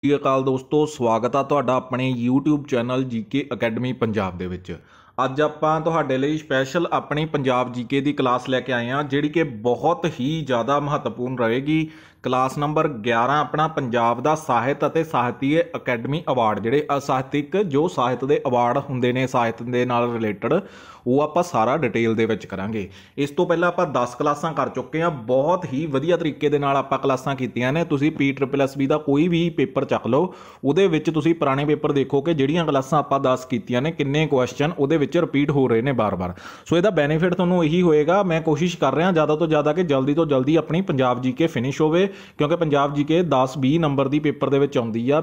ਸਤਿ ਅਕਾਲ ਦੋਸਤੋ ਸਵਾਗਤ ਆ ਤੁਹਾਡਾ ਆਪਣੇ YouTube channel GK academy Punjab ਦੇ ਵਿੱਚ ਅੱਜ ਆਪਾਂ ਤੁਹਾਡੇ ਲਈ ਸਪੈਸ਼ਲ ਆਪਣੀ ਪੰਜਾਬ GK ਦੀ ਕਲਾਸ ਲੈ ਕੇ ਆਏ ਆ ਜਿਹੜੀ ਕਿ ਬਹੁਤ ਹੀ ਜ਼ਿਆਦਾ ਮਹੱਤਵਪੂਰਨ ਰਹੇਗੀ ਕਲਾਸ ਨੰਬਰ 11 ਆਪਣਾ ਪੰਜਾਬ ਦਾ ਸਾਹਿਤ ਅਤੇ ਸਾਹਿਤੀ ਅਕੈਡਮੀ ਅਵਾਰਡ ਜਿਹੜੇ ਅਸਾਹਿਤਿਕ ਜੋ ਸਾਹਿਤ ਦੇ ਅਵਾਰਡ ਹੁੰਦੇ ਨੇ ਸਾਹਿਤ ਦੇ ਨਾਲ ਰਿਲੇਟਡ ਉਹ ਆਪਾਂ ਸਾਰਾ ਡਿਟੇਲ ਦੇ ਵਿੱਚ ਕਰਾਂਗੇ ਇਸ ਤੋਂ ਪਹਿਲਾਂ ਆਪਾਂ 10 ਕਲਾਸਾਂ ਕਰ ਚੁੱਕੇ ਹਾਂ ਬਹੁਤ ਹੀ ਵਧੀਆ ਤਰੀਕੇ ਦੇ ਨਾਲ ਆਪਾਂ ਕਲਾਸਾਂ ਕੀਤੀਆਂ ਨੇ ਤੁਸੀਂ ਪੀ ਟ੍ਰਿਪਲ ਐਸ ਬੀ ਦਾ ਕੋਈ ਵੀ ਪੇਪਰ ਚੱਕ ਲਓ ਉਹਦੇ ਵਿੱਚ ਤੁਸੀਂ ਪੁਰਾਣੇ ਪੇਪਰ ਦੇਖੋ ਕਿ ਜਿਹੜੀਆਂ ਕਲਾਸਾਂ ਆਪਾਂ 10 ਕੀਤੀਆਂ ਨੇ ਕਿੰਨੇ ਕੁਐਸਚਨ ਉਹਦੇ ਵਿੱਚ ਰਿਪੀਟ ਹੋ ਰਹੇ ਨੇ ਬਾਰ-ਬਾਰ ਸੋ ਇਹਦਾ ਬੈਨੀਫਿਟ ਤੁਹਾਨੂੰ ਇਹੀ ਹੋਏਗਾ ਮੈਂ ਕੋਸ਼ਿਸ਼ ਕਰ ਰਿਹਾ ਜ਼ਿਆਦਾ ਤੋਂ ਜ਼ਿਆਦਾ ਕਿ ਜਲਦੀ ਤੋਂ ਜਲਦੀ ਆਪਣੀ ਪੰਜਾਬ ਜੀਕੇ ਫਿਨਿਸ਼ ਹੋਵੇ ਕਿਉਂਕਿ ਪੰਜਾਬ ਜੀਕੇ 10 20 ਨੰਬਰ ਦੀ ਪੇਪਰ ਦੇ ਵਿੱਚ ਆਉਂਦੀ ਆ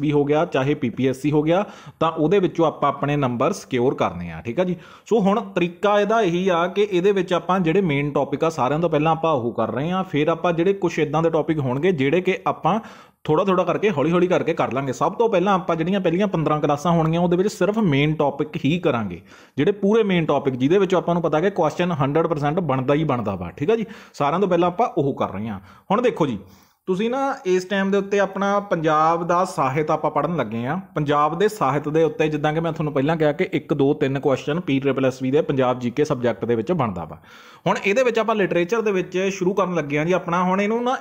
ਵੀ ਹੋ ਗਿਆ ਚਾਹੇ ਪੀਪੀਐਸਸੀ ਹੋ ਗਿਆ ਤਾਂ ਉਹਦੇ ਵਿੱਚੋਂ ਆਪਾਂ ਆਪਣੇ ਨੰਬਰ ਸਿਕਿਉਰ ਕਰਨੇ ਆ ਠੀਕ ਆ ਜੀ ਸੋ ਹੁਣ ਤਰੀਕਾ ਇਹਦਾ ਇਹੀ ਆ ਕਿ ਇਹਦੇ ਵਿੱਚ ਆਪਾਂ ਜਿਹੜੇ ਮੇਨ ਟੌਪਿਕ ਆ ਸਾਰਿਆਂ ਤੋਂ ਪਹਿਲਾਂ ਆਪਾਂ ਉਹ ਕਰ ਰਹੇ ਆ ਫਿਰ ਆਪਾਂ ਜਿਹੜੇ ਕੁਝ ਇਦਾਂ ਦੇ ਟੌਪਿਕ ਹੋਣਗੇ ਜਿਹੜੇ ਕਿ ਆਪਾਂ ਥੋੜਾ ਥੋੜਾ ਕਰਕੇ ਹੌਲੀ ਹੌਲੀ ਕਰਕੇ ਕਰ ਲਾਂਗੇ ਸਭ ਤੋਂ ਪਹਿਲਾਂ ਆਪਾਂ ਜਿਹੜੀਆਂ ਪਹਿਲੀਆਂ 15 ਕਲਾਸਾਂ ਹੋਣਗੀਆਂ ਉਹਦੇ ਵਿੱਚ ਸਿਰਫ ਮੇਨ ਟੌਪਿਕ ਹੀ ਕਰਾਂਗੇ ਜਿਹੜੇ ਪੂਰੇ ਮੇਨ ਟੌਪਿਕ ਜਿਹਦੇ ਵਿੱਚ ਆਪਾਂ ਨੂੰ ਪਤਾ ਹੈ ਕਿ ਕੁਐਸਚਨ 100% ਬਣਦਾ ਹੀ ਬਣਦਾ ਵਾ ਠੀਕ ਆ ਜੀ ਸਾਰਿਆਂ ਤੋਂ ਪਹਿਲਾਂ ਆਪਾਂ ਉਹ ਕਰ ਰਹੇ ਹਾਂ ਹੁਣ ਦੇਖੋ ਜੀ ਤੁਸੀਂ ਨਾ ਇਸ ਟਾਈਮ ਦੇ ਉੱਤੇ ਆਪਣਾ ਪੰਜਾਬ ਦਾ ਸਾਹਿਤ ਆਪਾਂ ਪੜਨ ਲੱਗੇ ਆ ਪੰਜਾਬ ਦੇ ਸਾਹਿਤ ਦੇ ਉੱਤੇ ਜਿੱਦਾਂ ਕਿ ਮੈਂ ਤੁਹਾਨੂੰ ਪਹਿਲਾਂ ਕਿਹਾ ਕਿ 1 2 3 question P triple S B ਦੇ ਪੰਜਾਬ ਜੀਕੇ ਸਬਜੈਕਟ ਦੇ ਵਿੱਚ ਬਣਦਾ ਵਾ ਹੁਣ ਇਹਦੇ ਵਿੱਚ ਆਪਾਂ ਲਿਟਰੇਚਰ ਦੇ ਵਿੱਚ ਸ਼ੁਰੂ ਕਰਨ ਲੱਗੇ ਆ ਜੀ ਆਪਣਾ ਹੁਣ ਇਹਨੂੰ ਨਾ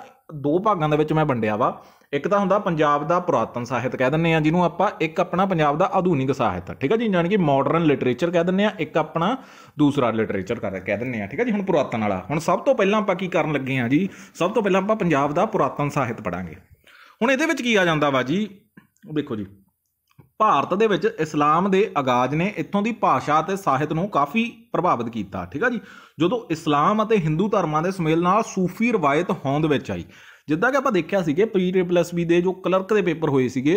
ਦੋ ਭਾਗਾਂ ਦੇ ਵਿੱਚ ਮੈਂ ਵੰਡਿਆ ਵਾ ਇੱਕ ਤਾਂ ਹੁੰਦਾ ਪੰਜਾਬ ਦਾ ਪੁਰਾਤਨ ਸਾਹਿਤ ਕਹਿ ਦਿੰਨੇ ਆ ਜਿਹਨੂੰ ਆਪਾਂ ਇੱਕ ਆਪਣਾ ਪੰਜਾਬ ਦਾ ਆਧੁਨਿਕ ਸਾਹਿਤ ਠੀਕ ਹੈ ਜੀ ਯਾਨੀ ਕਿ ਮਾਡਰਨ ਲਿਟਰੇਚਰ ਕਹਿ ਦਿੰਨੇ ਆ ਇੱਕ ਆਪਣਾ ਦੂਸਰਾ ਲਿਟਰੇਚਰ ਕਰ ਕਹਿ ਦਿੰਨੇ ਆ ਠੀਕ ਹੈ ਜੀ ਹੁਣ ਪੁਰਾਤਨ ਵਾਲਾ ਹੁਣ ਸਭ ਤੋਂ ਪਹਿਲਾਂ ਆਪਾਂ ਕੀ ਕਰਨ ਲੱਗੇ ਆ ਜੀ ਸਭ ਤੋਂ ਪਹਿਲਾਂ ਆਪਾਂ ਪੰਜਾਬ ਦਾ ਪੁਰਾਤਨ ਸਾਹਿਤ ਪੜਾਂਗੇ ਹੁਣ ਇਹਦੇ ਵਿੱਚ ਕੀ ਆ ਜਾਂਦਾ ਵਾ ਜੀ ਵੇਖੋ ਜੀ ਭਾਰਤ ਦੇ ਵਿੱਚ ਇਸਲਾਮ ਦੇ ਆਗਾਜ਼ ਨੇ ਇੱਥੋਂ ਦੀ ਭਾਸ਼ਾ ਤੇ ਸਾਹਿਤ ਨੂੰ ਕਾਫੀ ਪ੍ਰਭਾਵਿਤ ਕੀਤਾ ਠੀਕ ਆ ਜੀ ਜਦੋਂ ਇਸਲਾਮ ਅਤੇ ਹਿੰਦੂ ਧਰਮਾਂ ਦੇ ਸੁਮੇਲ ਨਾਲ ਸੂਫੀ ਰਵਾਇਤ ਹੋਂਦ ਵਿੱਚ ਆਈ ਜਿੱਦਾਂ ਕਿ ਆਪਾਂ ਦੇਖਿਆ ਸੀਗੇ ਪੀ ਪਲੱਸ ਬੀ ਦੇ ਜੋ ਕਲਰਕ ਦੇ ਪੇਪਰ ਹੋਏ ਸੀਗੇ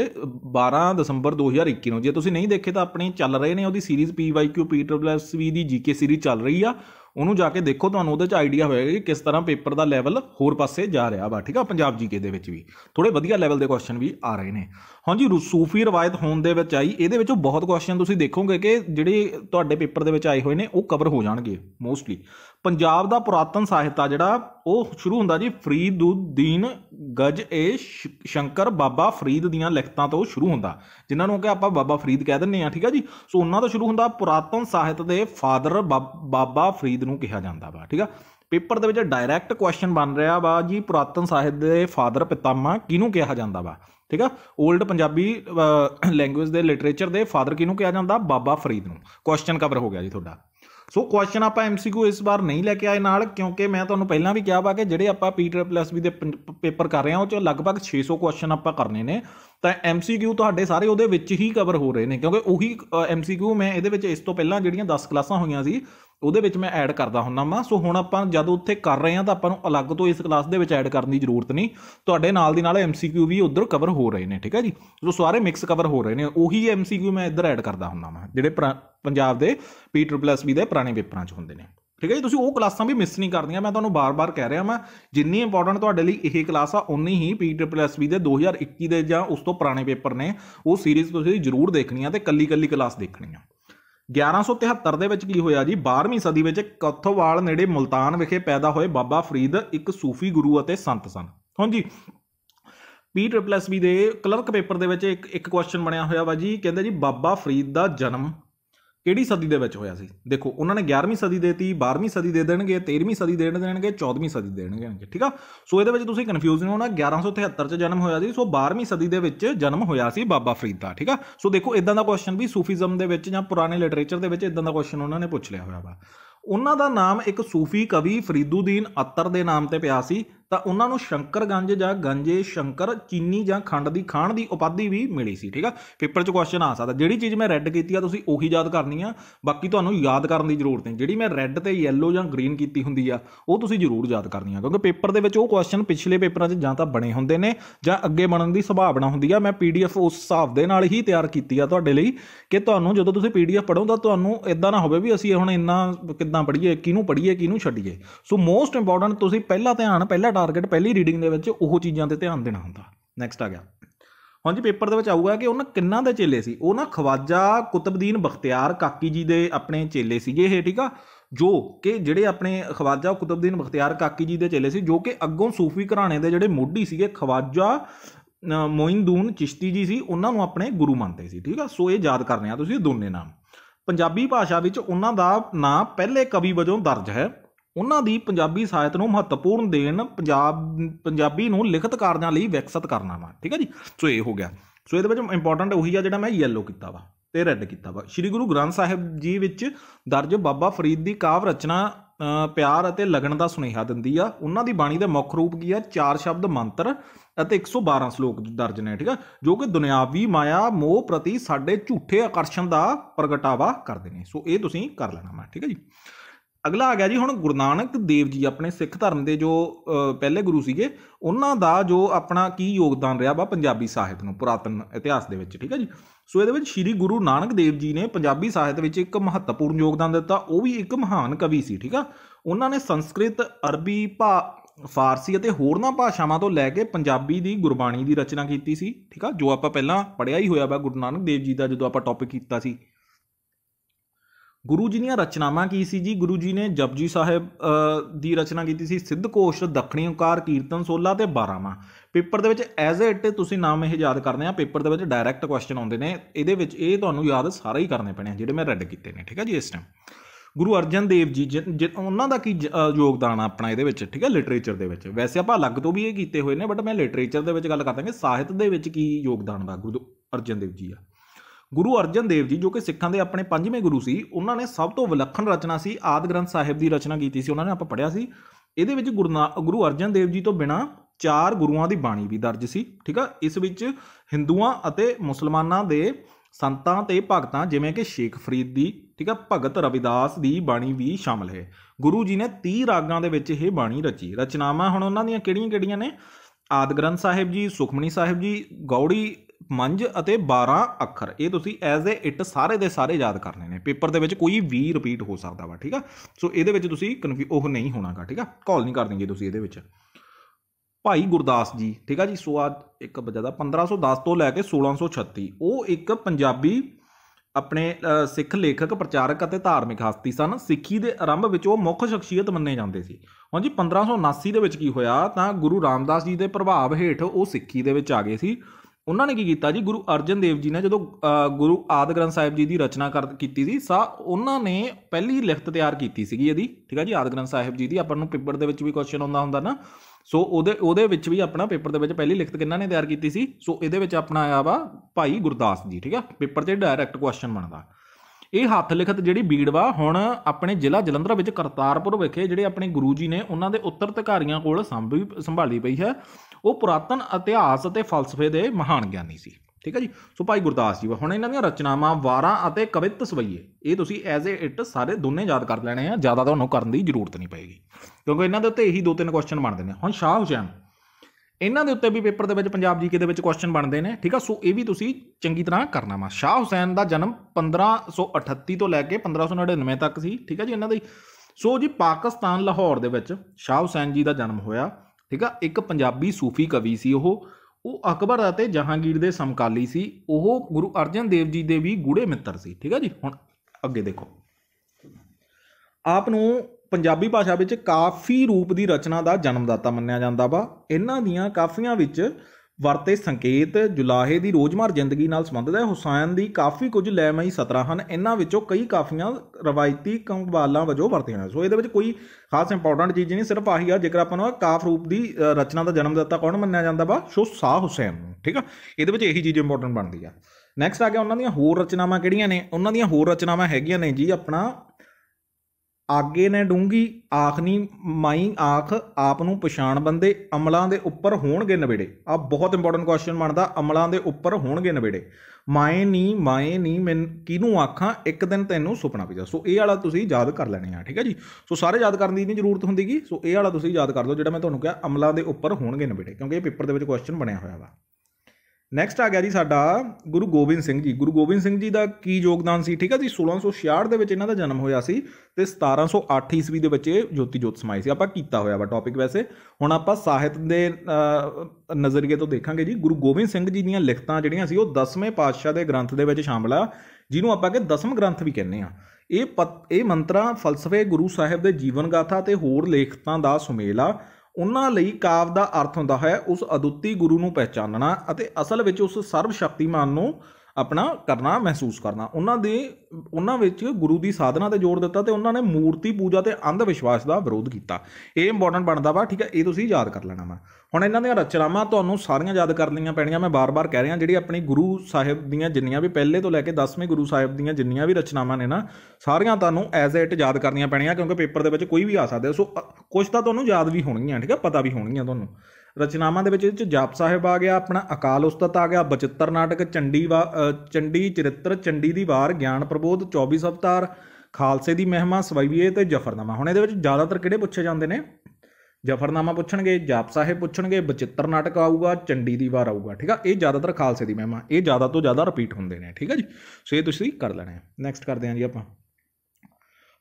12 ਦਸੰਬਰ 2021 ਨੂੰ ਜੇ ਤੁਸੀਂ ਨਹੀਂ ਦੇਖੇ ਤਾਂ ਆਪਣੀ ਚੱਲ ਰਹੇ ਨੇ ਉਹਦੀ series PYQ P plus B ਦੀ ਜੀਕੇ ਸੀਰੀਜ਼ ਚੱਲ ਰਹੀ ਆ ਉਹਨੂੰ ਜਾ ਕੇ ਦੇਖੋ ਤੁਹਾਨੂੰ ਉਹਦੇ ਚ ਆਈਡੀਆ ਹੋਏਗਾ ਕਿ ਕਿਸ ਤਰ੍ਹਾਂ ਪੇਪਰ ਦਾ ਲੈਵਲ ਹੋਰ ਪਾਸੇ ਜਾ ਰਿਹਾ ਵਾ ਠੀਕ ਆ ਪੰਜਾਬ ਜੀਕੇ ਦੇ ਵਿੱਚ ਵੀ ਥੋੜੇ ਵਧੀਆ ਲੈਵਲ ਦੇ ਕੁਐਸਚਨ ਵੀ ਆ ਰਹੇ ਨੇ ਹਾਂਜੀ ਸੂਫੀ ਰਵਾਇਤ ਹੋਣ ਦੇ ਵਿੱਚ ਆਈ ਇਹਦੇ ਵਿੱਚੋਂ ਬਹੁਤ ਕੁਐਸਚਨ ਤੁਸੀਂ ਦੇਖੋਗੇ ਕਿ ਜਿਹੜੇ ਤੁਹਾਡੇ ਪੇਪਰ ਦੇ ਵਿੱਚ ਆਏ ਹੋਏ ਨੇ ਉਹ ਕਵਰ ਹੋ ਜਾਣਗੇ ਮੋਸਟਲੀ ਪੰਜਾਬ ਦਾ ਪੁਰਾਤਨ ਸਾਹਿਤ ਆ ਜਿਹੜਾ ਉਹ ਸ਼ੁਰੂ ਹੁੰਦਾ ਜੀ ਫਰੀਦਉਦੀਨ ਗਜ ਏ ਸ਼ੰਕਰ ਬਾਬਾ ਫਰੀਦ ਦੀਆਂ ਲਿਖਤਾਂ ਤੋਂ ਸ਼ੁਰੂ ਹੁੰਦਾ ਜਿਨ੍ਹਾਂ ਨੂੰ ਕਿ ਆਪਾਂ ਬਾਬਾ ਫਰੀਦ ਕਹਿ ਦਿੰਨੇ ਆ ਠੀਕ ਆ ਜੀ ਸੋ ਉਹਨਾਂ ਤੋਂ ਸ਼ੁਰੂ ਹੁੰਦਾ ਪੁਰਾਤਨ ਸਾਹਿਤ ਦੇ ਫਾਦਰ ਬਾਬਾ ਫਰੀਦ ਨੂੰ ਕਿਹਾ ਜਾਂਦਾ ਵਾ ਠੀਕ ਆ ਪੇਪਰ ਦੇ ਵਿੱਚ ਡਾਇਰੈਕਟ ਕੁਐਸਚਨ ਬਣ ਰਿਹਾ ਵਾ ਜੀ ਪੁਰਾਤਨ ਸਾਹਿਤ ਦੇ ਫਾਦਰ ਪਿਤਾਮਾ ਕਿਹਨੂੰ ਕਿਹਾ ਜਾਂਦਾ ਵਾ ਠੀਕ ਆ 올ਡ ਪੰਜਾਬੀ ਲੈਂਗੁਏਜ ਦੇ ਲਿਟਰੇਚਰ ਦੇ ਫਾਦਰ ਕਿਹਨੂੰ ਕਿਹਾ ਜਾਂਦਾ ਬਾਬਾ ਫਰੀਦ ਨੂੰ ਕੁਐਸਚਨ ਕਵਰ ਹੋ ਗਿਆ ਜੀ ਤੁਹਾਡਾ ਸੋ ਕੁਐਸਚਨ ਆਪਾਂ ਐਮਸੀਕਿਊ ਇਸ ਵਾਰ ਨਹੀਂ ਲੈ ਕੇ ਆਏ ਨਾਲ ਕਿਉਂਕਿ ਮੈਂ ਤੁਹਾਨੂੰ ਪਹਿਲਾਂ ਵੀ ਕਿਹਾ ਵਾ ਕਿ ਜਿਹੜੇ ਆਪਾਂ ਪੀਟਰ ਪਲੱਸ ਵੀ ਦੇ ਪੇਪਰ ਕਰ ਰਹੇ ਹਾਂ ਉਹ ਚ ਲਗਭਗ 600 ਕੁਐਸਚਨ ਆਪਾਂ ਕਰਨੇ ਨੇ ਤਾਂ MCQ ਤੁਹਾਡੇ ਸਾਰੇ ਉਹਦੇ ਵਿੱਚ ਹੀ ਕਵਰ ਹੋ ਰਹੇ ਨੇ ਕਿਉਂਕਿ ਉਹੀ MCQ ਮੈਂ ਇਹਦੇ ਵਿੱਚ ਇਸ ਤੋਂ ਪਹਿਲਾਂ ਜਿਹੜੀਆਂ 10 ਕਲਾਸਾਂ ਹੋਈਆਂ ਸੀ ਉਹਦੇ ਵਿੱਚ ਮੈਂ ਐਡ ਕਰਦਾ ਹੁੰਦਾ ਮਾ ਸੋ ਹੁਣ ਆਪਾਂ ਜਦ ਉੱਥੇ ਕਰ ਰਹੇ ਹਾਂ ਤਾਂ ਆਪਾਂ ਨੂੰ ਅਲੱਗ ਤੋਂ ਇਸ ਕਲਾਸ ਦੇ ਵਿੱਚ ਐਡ ਕਰਨ ਦੀ ਜ਼ਰੂਰਤ ਨਹੀਂ ਤੁਹਾਡੇ ਨਾਲ ਦੀ ਨਾਲ MCQ ਵੀ ਉਧਰ ਕਵਰ ਹੋ ਰਹੇ ਨੇ ਠੀਕ ਹੈ ਜੀ ਸੋ ਸਾਰੇ ਮਿਕਸ ਕਵਰ ਹੋ ਰਹੇ ਨੇ ਉਹੀ MCQ ਮੈਂ ਇੱਧਰ ਐਡ ਕਰਦਾ ਹੁੰਦਾ ਮਾ ਜਿਹੜੇ ਪੰਜਾਬ ਦੇ ਪੀ ਟ੍ਰਿਪਲ ਐਸ ਬੀ ਦੇ ਪੁਰਾਣੇ ਪੇਪਰਾਂ 'ਚ ਹੁੰਦੇ ਨੇ ਠੀਕ ਹੈ ਜੀ ਤੁਸੀਂ ਉਹ ਕਲਾਸਾਂ ਵੀ ਮਿਸ ਨਹੀਂ ਕਰਦੀਆਂ ਮੈਂ ਤੁਹਾਨੂੰ ਬਾਰ-ਬਾਰ ਕਹਿ ਰਿਹਾ ਮੈਂ ਜਿੰਨੀ ਇੰਪੋਰਟੈਂਟ ਤੁਹਾਡੇ ਲਈ ਇਹ ਕਲਾਸ ਆ ਉਨੀ ਹੀ ਪੀਟਰਪਲਸਬੀ ਦੇ 2021 ਦੇ ਜਾਂ ਉਸ ਤੋਂ ਪੁਰਾਣੇ ਪੇਪਰ ਨੇ ਉਹ ਸੀਰੀਜ਼ ਤੁਸੀਂ ਜ਼ਰੂਰ ਦੇਖਣੀ ਆ ਤੇ ਕੱਲੀ-ਕੱਲੀ ਕਲਾਸ ਦੇਖਣੀ ਆ 1173 ਦੇ ਵਿੱਚ ਕੀ ਹੋਇਆ ਜੀ 12ਵੀਂ ਸਦੀ ਵਿੱਚ ਕਥੋਵਾਲ ਨੇੜੇ ਮਲਤਾਨ ਵਿਖੇ ਪੈਦਾ ਹੋਏ ਬਾਬਾ ਫਰੀਦ ਇੱਕ ਸੂਫੀ ਗੁਰੂ ਅਤੇ ਸੰਤ ਸਨ ਹਾਂਜੀ ਪੀ ਟ੍ਰਿਪਲ ਦੇ ਕਲਰਕ ਪੇਪਰ ਦੇ ਵਿੱਚ ਇੱਕ ਇੱਕ ਕੁਐਸਚਨ ਬਣਿਆ ਹੋਇਆ ਵਾ ਜੀ ਕਹਿੰਦਾ ਜੀ ਬਾਬਾ ਫਰੀਦ ਦਾ ਜਨਮ ਕਿਹੜੀ ਸਦੀ ਦੇ ਵਿੱਚ ਹੋਇਆ ਸੀ ਦੇਖੋ ਉਹਨਾਂ ਨੇ 11ਵੀਂ ਸਦੀ ਦੇਤੀ 12ਵੀਂ ਸਦੀ ਦੇ ਦੇਣਗੇ 13ਵੀਂ ਸਦੀ ਦੇ ਦੇਣਗੇ 14ਵੀਂ ਸਦੀ ਦੇ ਦੇਣਗੇ ਠੀਕ ਆ ਸੋ ਇਹਦੇ ਵਿੱਚ ਤੁਸੀਂ ਕਨਫਿਊਜ਼ ਨਹੀਂ ਹੋਣਾ 1173 ਚ ਜਨਮ ਹੋਇਆ ਸੀ ਸੋ 12ਵੀਂ ਸਦੀ ਦੇ ਵਿੱਚ ਜਨਮ ਹੋਇਆ ਸੀ ਬਾਬਾ ਫਰੀਦ ਦਾ ਠੀਕ ਆ ਸੋ ਦੇਖੋ ਇਦਾਂ ਦਾ ਕੁਐਸਚਨ ਵੀ ਸੂਫੀਜ਼ਮ ਦੇ ਵਿੱਚ ਜਾਂ ਪੁਰਾਣੇ ਲਿਟਰੇਚਰ ਦੇ ਵਿੱਚ ਇਦਾਂ ਦਾ ਕੁਐਸਚਨ ਉਹਨਾਂ ਨੇ ਪੁੱਛ ਲਿਆ ਹੋਇਆ ਵਾ ਉਹਨਾਂ ਦਾ ਨਾਮ ਇੱਕ ਸੂਫੀ ਕਵੀ ਫਰੀਦੁਦੀਨ ਅਤਰ ਦੇ ਨਾਮ ਤੇ ਪਿਆ ਸੀ ਤਾਂ ਉਹਨਾਂ ਨੂੰ ਸ਼ੰਕਰਗੰਜ ਜਾਂ ਗੰਜੇ ਸ਼ੰਕਰ ਚੀਨੀ ਜਾਂ ਖੰਡ ਦੀ ਖਾਣ ਦੀ ਉਪਾਧੀ ਵੀ ਮਿਲੀ ਸੀ ਠੀਕ ਆ ਪੇਪਰ 'ਚ ਕੁਐਸਚਨ ਆ ਸਕਦਾ ਜਿਹੜੀ ਚੀਜ਼ ਮੈਂ ਰੈੱਡ ਕੀਤੀ ਆ ਤੁਸੀਂ ਉਹੀ ਯਾਦ ਕਰਨੀ ਆ ਬਾਕੀ ਤੁਹਾਨੂੰ ਯਾਦ ਕਰਨ ਦੀ ਜ਼ਰੂਰਤ ਨਹੀਂ ਜਿਹੜੀ ਮੈਂ ਰੈੱਡ ਤੇ ਯੈਲੋ ਜਾਂ ਗ੍ਰੀਨ ਕੀਤੀ ਹੁੰਦੀ ਆ ਉਹ ਤੁਸੀਂ ਜ਼ਰੂਰ ਯਾਦ ਕਰਨੀ ਆ ਕਿਉਂਕਿ ਪੇਪਰ ਦੇ ਵਿੱਚ ਉਹ ਕੁਐਸਚਨ ਪਿਛਲੇ ਪੇਪਰਾਂ 'ਚ ਜਾਂ ਤਾਂ ਬਣੇ ਹੁੰਦੇ ਨੇ ਜਾਂ ਅੱਗੇ ਬਣਨ ਦੀ ਸੰਭਾਵਨਾ ਹੁੰਦੀ ਆ ਮੈਂ ਪੀਡੀਐਫ ਉਸ ਹਿਸਾਬ ਦੇ ਨਾਲ ਹੀ ਤਿਆਰ ਕੀਤੀ ਆ ਤੁਹਾਡੇ ਲਈ ਕਿ ਤੁਹਾਨੂੰ ਜਦੋਂ ਤੁਸੀਂ ਪੀਡੀਐਫ ਪੜ੍ਹੋ ਤਾਂ ਤੁਹਾਨੂੰ ਇਦਾਂ ਨਾ ਹੋਵੇ ਵੀ ਅਸੀਂ ਹੁਣ ਇੰਨਾ ਕਿੱਦਾਂ ਪੜ੍ਹੀਏ ਕਿਹਨੂੰ ਪੜ੍ਹੀਏ ਕਿਹਨੂੰ ਛੱਡੀਏ ਸੋ ਮੋਸਟ ਇੰਪੋਰਟੈਂਟ ਤੁਸੀਂ ਪਹਿਲਾ ਧਿਆਨ ਪਹਿਲਾ ਟਾਰਗੇਟ ਪਹਿਲੀ ਰੀਡਿੰਗ ਦੇ ਵਿੱਚ ਉਹ ਚੀਜ਼ਾਂ ਤੇ ਧਿਆਨ ਦੇਣਾ ਹੁੰਦਾ ਨੈਕਸਟ ਆ ਗਿਆ ਹਾਂਜੀ ਪੇਪਰ ਦੇ ਵਿੱਚ ਆਊਗਾ ਕਿ ਉਹਨਾਂ ਕਿੰਨਾ ਦੇ ਚੇਲੇ ਸੀ ਉਹ ਨਾ ਖਵਾਜਾ ਕੁਤਬਦੀਨ ਬਖਤਿਆਰ ਕਾਕੀ ਜੀ ਦੇ ਆਪਣੇ ਚੇਲੇ ਸੀਗੇ ਇਹ ਠੀਕ ਆ ਜੋ ਕਿ ਜਿਹੜੇ ਆਪਣੇ ਖਵਾਜਾ ਕੁਤਬਦੀਨ ਬਖਤਿਆਰ ਕਾਕੀ ਜੀ ਦੇ ਚੇਲੇ ਸੀ ਜੋ ਕਿ ਅੱਗੋਂ ਸੂਫੀ ਘਰਾਣੇ ਦੇ ਜਿਹੜੇ ਮੋਢੀ ਸੀਗੇ ਖਵਾਜਾ ਮੋਇਨਦੂਨ ਚਿਸ਼ਤੀ ਜੀ ਸੀ ਉਹਨਾਂ ਨੂੰ ਆਪਣੇ ਗੁਰੂ ਮੰਨਦੇ ਸੀ ਠੀਕ ਆ ਸੋ ਇਹ ਯਾਦ ਕਰਨੇ ਆ ਤੁਸੀਂ ਦੋਨੇ ਨਾਮ ਪੰਜਾਬੀ ਭਾਸ਼ਾ ਵਿੱਚ ਉਹਨਾਂ ਦਾ ਨਾਂ ਪਹਿਲੇ ਕਵੀ ਵਜੋਂ ਦਰਜ ਹੈ ਉਹਨਾਂ ਦੀ ਪੰਜਾਬੀ ਸਾਹਿਤ ਨੂੰ ਮਹੱਤਵਪੂਰਨ ਦੇਣ ਪੰਜਾਬ ਪੰਜਾਬੀ ਨੂੰ ਲਿਖਤ ਕਾਰਜਾਂ ਲਈ ਵਿਕਸਿਤ ਕਰਨਾ ਵਾ ਠੀਕ ਹੈ ਜੀ ਸੋ ਇਹ ਹੋ ਗਿਆ ਸੋ ਇਹਦੇ ਵਿੱਚ ਇੰਪੋਰਟੈਂਟ ਉਹੀ ਆ ਜਿਹੜਾ ਮੈਂ ਯੈਲੋ ਕੀਤਾ ਵਾ ਤੇ ਰੈੱਡ ਕੀਤਾ ਵਾ ਸ੍ਰੀ ਗੁਰੂ ਗ੍ਰੰਥ ਸਾਹਿਬ ਜੀ ਵਿੱਚ ਦਰਜ ਬਾਬਾ ਫਰੀਦ ਦੀ ਕਾਵ ਰਚਨਾ ਪਿਆਰ ਅਤੇ ਲਗਨ ਦਾ ਸੁਨੇਹਾ ਦਿੰਦੀ ਆ ਉਹਨਾਂ ਦੀ ਬਾਣੀ ਦਾ ਮੁੱਖ ਰੂਪ ਕੀ ਆ ਚਾਰ ਸ਼ਬਦ ਮੰਤਰ ਅਤੇ 112 ਸ਼ਲੋਕ ਦਰਜ ਨੇ ਠੀਕ ਆ ਜੋ ਕਿ ਦੁਨਿਆਵੀ ਮਾਇਆ ਮੋਹ ਪ੍ਰਤੀ ਸਾਡੇ ਝੂਠੇ ਆਕਰਸ਼ਣ ਦਾ ਪ੍ਰਗਟਾਵਾ ਕਰਦੇ ਨੇ ਸੋ ਇਹ ਤੁਸੀਂ ਕਰ ਲੈਣਾ ਮੈਂ ਠੀਕ ਹੈ ਜੀ ਅਗਲਾ ਆ ਗਿਆ ਜੀ ਹੁਣ ਗੁਰੂ ਨਾਨਕ ਦੇਵ ਜੀ ਆਪਣੇ ਸਿੱਖ ਧਰਮ ਦੇ ਜੋ ਪਹਿਲੇ ਗੁਰੂ ਸੀਗੇ ਉਹਨਾਂ ਦਾ ਜੋ ਆਪਣਾ ਕੀ ਯੋਗਦਾਨ ਰਿਹਾ ਵਾ ਪੰਜਾਬੀ ਸਾਹਿਤ ਨੂੰ ਪੁਰਾਤਨ ਇਤਿਹਾਸ ਦੇ ਵਿੱਚ ਠੀਕ ਹੈ ਜੀ ਸੋ ਇਹਦੇ ਵਿੱਚ ਸ੍ਰੀ ਗੁਰੂ ਨਾਨਕ ਦੇਵ ਜੀ ਨੇ ਪੰਜਾਬੀ ਸਾਹਿਤ ਵਿੱਚ ਇੱਕ ਮਹੱਤਵਪੂਰਨ ਯੋਗਦਾਨ ਦਿੱਤਾ ਉਹ ਵੀ ਇੱਕ ਮਹਾਨ ਕਵੀ ਸੀ ਠੀਕ ਆ ਉਹਨਾਂ ਨੇ ਸੰਸਕ੍ਰਿਤ ਅਰਬੀ ਭਾ ਫਾਰਸੀ ਅਤੇ ਹੋਰਨਾਂ ਭਾਸ਼ਾਵਾਂ ਤੋਂ ਲੈ ਕੇ ਪੰਜਾਬੀ ਦੀ ਗੁਰਬਾਣੀ ਦੀ ਰਚਨਾ ਕੀਤੀ ਸੀ ਠੀਕ ਆ ਜੋ ਆਪਾਂ ਪਹਿਲਾਂ ਪੜਿਆ ਹੀ ਹੋਇਆ ਵਾ ਗੁਰੂ ਨਾਨਕ ਦੇਵ ਜੀ ਦਾ ਜਦੋਂ ਆਪਾਂ ਟੌਪਿਕ ਕੀਤਾ ਸੀ ਗੁਰੂ ਜੀ ਦੀਆਂ ਰਚਨਾਵਾਂ ਕੀ ਸੀ ਜੀ ਗੁਰੂ ਜੀ ਨੇ ਜਪਜੀ ਸਾਹਿਬ ਦੀ ਰਚਨਾ ਕੀਤੀ ਸੀ ਸਿੱਧ ਕੋਸ਼ ਦੱਖਣੀ ਓਕਾਰ ਕੀਰਤਨ 16 ਤੇ 12ਵਾਂ ਪੇਪਰ ਦੇ ਵਿੱਚ ਐਜ਼ ਇਟ ਤੁਸੀਂ ਨਾਮ ਇਹ ਯਾਦ ਕਰਨੇ ਆ ਪੇਪਰ ਦੇ ਵਿੱਚ ਡਾਇਰੈਕਟ ਕੁਐਸਚਨ ਆਉਂਦੇ ਨੇ ਇਹਦੇ ਵਿੱਚ ਇਹ ਤੁਹਾਨੂੰ ਯਾਦ ਸਾਰਾ ਹੀ ਕਰਨੇ ਪੈਣੇ ਜਿਹੜੇ ਮੈਂ ਰੈੱਡ ਕੀਤੇ ਨੇ ਠੀਕ ਆ ਜੀ ਇਸ ਟਾਈਮ ਗੁਰੂ ਅਰਜਨ ਦੇਵ ਜੀ ਉਹਨਾਂ ਦਾ ਕੀ ਯੋਗਦਾਨ ਆ ਆਪਣਾ ਇਹਦੇ ਵਿੱਚ ਠੀਕ ਹੈ ਲਿਟਰੇਚਰ ਦੇ ਵਿੱਚ ਵੈਸੇ ਆਪਾਂ ਅਲੱਗ ਤੋਂ ਵੀ ਇਹ ਕੀਤੇ ਹੋਏ ਨੇ ਬਟ ਮੈਂ ਲਿਟਰੇਚਰ ਦੇ ਵਿੱਚ ਗੱਲ ਕਰਦਾਂਗੇ ਸਾਹਿਤ ਦੇ ਵਿੱਚ ਕੀ ਯੋਗਦਾਨ ਦਾ ਗੁਰੂ ਅਰਜਨ ਦੇਵ ਜੀ ਆ ਗੁਰੂ ਅਰਜਨ ਦੇਵ ਜੀ ਜੋ ਕਿ ਸਿੱਖਾਂ ਦੇ ਆਪਣੇ ਪੰਜਵੇਂ ਗੁਰੂ ਸੀ ਉਹਨਾਂ ਨੇ ਸਭ ਤੋਂ ਵਿਲੱਖਣ ਰਚਨਾ ਸੀ ਆਦ ਗ੍ਰੰਥ ਸਾਹਿਬ ਦੀ ਰਚਨਾ ਕੀਤੀ ਸੀ ਉਹਨਾਂ ਨੇ ਆਪਾਂ ਪੜਿਆ ਸੀ ਇਹਦੇ ਵਿੱਚ ਗੁਰੂ ਅਰਜਨ ਦੇਵ ਜੀ ਤੋਂ ਬਿਨਾ ਚਾਰ ਗੁਰੂਆਂ ਦੀ ਬਾਣੀ ਵੀ ਦਰਜ ਸੀ ਠੀਕ ਆ ਇਸ ਵਿੱਚ ਹਿੰਦੂਆਂ ਅਤੇ ਮੁਸਲਮਾਨਾਂ ਦੇ ਸੰਤਾਂ ਤੇ ਭਗਤਾਂ ਜਿਵੇਂ ਕਿ ਸ਼ੇਖ ਫਰੀਦ ਦੀ ਠੀਕ ਆ ਭਗਤ ਰਵਿਦਾਸ ਦੀ ਬਾਣੀ ਵੀ ਸ਼ਾਮਲ ਹੈ ਗੁਰੂ ਜੀ ਨੇ 30 ਰਾਗਾਂ ਦੇ ਵਿੱਚ ਇਹ ਬਾਣੀ ਰਚੀ ਰਚਨਾਵਾਂ ਹੁਣ ਉਹਨਾਂ ਦੀਆਂ ਕਿਹੜੀਆਂ-ਕਿਹੜੀਆਂ ਨੇ ਆਦ ਗ੍ਰੰਥ ਸਾਹਿਬ ਜੀ ਸੁਖਮਨੀ ਸਾਹਿਬ ਜੀ ਗੌੜੀ ਮੰਜ ਅਤੇ 12 ਅੱਖਰ ਇਹ ਤੁਸੀਂ ਐਜ਼ ਅ ਇਟ ਸਾਰੇ ਦੇ ਸਾਰੇ ਯਾਦ ਕਰਨੇ ਨੇ ਪੇਪਰ ਦੇ ਵਿੱਚ ਕੋਈ ਵੀ ਰਿਪੀਟ ਹੋ ਸਕਦਾ ਵਾ ਠੀਕ ਆ ਸੋ ਇਹਦੇ ਵਿੱਚ ਤੁਸੀਂ ਕਨਫਿਊ ਉਹ ਨਹੀਂ ਹੋਣਾਗਾ ਠੀਕ ਆ ਕਾਲ ਨਹੀਂ ਕਰ ਜੇ ਤੁਸੀਂ ਇਹਦੇ ਵਿੱਚ ਭਾਈ ਗੁਰਦਾਸ ਜੀ ਠੀਕ ਆ ਜੀ ਸੋ ਆ ਇੱਕ ਬਜਾਦਾ 1510 ਤੋਂ ਲੈ ਕੇ 1636 ਉਹ ਇੱਕ ਪੰਜਾਬੀ ਆਪਣੇ ਸਿੱਖ ਲੇਖਕ ਪ੍ਰਚਾਰਕ ਅਤੇ ਧਾਰਮਿਕ ਹਸਤੀ ਸਨ ਸਿੱਖੀ ਦੇ ਆਰੰਭ ਵਿੱਚ ਉਹ ਮੁੱਖ ਸ਼ਖਸੀਅਤ ਮੰਨੇ ਜਾਂਦੇ ਸੀ ਹਾਂ ਜੀ 1579 ਦੇ ਵਿੱਚ ਕੀ ਹੋਇਆ ਤਾਂ ਗੁਰੂ ਰਾਮਦਾਸ ਜੀ ਦੇ ਪ੍ਰਭਾਵ ਹੇਠ ਉਹ ਸਿੱਖੀ ਦੇ ਵਿੱਚ ਆ ਗਏ ਸੀ ਉਹਨਾਂ ਨੇ ਕੀ ਕੀਤਾ ਜੀ ਗੁਰੂ ਅਰਜਨ ਦੇਵ ਜੀ ਨੇ ਜਦੋਂ ਗੁਰੂ ਆਦ ਗ੍ਰੰਥ ਸਾਹਿਬ ਜੀ ਦੀ ਰਚਨਾ ਕਰ ਕੀਤੀ ਸੀ ਸਾ ਉਹਨਾਂ ਨੇ ਪਹਿਲੀ ਲਿਖਤ ਤਿਆਰ ਕੀਤੀ ਸੀਗੀ ਇਹਦੀ ਠੀਕ ਹੈ ਜੀ ਆਦ ਗ੍ਰੰਥ ਸਾਹਿਬ ਜੀ ਦੀ ਆਪਾਂ ਨੂੰ ਪੇਪਰ ਦੇ ਵਿੱਚ ਵੀ ਕੁਐਸਚਨ ਆਉਂਦਾ ਹੁੰਦਾ ਨਾ ਸੋ ਉਹਦੇ ਉਹਦੇ ਵਿੱਚ ਵੀ ਆਪਣਾ ਪੇਪਰ ਦੇ ਵਿੱਚ ਪਹਿਲੀ ਲਿਖਤ ਕਿੰਨਾ ਨੇ ਤਿਆਰ ਕੀਤੀ ਸੀ ਸੋ ਇਹਦੇ ਵਿੱਚ ਆਪਣਾ ਆਇਆ ਵਾ ਭਾਈ ਗੁਰਦਾਸ ਜੀ ਠੀਕ ਹੈ ਪੇਪਰ ਤੇ ਡਾਇਰੈਕਟ ਕੁਐਸਚਨ ਬਣਦਾ ਇਹ ਹੱਥ ਲਿਖਤ ਜਿਹੜੀ ਬੀੜਵਾ ਹੁਣ ਆਪਣੇ ਜ਼ਿਲ੍ਹਾ ਜਲੰਧਰ ਵਿੱਚ ਕਰਤਾਰਪੁਰ ਵਿਖੇ ਜਿਹੜੇ ਆਪਣੇ ਗੁਰੂ ਜੀ ਨੇ ਉਹਨਾਂ ਦੇ ਅਧਿਕਾਰੀਆਂ ਕੋਲ ਸੰਭਾਲੀ ਪਈ ਹੈ ਉਹ ਪੁਰਾਤਨ ਇਤਿਹਾਸ ਅਤੇ ਫਲਸਫੇ ਦੇ ਮਹਾਨ ਗਿਆਨੀ ਸੀ ਠੀਕ ਹੈ ਜੀ ਸੋ ਭਾਈ ਗੁਰਦਾਸ ਜੀ ਹੁਣ ਇਹਨਾਂ ਦੀਆਂ ਰਚਨਾਵਾਂ ਵਾਰਾਂ ਅਤੇ ਕਵਿਤ ਸਵਈਏ ਇਹ ਤੁਸੀਂ ਐਜ਼ ਏ ਇਟ ਸਾਰੇ ਦੋਨੇ ਯਾਦ ਕਰ ਲੈਣੇ ਆ ਜ਼ਿਆਦਾ ਤੁਹਾਨੂੰ ਕਰਨ ਦੀ ਜ਼ਰੂਰਤ ਨਹੀਂ ਪਏਗੀ ਕਿਉਂਕਿ ਇਹਨਾਂ ਦੇ ਉੱਤੇ ਇਹੀ ਦੋ ਤਿੰਨ ਕੁਐਸਚਨ ਬਣਦੇ ਨੇ ਹੁਣ ਸ਼ਾਹ ਹੁਸੈਨ ਇਹਨਾਂ ਦੇ ਉੱਤੇ ਵੀ ਪੇਪਰ ਦੇ ਵਿੱਚ ਪੰਜਾਬ ਜੀਕੇ ਦੇ ਵਿੱਚ ਕੁਐਸਚਨ ਬਣਦੇ ਨੇ ਠੀਕ ਆ ਸੋ ਇਹ ਵੀ ਤੁਸੀਂ ਚੰਗੀ ਤਰ੍ਹਾਂ ਕਰਨਾ ਵਾ ਸ਼ਾਹ ਹੁਸੈਨ ਦਾ ਜਨਮ 1538 ਤੋਂ ਲੈ ਕੇ 1599 ਤੱਕ ਸੀ ਠੀਕ ਆ ਜੀ ਇਹਨਾਂ ਦਾ ਸੋ ਜੀ ਪਾਕਿਸਤਾਨ ਲਾਹੌਰ ਦੇ ਵਿੱਚ ਸ਼ਾਹ ਹੁਸੈਨ ਜੀ ਦਾ ਜਨਮ ਹੋਇਆ ਠੀਕ ਆ ਇੱਕ ਪੰਜਾਬੀ ਸੂਫੀ ਕਵੀ ਸੀ ਉਹ ਉਹ ਅਕਬਰ ਅਤੇ ਜਹਾਂਗੀਰ ਦੇ ਸਮਕਾਲੀ ਸੀ ਉਹ ਗੁਰੂ ਅਰਜਨ ਦੇਵ ਜੀ ਦੇ ਵੀ ਗੂੜੇ ਮਿੱਤਰ ਸੀ ਠੀਕ ਆ ਜੀ ਹੁਣ ਅੱਗੇ ਦੇਖੋ ਆਪ ਨੂੰ ਪੰਜਾਬੀ ਭਾਸ਼ਾ ਵਿੱਚ ਕਾਫੀ ਰੂਪ ਦੀ ਰਚਨਾ ਦਾ ਜਨਮਦਾਤਾ ਮੰਨਿਆ ਜਾਂਦਾ ਵਾ ਇਹਨਾਂ ਦੀਆਂ ਕਾਫੀਆਂ ਵਿੱਚ ਵਰਤੇ ਸੰਕੇਤ ਜੁਲਾਹੇ ਦੀ ਰੋਜ਼ਮਰ ਜ਼ਿੰਦਗੀ ਨਾਲ ਸੰਬੰਧਿਤ ਹੈ ਹੁਸੈਨ ਦੀ ਕਾਫੀ ਕੁਝ ਲੈਮਈ 17 ਹਨ ਇਹਨਾਂ ਵਿੱਚੋਂ ਕਈ ਕਾਫੀਆਂ ਰਵਾਇਤੀ ਕੰਬਾਲਾਂ ਵਜੋਂ ਵਰਤੀਆਂ ਸੋ ਇਹਦੇ ਵਿੱਚ ਕੋਈ ਖਾਸ ਇੰਪੋਰਟੈਂਟ ਚੀਜ਼ ਨਹੀਂ ਸਿਰਫ ਆਹੀ ਆ ਜੇਕਰ ਆਪਾਂ ਨੂੰ ਕਾਫ ਰੂਪ ਦੀ ਰਚਨਾ ਦਾ ਜਨਮਦਾਤਾ ਕੌਣ ਮੰਨਿਆ ਜਾਂਦਾ ਵਾ ਸੋ ਸਾਹ ਹੁਸੈਨ ਠੀਕ ਆ ਇਹਦੇ ਵਿੱਚ ਇਹੀ ਚੀਜ਼ ਇੰਪੋਰਟੈਂਟ ਬਣਦੀ ਆ ਨੈਕਸਟ ਆ ਗਿਆ ਉਹਨਾਂ ਦੀਆਂ ਹੋਰ ਰਚਨਾਵਾਂ ਕਿਹੜੀਆਂ ਨੇ ਉਹਨਾਂ ਦੀਆਂ ਹੋਰ ਰਚਨਾਵਾਂ ਹੈਗੀਆਂ ਨੇ ਜੀ ਆਪਣਾ ਆਗੇ ਨੇ ਡੂੰਗੀ ਆਖਨੀ ਮਾਈ ਆਖ ਆਪ ਨੂੰ ਪਛਾਣ ਬੰਦੇ ਅਮਲਾਂ ਦੇ ਉੱਪਰ ਹੋਣਗੇ ਨਵੇੜੇ ਆ ਬਹੁਤ ਇੰਪੋਰਟੈਂਟ ਕੁਐਸਚਨ ਬਣਦਾ ਅਮਲਾਂ ਦੇ ਉੱਪਰ ਹੋਣਗੇ ਨਵੇੜੇ ਮਾਏ ਨੀ ਮਾਏ ਨੀ ਮੈਂ ਕਿਹਨੂੰ ਆਖਾਂ ਇੱਕ ਦਿਨ ਤੈਨੂੰ ਸੁਪਨਾ ਪਈਦਾ ਸੋ ਇਹ ਵਾਲਾ ਤੁਸੀਂ ਯਾਦ ਕਰ ਲੈਣੇ ਆ ਠੀਕ ਹੈ ਜੀ ਸੋ ਸਾਰੇ ਯਾਦ ਕਰਨ ਦੀ ਨਹੀਂ ਜ਼ਰੂਰਤ ਹੁੰਦੀਗੀ ਸੋ ਇਹ ਵਾਲਾ ਤੁਸੀਂ ਯਾਦ ਕਰ ਲਓ ਜਿਹੜਾ ਮੈਂ ਤੁਹਾਨੂੰ ਕਿਹਾ ਅਮਲਾਂ ਦੇ ਉੱਪਰ ਹੋਣਗੇ ਨਵੇੜੇ ਕਿਉਂਕਿ ਇਹ ਪੇਪਰ ਦੇ ਵਿੱਚ ਕੁਐਸਚਨ ਬਣਿਆ ਹੋਇਆ ਵਾ ਨੈਕਸਟ ਆ ਗਿਆ ਜੀ ਸਾਡਾ ਗੁਰੂ ਗੋਬਿੰਦ ਸਿੰਘ ਜੀ ਗੁਰੂ ਗੋਬਿੰਦ ਸਿੰਘ ਜੀ ਦਾ ਕੀ ਯੋਗਦਾਨ ਸੀ ਠੀਕ ਆ ਜੀ 1666 ਦੇ ਵਿੱਚ ਇਹਨਾਂ ਦਾ ਜਨਮ ਹੋਇਆ ਸੀ ਤੇ 1708 ਈਸਵੀ ਦੇ ਵਿੱਚ ਜੋਤੀ ਜੋਤ ਸਮਾਈ ਸੀ ਆਪਾਂ ਕੀਤਾ ਹੋਇਆ ਵਾ ਟੌਪਿਕ ਵੈਸੇ ਹੁਣ ਆਪਾਂ ਸਾਹਿਤ ਦੇ ਨਜ਼ਰੀਏ ਤੋਂ ਦੇਖਾਂਗੇ ਜੀ ਗੁਰੂ ਗੋਬਿੰਦ ਸਿੰਘ ਜੀ ਦੀਆਂ ਲਿਖਤਾਂ ਜਿਹੜੀਆਂ ਸੀ ਉਹ 10ਵੇਂ ਪਾਤਸ਼ਾਹ ਦੇ ਗ੍ਰੰਥ ਦੇ ਵਿੱਚ ਸ਼ਾਮਲ ਆ ਜਿਹਨੂੰ ਆਪਾਂ ਕਿ ਦਸਮ ਗ੍ਰੰਥ ਵੀ ਕਹਿੰਦੇ ਆ ਇਹ ਇਹ ਮੰਤਰਾ ਫਲਸਫੇ ਗੁਰੂ ਸਾਹਿਬ ਦੇ ਜੀਵਨ ਗਾਥਾ ਤੇ ਹੋਰ ਲੇਖਤਾਂ ਦਾ ਸੁਮੇਲ ਆ ਉਹਨਾਂ ਲਈ ਕਾਵ ਦਾ ਅਰਥ ਹੁੰਦਾ ਹੈ ਉਸ ਅਦੁੱਤੀ ਗੁਰੂ ਨੂੰ ਪਹਿਚਾਨਣਾ ਅਤੇ ਅਸਲ ਵਿੱਚ ਉਸ ਸਰਵ ਸ਼ਕਤੀਮਾਨ ਨੂੰ ਆਪਣਾ ਕਰਨਾ ਮਹਿਸੂਸ ਕਰਨਾ ਉਹਨਾਂ ਦੇ ਉਹਨਾਂ ਵਿੱਚ ਗੁਰੂ ਦੀ ਸਾਧਨਾ ਤੇ ਜ਼ੋਰ ਦਿੱਤਾ ਤੇ ਉਹਨਾਂ ਨੇ ਮੂਰਤੀ ਪੂਜਾ ਤੇ ਅੰਧ ਵਿਸ਼ਵਾਸ ਦਾ ਵਿਰੋਧ ਕੀਤਾ ਇਹ ਇੰਪੋਰਟੈਂਟ ਬਣਦਾ ਵਾ ਠੀਕ ਹੈ ਇਹ ਤੁਸੀਂ ਯਾਦ ਕਰ ਲੈਣਾ ਵਾ ਹੁਣ ਇਹਨਾਂ ਦੀਆਂ ਰਚਨਾਵਾਂ ਤੁਹਾਨੂੰ ਸਾਰੀਆਂ ਯਾਦ ਕਰਨੀਆਂ ਪੈਣੀਆਂ ਮੈਂ ਬਾਰ-ਬਾਰ ਕਹਿ ਰਿਹਾ ਜਿਹੜੀ ਆਪਣੀ ਗੁਰੂ ਸਾਹਿਬ ਦੀਆਂ ਜਿੰਨੀਆਂ ਵੀ ਪਹਿਲੇ ਤੋਂ ਲੈ ਕੇ 10ਵੇਂ ਗੁਰੂ ਸਾਹਿਬ ਦੀਆਂ ਜਿੰਨੀਆਂ ਵੀ ਰਚਨਾਵਾਂ ਨੇ ਨਾ ਸਾਰੀਆਂ ਤੁਹਾਨੂੰ ਐਜ਼ ਇਟ ਯਾਦ ਕਰਨੀਆਂ ਪੈਣੀਆਂ ਕਿਉਂਕਿ ਪੇਪਰ ਦੇ ਵਿੱਚ ਕੋਈ ਵੀ ਆ ਸਕਦਾ ਸੋ ਕੁਝ ਤਾਂ ਤੁਹਾਨੂੰ ਯਾਦ ਵੀ ਹੋਣੀਆਂ ਠੀਕ ਹੈ ਪਤਾ ਵੀ ਹੋਣੀਆਂ ਤੁਹਾਨੂੰ ਰਚਨਾਵਾਂ ਦੇ ਵਿੱਚ ਇਹਦੇ ਵਿੱਚ ਜਾਪ ਸਾਹਿਬ ਆ ਗਿਆ ਆਪਣਾ ਅਕਾਲ ਉਸਤਤ ਆ ਗਿਆ ਬਚਿੱਤਰ ਨਾਟਕ ਚੰਡੀ ਚੰਡੀ ਚਰਿੱਤਰ ਚੰਡੀ ਦੀ ਵਾਰ ਗਿਆਨ ਪ੍ਰਬੋਧ 24 ਅਵਤਾਰ ਖਾਲਸੇ ਦੀ ਮਹਿਮਾ ਸਵਈਏ ਤੇ ਜਫਰਨਾਮਾ ਹੁਣ ਇਹਦੇ ਵਿੱਚ ਜ਼ਿਆਦਾਤਰ ਕਿਹੜੇ ਪੁੱਛੇ ਜਾਂਦੇ ਨੇ ਜਫਰਨਾਮਾ ਪੁੱਛਣਗੇ ਜਾਪ ਸਾਹਿਬ ਪੁੱਛਣਗੇ ਬਚਿੱਤਰ ਨਾਟਕ ਆਊਗਾ ਚੰਡੀ ਦੀ ਵਾਰ ਆਊਗਾ ਠੀਕ ਆ ਇਹ ਜ਼ਿਆਦਾਤਰ ਖਾਲਸੇ ਦੀ ਮਹਿਮਾ ਇਹ ਜ਼ਿਆਦਾ ਤੋਂ ਜ਼ਿਆਦਾ ਰਿਪੀਟ ਹੁੰਦੇ ਨੇ ਠੀਕ ਆ ਜੀ ਸੋ ਇਹ ਤੁਸੀਂ ਕਰ ਲੈਣਾ ਹੈ ਨੈਕਸਟ ਕਰਦੇ ਹਾਂ ਜੀ ਆਪਾਂ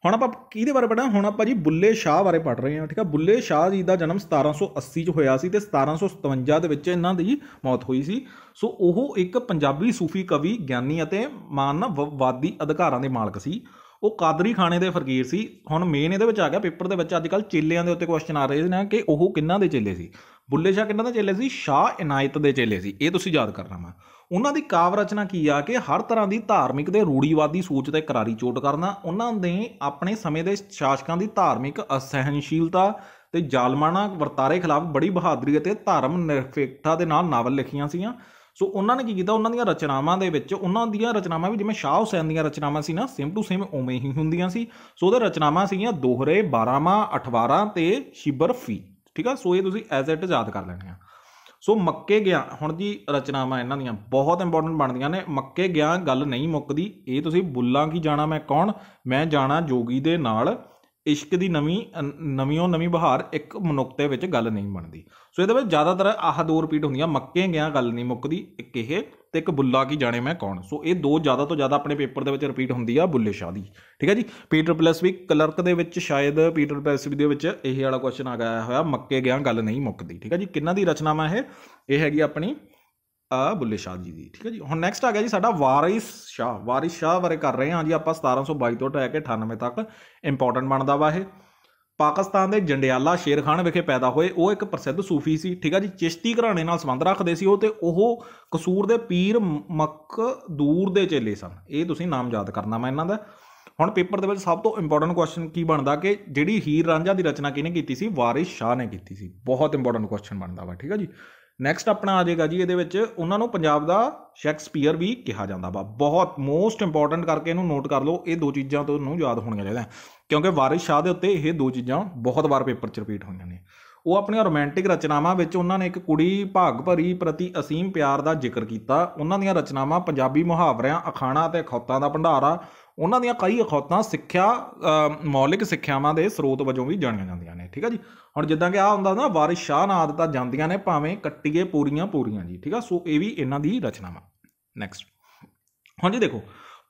ਹੁਣ ਆਪਾਂ ਕਿਹਦੇ ਬਾਰੇ ਪੜਾਂ ਹੁਣ ਆਪਾਂ ਜੀ ਬੁੱਲੇ ਸ਼ਾਹ ਬਾਰੇ ਪੜ ਰਹੇ ਹਾਂ ਠੀਕ ਆ ਬੁੱਲੇ ਸ਼ਾਹ ਜੀ ਦਾ ਜਨਮ 1780 ਚ ਹੋਇਆ ਸੀ ਤੇ 1757 ਦੇ ਵਿੱਚ ਇਹਨਾਂ ਦੀ ਮੌਤ ਹੋਈ ਸੀ ਸੋ ਉਹ ਇੱਕ ਪੰਜਾਬੀ ਸੂਫੀ ਕਵੀ ਗਿਆਨੀ ਅਤੇ ਮਾਨਵਵਾਦੀ ਅਧਿਕਾਰਾਂ ਦੇ ਮਾਲਕ ਸੀ ਉਹ ਕਾਦਰੀ ਖਾਣੇ ਦੇ ਫਕੀਰ ਸੀ ਹੁਣ ਮੇਨ ਇਹਦੇ ਵਿੱਚ ਆ ਗਿਆ ਪੇਪਰ ਦੇ ਵਿੱਚ ਅੱਜ ਕੱਲ ਚੇਲਿਆਂ ਦੇ ਉੱਤੇ ਕੁਐਸਚਨ ਆ ਰਹੇ ਨੇ ਕਿ ਉਹ ਕਿੰਨਾ ਦੇ ਚੇਲੇ ਸੀ ਬੁੱਲੇ ਸ਼ਾਹ ਕਿੰਨਾ ਦਾ ਚੇਲੇ ਸੀ ਸ਼ਾਹ ਇਨਾਇਤ ਦੇ ਚੇਲੇ ਸੀ ਇਹ ਤੁਸੀਂ ਯਾਦ ਕਰਨਾ ਵਾ ਉਹਨਾਂ ਦੀ ਕਾਵ ਰਚਨਾ ਕੀ ਆ ਕਿ ਹਰ ਤਰ੍ਹਾਂ ਦੀ ਧਾਰਮਿਕ ਤੇ ਰੂੜੀਵਾਦੀ ਸੋਚ ਤੇ ਕਰਾਰੀ ਚੋਟ ਕਰਨਾ ਉਹਨਾਂ ਨੇ ਆਪਣੇ ਸਮੇਂ ਦੇ ਸ਼ਾਸਕਾਂ ਦੀ ਧਾਰਮਿਕ ਅਸਹਿਣਸ਼ੀਲਤਾ ਤੇ ਜਾਲਮਾਨਾ ਵਰਤਾਰੇ ਖਿਲਾਫ ਬੜੀ ਬਹਾਦਰੀ ਅਤੇ ਧਰਮ ਨਿਰਪੇਖਤਾ ਦੇ ਨਾਲ ਨਾਵਲ ਲਿਖੀਆਂ ਸੀਆਂ ਸੋ ਉਹਨਾਂ ਨੇ ਕੀ ਕੀਤਾ ਉਹਨਾਂ ਦੀਆਂ ਰਚਨਾਵਾਂ ਦੇ ਵਿੱਚ ਉਹਨਾਂ ਦੀਆਂ ਰਚਨਾਵਾਂ ਵੀ ਜਿਵੇਂ ਸ਼ਾਹ ਹੁਸੈਨ ਦੀਆਂ ਰਚਨਾਵਾਂ ਸੀ ਨਾ ਸੇਮ ਟੂ ਸੇਮ ਉਵੇਂ ਹੀ ਹੁੰਦੀਆਂ ਸੀ ਸੋ ਉਹਦੇ ਰਚਨਾਵਾਂ ਸੀਗੀਆਂ ਦੋਹਰੇ 12ਵਾਂ 18 ਤੇ ਸ਼ਿਬਰ ਫੀ ਠੀਕ ਆ ਸੋ ਇਹ ਤੁਸੀਂ ਐਜ਼ ਇਟ ਯਾਦ ਕਰ ਲੈਣੇ ਆ ਸੋ ਮੱਕੇ ਗਿਆ ਹੁਣ ਦੀ ਰਚਨਾਵਾਂ ਇਹਨਾਂ ਦੀਆਂ ਬਹੁਤ ਇੰਪੋਰਟੈਂਟ ਬਣਦੀਆਂ ਨੇ ਮੱਕੇ ਗਿਆ ਗੱਲ ਨਹੀਂ ਮੁੱਕਦੀ ਇਹ ਤੁਸੀਂ ਬੁੱਲਾਂ ਕੀ ਜਾਣਾ ਮੈਂ ਕੌਣ ਮੈਂ ਜਾਣਾ ਜੋਗੀ ਦੇ ਨਾਲ ਇਸ਼ਕ ਦੀ ਨਵੀਂ ਨਵੀਂੋਂ ਨਵੀਂ ਬਹਾਰ ਇੱਕ ਮਨੁੱਖਤੇ ਵਿੱਚ ਗੱਲ ਨਹੀਂ ਬਣਦੀ ਸੋ ਇਹਦੇ ਵਿੱਚ ਜ਼ਿਆਦਾਤਰ ਆਹ ਦੋ ਰਿਪੀਟ ਹੁੰਦੀਆਂ ਮੱਕੇ ਗਿਆ ਗੱਲ ਨਹੀਂ ਮੁੱਕਦੀ ਇੱਕ ਇਹ ਤੇ ਇੱਕ ਬੁੱਲਾ ਕੀ ਜਾਣੇ ਮੈਂ ਕੌਣ ਸੋ ਇਹ ਦੋ ਜ਼ਿਆਦਾ ਤੋਂ ਜ਼ਿਆਦਾ ਆਪਣੇ ਪੇਪਰ ਦੇ ਵਿੱਚ ਰਿਪੀਟ ਹੁੰਦੀ ਆ ਬੁੱਲੇ ਸ਼ਾਹ ਦੀ ਠੀਕ ਹੈ ਜੀ ਪੀਟਰ ਪਲੱਸ ਵੀ ਕਲਰਕ ਦੇ ਵਿੱਚ ਸ਼ਾਇਦ ਪੀਟਰ ਵੀ ਦੇ ਵਿੱਚ ਇਹ ਵਾਲਾ ਕੁਐਸਚਨ ਆ ਗਿਆ ਹੋਇਆ ਮੱਕੇ ਗਿਆ ਗੱਲ ਨਹੀਂ ਮੁੱਕਦੀ ਠੀਕ ਹੈ ਜੀ ਕਿੰਨਾਂ ਦੀ ਰਚਨਾ ਹੈ ਇਹ ਇਹ ਹੈਗੀ ਆਪਣੀ ਆ ਬੁੱਲੇ ਸ਼ਾਹ ਜੀ ਦੀ ਠੀਕ ਹੈ ਜੀ ਹੁਣ ਨੈਕਸਟ ਆ ਗਿਆ ਜੀ ਸਾਡਾ ਵਾਰਿਸ ਸ਼ਾਹ ਵਾਰਿਸ ਸ਼ਾਹ ਬਾਰੇ ਕਰ ਰਹੇ ਹਾਂ ਜੀ ਆਪਾਂ 1722 ਤੋਂ ਲੈ ਕੇ 98 ਤੱਕ ਇੰਪੋਰਟੈਂਟ ਬਣਦਾ ਵਾ ਇਹ ਪਾਕਿਸਤਾਨ ਦੇ ਜੰਡਿਆਲਾ ਸ਼ੇਰ ਖਾਨ ਵਿਖੇ ਪੈਦਾ ਹੋਏ ਉਹ ਇੱਕ ਪ੍ਰਸਿੱਧ ਸੂਫੀ ਸੀ ਠੀਕ ਹੈ ਜੀ ਚਿਸ਼ਤੀ ਘਰਾਣੇ ਨਾਲ ਸੰਬੰਧ ਰੱਖਦੇ ਸੀ ਉਹ ਤੇ ਉਹ ਕਸੂਰ ਦੇ ਪੀਰ ਮੱਕ ਦੂਰ ਦੇ ਚੇਲੇ ਸਨ ਇਹ ਤੁਸੀਂ ਨਾਮ ਯਾਦ ਕਰਨਾ ਮੈਂ ਇਹਨਾਂ ਦਾ ਹੁਣ ਪੇਪਰ ਦੇ ਵਿੱਚ ਸਭ ਤੋਂ ਇੰਪੋਰਟੈਂਟ ਕੁਐਸਚਨ ਕੀ ਬਣਦਾ ਕਿ ਜਿਹੜੀ ਹੀਰ ਰਾਂਝਾ ਦੀ ਰਚਨਾ ਕਿਹਨੇ ਕੀਤੀ ਸੀ ਵਾਰਿਸ ਸ਼ਾਹ ਨੇ ਕੀਤੀ ਸੀ ਬਹੁਤ ਇੰਪੋਰਟੈਂਟ ਕੁਐਸਚਨ ਬਣਦਾ ਵਾ ਠੀਕ ਹੈ ਜੀ ਨੈਕਸਟ ਆਪਣਾ ਆ ਜਾਏਗਾ ਜੀ ਇਹਦੇ ਵਿੱਚ ਉਹਨਾਂ ਨੂੰ ਪੰਜਾਬ ਦਾ ਸ਼ੈਕਸਪੀਅਰ ਵੀ ਕਿਹਾ ਜਾਂਦਾ ਵਾ ਬਹੁਤ ਮੋਸਟ ਇੰਪੋਰਟੈਂਟ ਕਰਕੇ ਇਹਨੂੰ ਨੋਟ ਕਰ ਲਓ ਇਹ ਦੋ ਚੀਜ਼ਾਂ ਤੋਂ ਨੂੰ ਯਾਦ ਹੋਣੀਆਂ ਚਾਹੀਦੀਆਂ ਕਿਉਂਕਿ ਵਾਰਿਸ ਸ਼ਾਹ ਦੇ ਉੱਤੇ ਇਹ ਦੋ ਚੀਜ਼ਾਂ ਬਹੁਤ ਵਾਰ ਪੇਪਰ 'ਚ ਰਿਪੀਟ ਹੋਈਆਂ ਨੇ ਉਹ ਆਪਣੀਆਂ ਰੋਮਾਂਟਿਕ ਰਚਨਾਵਾਂ ਵਿੱਚ ਉਹਨਾਂ ਨੇ ਇੱਕ ਕੁੜੀ ਭਾਗ ਭਰੀ ਪ੍ਰਤੀ ਅਸੀਮ ਪਿਆਰ ਦਾ ਜ਼ਿਕਰ ਕੀਤਾ ਉਹਨਾਂ ਦੀਆਂ ਰਚਨਾਵਾਂ ਪੰਜਾਬੀ ਮੁਹਾਵਰਿਆਂ ਅਖਾਣਾ ਤੇ ਖੌਤਾਂ ਦਾ ਭੰਡਾਰ ਆ ਉਹਨਾਂ ਦੀਆਂ ਕਈ ਅਖੌਤਾਂ ਸਿੱਖਿਆ ਮੌਲਿਕ ਸਿੱਖਿਆਵਾਂ ਦੇ ਸਰੋਤ ਵਜੋਂ ਵੀ ਜਾਣੀਆਂ ਜਾਂਦੀਆਂ ਨੇ ਠੀਕ ਆ ਜੀ ਹੁਣ ਜਿੱਦਾਂ ਕਿ ਆ ਹੁੰਦਾ ਨਾ ਵਾਰਿਸ ਸ਼ਾਹ ਨਾਲ ਤਾਂ ਜਾਂਦੀਆਂ ਨੇ ਭਾਵੇਂ ਕੱਟੀਏ ਪੂਰੀਆਂ ਪੂਰੀਆਂ ਜੀ ਠੀਕ ਆ ਸੋ ਇਹ ਵੀ ਇਹਨਾਂ ਦੀ ਰਚਨਾਵਾਂ ਨੈਕਸਟ ਹੁਣ ਜੀ ਦੇਖੋ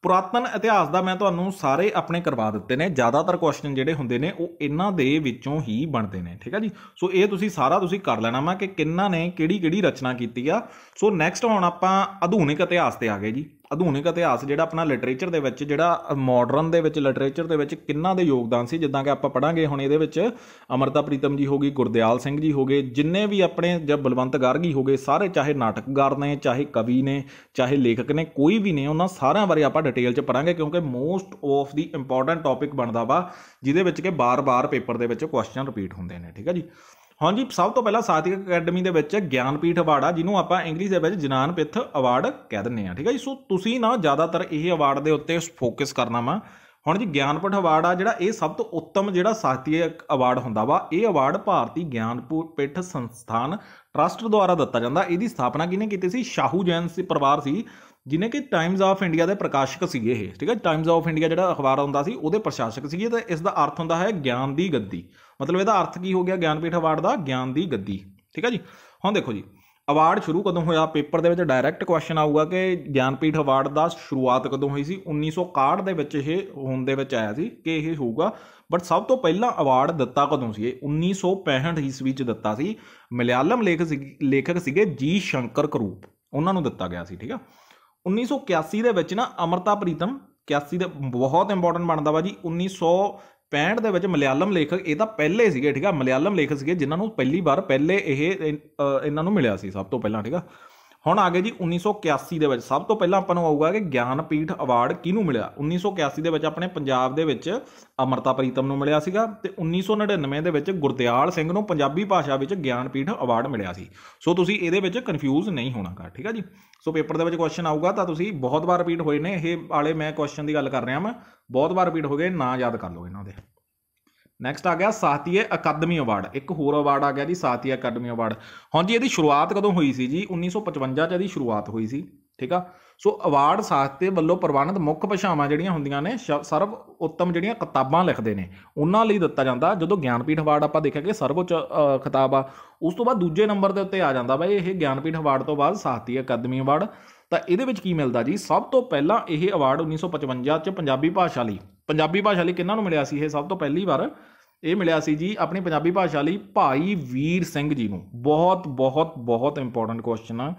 ਪੁਰਾਤਨ ਇਤਿਹਾਸ ਦਾ ਮੈਂ ਤੁਹਾਨੂੰ ਸਾਰੇ ਆਪਣੇ ਕਰਵਾ ਦਿੱਤੇ ਨੇ ਜ਼ਿਆਦਾਤਰ ਕੁਐਸਚਨ ਜਿਹੜੇ ਹੁੰਦੇ ਨੇ ਉਹ ਇਹਨਾਂ ਦੇ ਵਿੱਚੋਂ ਹੀ ਬਣਦੇ ਨੇ ਠੀਕ ਆ ਜੀ ਸੋ ਇਹ ਤੁਸੀਂ ਸਾਰਾ ਤੁਸੀਂ ਕਰ ਲੈਣਾ ਵਾ ਕਿ ਕਿੰਨਾ ਨੇ ਕਿਹੜੀ ਕਿਹੜੀ ਰਚਨਾ ਕੀਤੀ ਆ ਸੋ ਨੈਕਸਟ ਹੁਣ ਆਪਾਂ ਆਧੁਨਿਕ ਇਤਿਹਾਸ ਤੇ ਆ ਗਏ ਜੀ ਆਧੁਨਿਕ ਇਤਿਹਾਸ ਜਿਹੜਾ ਆਪਣਾ ਲਿਟਰੇਚਰ ਦੇ ਵਿੱਚ ਜਿਹੜਾ ਮਾਡਰਨ ਦੇ ਵਿੱਚ ਲਿਟਰੇਚਰ ਦੇ ਵਿੱਚ ਕਿੰਨਾ ਦੇ ਯੋਗਦਾਨ ਸੀ ਜਿੱਦਾਂ ਕਿ ਆਪਾਂ ਪੜਾਂਗੇ ਹੁਣ ਇਹਦੇ ਵਿੱਚ ਅਮਰਤਾ ਪ੍ਰੀਤਮ ਜੀ ਹੋਗੀ ਗੁਰਦਿਆਲ ਸਿੰਘ ਜੀ ਹੋਗੇ ਜਿੰਨੇ ਵੀ ਆਪਣੇ ਜਾਂ ਬਲਵੰਤ ਗਾਰਗੀ ਹੋਗੇ ਸਾਰੇ ਚਾਹੇ ਨਾਟਕਕਾਰ ਨੇ ਚਾਹੇ ਕਵੀ ਨੇ ਚਾਹੇ ਲੇਖਕ ਨੇ ਕੋਈ ਵੀ ਨੇ ਉਹਨਾਂ ਸਾਰਿਆਂ ਬਾਰੇ ਆਪਾਂ ਡਿਟੇਲ 'ਚ ਪੜਾਂਗੇ ਕਿਉਂਕਿ most of the important topic ਬਣਦਾ ਵਾ ਜਿਹਦੇ ਵਿੱਚ ਕਿ ਬਾਰ-ਬਾਰ ਪੇਪਰ ਦੇ ਵਿੱਚ ਕੁਐਸਚਨ ਰਿਪੀਟ ਹੁੰਦੇ ਨੇ ਠੀਕ ਹੈ ਜੀ ਹਾਂਜੀ ਸਭ ਤੋਂ ਪਹਿਲਾਂ ਸਾਹਿਤਕ ਅਕੈਡਮੀ ਦੇ ਵਿੱਚ ਗਿਆਨਪੀਠ ਅਵਾਰਡ ਆ ਜਿਹਨੂੰ ਆਪਾਂ ਇੰਗਲਿਸ਼ ਦੇ ਵਿੱਚ ਜਨਾਨ ਅਵਾਰਡ ਕਹਿ ਦਿੰਦੇ ਆ ਠੀਕ ਆ ਜੀ ਸੋ ਤੁਸੀਂ ਨਾ ਜ਼ਿਆਦਾਤਰ ਇਹ ਅਵਾਰਡ ਦੇ ਉੱਤੇ ਫੋਕਸ ਕਰਨਾ ਵਾ ਹੁਣ ਜੀ ਗਿਆਨਪੀਠ ਅਵਾਰਡ ਆ ਜਿਹੜਾ ਇਹ ਸਭ ਤੋਂ ਉੱਤਮ ਜਿਹੜਾ ਸਾਹਿਤਕ ਅਵਾਰਡ ਹੁੰਦਾ ਵਾ ਇਹ ਅਵਾਰਡ ਭਾਰਤੀ ਗਿਆਨਪੀਠ ਸੰਸਥਾਨ ਟਰਸਟ ਦੁਆਰਾ ਦਿੱਤਾ ਜਾਂਦਾ ਇਹਦੀ ਸਥਾਪਨਾ ਕਿਹਨੇ ਕੀਤੀ ਸੀ ਸ਼ਾਹੂ ਜੈਨ ਸੀ ਪਰਿਵਾਰ ਸੀ ਜਿਨੇ ਕਿ ਟਾਈਮਜ਼ ਆਫ ਇੰਡੀਆ ਦੇ ਪ੍ਰਕਾਸ਼ਕ ਸੀਗੇ ਇਹ ਠੀਕ ਹੈ ਟਾਈਮਜ਼ ਆਫ ਇੰਡੀਆ ਜਿਹੜਾ ਅਖਬਾਰ ਹੁੰਦਾ ਸੀ ਉਹਦੇ ਪ੍ਰਸ਼ਾਸਕ ਸੀਗੇ ਤੇ ਇਸ ਦਾ ਅਰਥ ਹੁੰਦਾ ਹੈ ਗਿਆਨ ਦੀ ਗੱਦੀ ਮਤਲਬ ਇਹਦਾ ਅਰਥ ਕੀ ਹੋ ਗਿਆ ਗਿਆਨਪੀਠ ਅਵਾਰਡ ਦਾ ਗਿਆਨ ਦੀ ਗੱਦੀ ਠੀਕ ਹੈ ਜੀ ਹੁਣ ਦੇਖੋ ਜੀ ਅਵਾਰਡ ਸ਼ੁਰੂ ਕਦੋਂ ਹੋਇਆ ਪੇਪਰ ਦੇ ਵਿੱਚ ਡਾਇਰੈਕਟ ਕੁਐਸਚਨ ਆਊਗਾ ਕਿ ਗਿਆਨਪੀਠ ਅਵਾਰਡ ਦਾ ਸ਼ੁਰੂਆਤ ਕਦੋਂ ਹੋਈ ਸੀ 1961 ਦੇ ਵਿੱਚ ਇਹ ਹੋਣ ਦੇ ਵਿੱਚ ਆਇਆ ਸੀ ਕਿ ਇਹ ਹੋਊਗਾ ਬਟ ਸਭ ਤੋਂ ਪਹਿਲਾਂ ਅਵਾਰਡ ਦਿੱਤਾ ਕਦੋਂ ਸੀ ਇਹ 1965 ਈਸਵੀ ਚ ਦਿੱਤਾ ਸੀ ਮਲਿਆਲਮ ਲੇਖਕ ਸੀਗੇ ਜੀ ਸ਼ੰਕਰ ਕਰੂਪ ਉਹਨਾਂ ਨੂੰ ਦਿੱਤਾ ਗਿਆ ਸੀ ਠੀਕ ਆ 1981 ਦੇ ਵਿੱਚ ਨਾ ਅਮਰਤਾ ਪ੍ਰੀਤਮ 81 ਦਾ ਬਹੁਤ ਇੰਪੋਰਟੈਂਟ ਬਣਦਾ ਵਾ ਜੀ 1900 65 ਦੇ ਵਿੱਚ ਮਲਿਆਲਮ ਲੇਖਕ ਇਹ ਤਾਂ ਪਹਿਲੇ ਸੀਗੇ ਠੀਕ ਆ ਮਲਿਆਲਮ ਲੇਖਕ ਸੀਗੇ ਜਿਨ੍ਹਾਂ ਨੂੰ ਪਹਿਲੀ ਵਾਰ ਪਹਿਲੇ ਇਹ ਇਹਨਾਂ ਨੂੰ ਮਿਲਿਆ ਸੀ ਸਭ ਤੋਂ ਪਹਿਲਾਂ ਠੀਕ ਆ ਹੁਣ ਆ ਗਏ ਜੀ 1981 ਦੇ ਵਿੱਚ ਸਭ ਤੋਂ ਪਹਿਲਾਂ ਆਪਾਂ ਨੂੰ ਆਊਗਾ ਕਿ ਗਿਆਨਪੀਠ ਅਵਾਰਡ ਕਿਹਨੂੰ ਮਿਲਿਆ 1981 ਦੇ ਵਿੱਚ ਆਪਣੇ ਪੰਜਾਬ ਦੇ ਵਿੱਚ ਅਮਰਤਾ ਪ੍ਰੀਤਮ ਨੂੰ ਮਿਲਿਆ ਸੀਗਾ ਤੇ 1999 ਦੇ ਵਿੱਚ ਗੁਰਦਿਆਲ ਸਿੰਘ ਨੂੰ ਪੰਜਾਬੀ ਭਾਸ਼ਾ ਵਿੱਚ ਗਿਆਨਪੀਠ ਅਵਾਰਡ ਮਿਲਿਆ ਸੀ ਸੋ ਤੁਸੀਂ ਇਹਦੇ ਵਿੱਚ ਕਨਫਿਊਜ਼ ਨਹੀਂ ਹੋਣਾਗਾ ਠੀਕ ਆ ਜੀ ਸੋ ਪੇਪਰ ਦੇ ਵਿੱਚ ਕੁਐਸਚਨ ਆਊਗਾ ਤਾਂ ਤੁਸੀਂ ਬਹੁਤ ਵਾਰ ਰਿਪੀਟ ਹੋਏ ਨੇ ਇਹ ਵਾਲੇ ਮੈਂ ਕੁਐਸਚਨ ਦੀ ਗੱਲ ਕਰ ਰਿਹਾ ਮੈਂ ਬਹੁਤ ਵਾਰ ਰਿਪੀਟ ਹੋ ਗਏ ਨਾ ਯਾਦ ਕਰ ਲਓ ਇਹਨਾਂ ਦੇ ਨੈਕਸਟ ਆ ਗਿਆ ਸਾਥੀਏ ਅਕਾਦਮੀ ਅਵਾਰਡ ਇੱਕ ਹੋਰ ਅਵਾਰਡ ਆ ਗਿਆ ਜੀ ਸਾਥੀਏ ਅਕਾਦਮੀ ਅਵਾਰਡ ਹਾਂਜੀ ਇਹਦੀ ਸ਼ੁਰੂਆਤ ਕਦੋਂ ਹੋਈ ਸੀ ਜੀ 1955 ਚ ਇਹਦੀ ਸ਼ੁਰੂਆਤ ਹੋਈ ਸੀ ਠੀਕ ਆ ਸੋ ਅਵਾਰਡ ਸਾਖਤੇ ਵੱਲੋਂ ਪ੍ਰਵਾਨਿਤ ਮੁੱਖ ਭਾਸ਼ਾਵਾਂ ਜਿਹੜੀਆਂ ਹੁੰਦੀਆਂ ਨੇ ਸਰਵ ਉੱਤਮ ਜਿਹੜੀਆਂ ਕਿਤਾਬਾਂ ਲਿਖਦੇ ਨੇ ਉਹਨਾਂ ਲਈ ਦਿੱਤਾ ਜਾਂਦਾ ਜਦੋਂ ਗਿਆਨਪੀਠ ਅਵਾਰਡ ਆਪਾਂ ਦੇਖਿਆ ਕਿ ਸਰਵਉੱਚ ਖਿਤਾਬ ਆ ਉਸ ਤੋਂ ਬਾਅਦ ਦੂਜੇ ਨੰਬਰ ਦੇ ਉੱਤੇ ਆ ਜਾਂਦਾ ਬਾਈ ਇਹ ਗਿਆਨਪੀਠ ਅਵਾਰਡ ਤੋਂ ਬਾਅਦ ਸਾਹਤੀ ਅਕਾਦਮੀ ਅਵਾਰਡ ਤਾਂ ਇਹਦੇ ਵਿੱਚ ਕੀ ਮਿਲਦਾ ਜੀ ਸਭ ਤੋਂ ਪਹਿਲਾਂ ਇਹ ਅਵਾਰਡ 1955 ਚ ਪੰਜਾਬੀ ਭਾਸ਼ਾ ਲਈ ਪੰਜਾਬੀ ਭਾਸ਼ਾ ਲਈ ਕਿਹਨਾਂ ਨੂੰ ਮਿਲਿਆ ਸੀ ਇਹ ਸਭ ਤੋਂ ਪਹਿਲੀ ਵਾਰ ਇਹ ਮਿਲਿਆ ਸੀ ਜੀ ਆਪਣੀ ਪੰਜਾਬੀ ਭਾਸ਼ਾ ਲਈ ਭਾਈ ਵੀਰ ਸਿੰਘ ਜੀ ਨੂੰ ਬਹੁਤ ਬਹੁਤ ਬਹੁਤ ਇੰਪੋਰਟੈਂਟ ਕੁਐਸਚਨ ਆ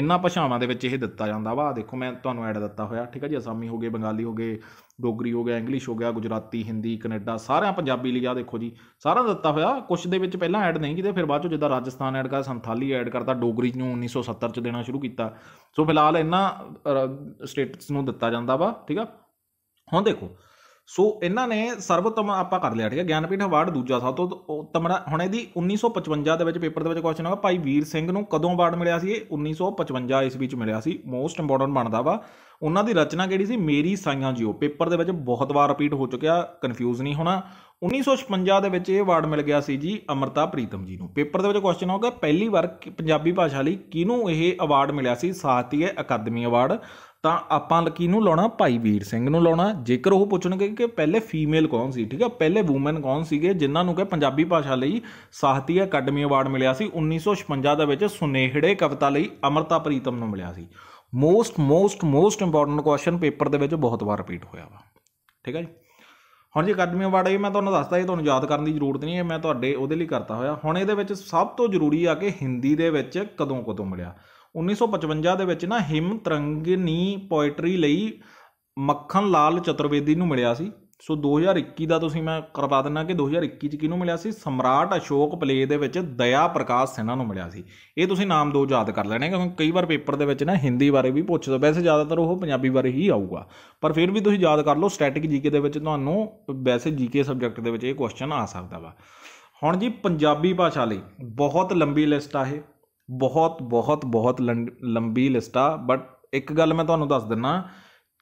ਇਨ੍ਹਾਂ ਭਾਸ਼ਾਵਾਂ ਦੇ ਵਿੱਚ ਇਹ ਦਿੱਤਾ ਜਾਂਦਾ ਵਾ ਦੇਖੋ ਮੈਂ ਤੁਹਾਨੂੰ ਐਡ ਦਿੱਤਾ ਹੋਇਆ ਠੀਕ ਹੈ ਜੀ ਅਸਾਮੀ ਹੋ ਗਏ ਬੰਗਾਲੀ ਹੋ ਗਏ ਡੋਗਰੀ ਹੋ ਗਿਆ ਇੰਗਲਿਸ਼ ਹੋ ਗਿਆ ਗੁਜਰਾਤੀ ਹਿੰਦੀ ਕੈਨੇਡਾ ਸਾਰਿਆਂ ਪੰਜਾਬੀ ਲਈ ਆ ਦੇਖੋ ਜੀ ਸਾਰਾ ਦਿੱਤਾ ਹੋਇਆ ਕੁਝ ਦੇ ਵਿੱਚ ਪਹਿਲਾਂ ਐਡ ਨਹੀਂ ਕੀਤੇ ਫਿਰ ਬਾਅਦ ਚ ਜਿੱਦਾਂ ਰਾਜਸਥਾਨ ਐਡ ਕਰ ਸੰਥਾਲੀ ਐਡ ਕਰਤਾ ਡੋਗਰੀ ਨੂੰ 1970 ਚ ਦੇਣਾ ਸ਼ੁਰੂ ਕੀਤਾ ਸੋ ਫਿਲਹਾਲ ਇਨ੍ਹਾਂ ਸਟੇਟਸ ਨੂੰ ਦਿੱਤਾ ਜਾਂਦਾ ਵਾ ਠੀਕ ਆ ਹੁਣ ਦੇਖੋ ਸੋ ਇਹਨਾਂ ਨੇ ਸਰਵਤਮ ਆਪਾਂ ਕਰ ਲਿਆ ਠੀਕ ਹੈ ਗਿਆਨਪੀਠ ਅਵਾਰਡ ਦੂਜਾ ਸਭ ਤੋਂ ਤਮੜਾ ਹੁਣ ਇਹਦੀ 1955 ਦੇ ਵਿੱਚ ਪੇਪਰ ਦੇ ਵਿੱਚ ਕੁਐਸਚਨ ਆਗਾ ਭਾਈ ਵੀਰ ਸਿੰਘ ਨੂੰ ਕਦੋਂ ਅਵਾਰਡ ਮਿਲਿਆ ਸੀ ਇਹ 1955 ਇਸ ਵਿੱਚ ਮਿਲਿਆ ਸੀ ਮੋਸਟ ਇੰਪੋਰਟੈਂਟ ਬਣਦਾ ਵਾ ਉਹਨਾਂ ਦੀ ਰਚਨਾ ਕਿਹੜੀ ਸੀ ਮੇਰੀ ਸਾਈਆਂ ਜੀਓ ਪੇਪਰ ਦੇ ਵਿੱਚ ਬਹੁਤ ਵਾਰ ਰਿਪੀਟ ਹੋ ਚੁੱਕਿਆ ਕਨਫਿਊਜ਼ ਨਹੀਂ ਹੋਣਾ 1956 ਦੇ ਵਿੱਚ ਇਹ ਅਵਾਰਡ ਮਿਲ ਗਿਆ ਸੀ ਜੀ ਅਮਰਤਾ ਪ੍ਰੀਤਮ ਜੀ ਨੂੰ ਪੇਪਰ ਦੇ ਵਿੱਚ ਕੁਐਸਚਨ ਆਉਗਾ ਪਹਿਲੀ ਵਾਰ ਪੰਜਾਬੀ ਭਾਸ਼ਾ ਲਈ ਕਿਹਨੂੰ ਇਹ ਅਵਾਰਡ ਮਿਲਿਆ ਸੀ ਸਾਹਤੀਏ ਅਕਾਦਮੀ ਅਵਾਰਡ ਤਾਂ ਆਪਾਂ ਕਿਹਨੂੰ ਲਾਉਣਾ ਭਾਈ ਵੀਰ ਸਿੰਘ ਨੂੰ ਲਾਉਣਾ ਜੇਕਰ ਉਹ ਪੁੱਛਣਗੇ ਕਿ ਪਹਿਲੇ ਫੀਮੇਲ ਕੌਣ ਸੀ ਠੀਕ ਹੈ ਪਹਿਲੇ ਔਮਨ ਕੌਣ ਸੀਗੇ ਜਿਨ੍ਹਾਂ ਨੂੰ ਕਿ ਪੰਜਾਬੀ ਭਾਸ਼ਾ ਲਈ ਸਾਹਿਤੀ ਅਕੈਡਮੀ ਅਵਾਰਡ ਮਿਲਿਆ ਸੀ 1956 ਦੇ ਵਿੱਚ ਸੁਨੇਹੜੇ ਕਵਿਤਾ ਲਈ ਅਮਰਤਾ ਪ੍ਰੀਤਮ ਨੂੰ ਮਿਲਿਆ ਸੀ most most most important question paper ਦੇ ਵਿੱਚ ਬਹੁਤ ਵਾਰ ਰਿਪੀਟ ਹੋਇਆ ਵਾ ਠੀਕ ਹੈ ਜੀ ਹੁਣ ਜੀ ਅਕੈਡਮੀ ਅਵਾਰਡ ਇਹ ਮੈਂ ਤੁਹਾਨੂੰ ਦੱਸਦਾ ਇਹ ਤੁਹਾਨੂੰ ਯਾਦ ਕਰਨ ਦੀ ਜ਼ਰੂਰਤ ਨਹੀਂ ਹੈ ਮੈਂ ਤੁਹਾਡੇ ਉਹਦੇ ਲਈ ਕਰਤਾ ਹੋਇਆ ਹੁਣ ਇਹਦੇ ਵਿੱਚ ਸਭ ਤੋਂ ਜ਼ਰੂਰੀ ਆ ਕਿ ਹਿੰਦੀ ਦੇ ਵਿੱਚ ਕਦੋਂ ਕਦੋਂ ਮਿਲਿਆ 1955 ਦੇ ਵਿੱਚ ਨਾ ਹਿਮ ਤਰੰਗਨੀ ਪੋਇਟਰੀ ਲਈ ਮੱਖਣ ਲਾਲ ਚਤੁਰਵੇਦੀ ਨੂੰ ਮਿਲਿਆ ਸੀ ਸੋ 2021 ਦਾ ਤੁਸੀਂ ਮੈਂ ਕਰਵਾ ਦਿੰਨਾ ਕਿ 2021 ਚ ਕਿਹਨੂੰ ਮਿਲਿਆ ਸੀ ਸਮਰਾਟ ਅਸ਼ੋਕ ਪਲੇ ਦੇ ਵਿੱਚ ਦਇਆ ਪ੍ਰਕਾਸ਼ ਸਿਨਹਾ ਨੂੰ ਮਿਲਿਆ ਸੀ ਇਹ ਤੁਸੀਂ ਨਾਮ ਦੋ ਯਾਦ ਕਰ ਲੈਣੇ ਕਿਉਂਕਿ ਕਈ ਵਾਰ ਪੇਪਰ ਦੇ ਵਿੱਚ ਨਾ ਹਿੰਦੀ ਬਾਰੇ ਵੀ ਪੁੱਛਦਾ ਵੈਸੇ ਜ਼ਿਆਦਾਤਰ ਉਹ ਪੰਜਾਬੀ ਬਾਰੇ ਹੀ ਆਊਗਾ ਪਰ ਫਿਰ ਵੀ ਤੁਸੀਂ ਯਾਦ ਕਰ ਲਓ ਸਟੈਟਿਕ ਜੀਕੇ ਦੇ ਵਿੱਚ ਤੁਹਾਨੂੰ ਵੈਸੇ ਜੀਕੇ ਸਬਜੈਕਟ ਦੇ ਵਿੱਚ ਇਹ ਕੁਐਸਚਨ ਆ ਸਕਦਾ ਵਾ ਹੁਣ ਜੀ ਪੰਜਾਬੀ ਭਾਸ਼ਾ ਲਈ ਬਹੁਤ ਲੰਬੀ ਲਿਸਟ ਆ ਇਹ ਬਹੁਤ ਬਹੁਤ ਬਹੁਤ ਲੰਬੀ ਲਿਸਟ ਆ ਬਟ ਇੱਕ ਗੱਲ ਮੈਂ ਤੁਹਾਨੂੰ ਦੱਸ ਦਿੰਨਾ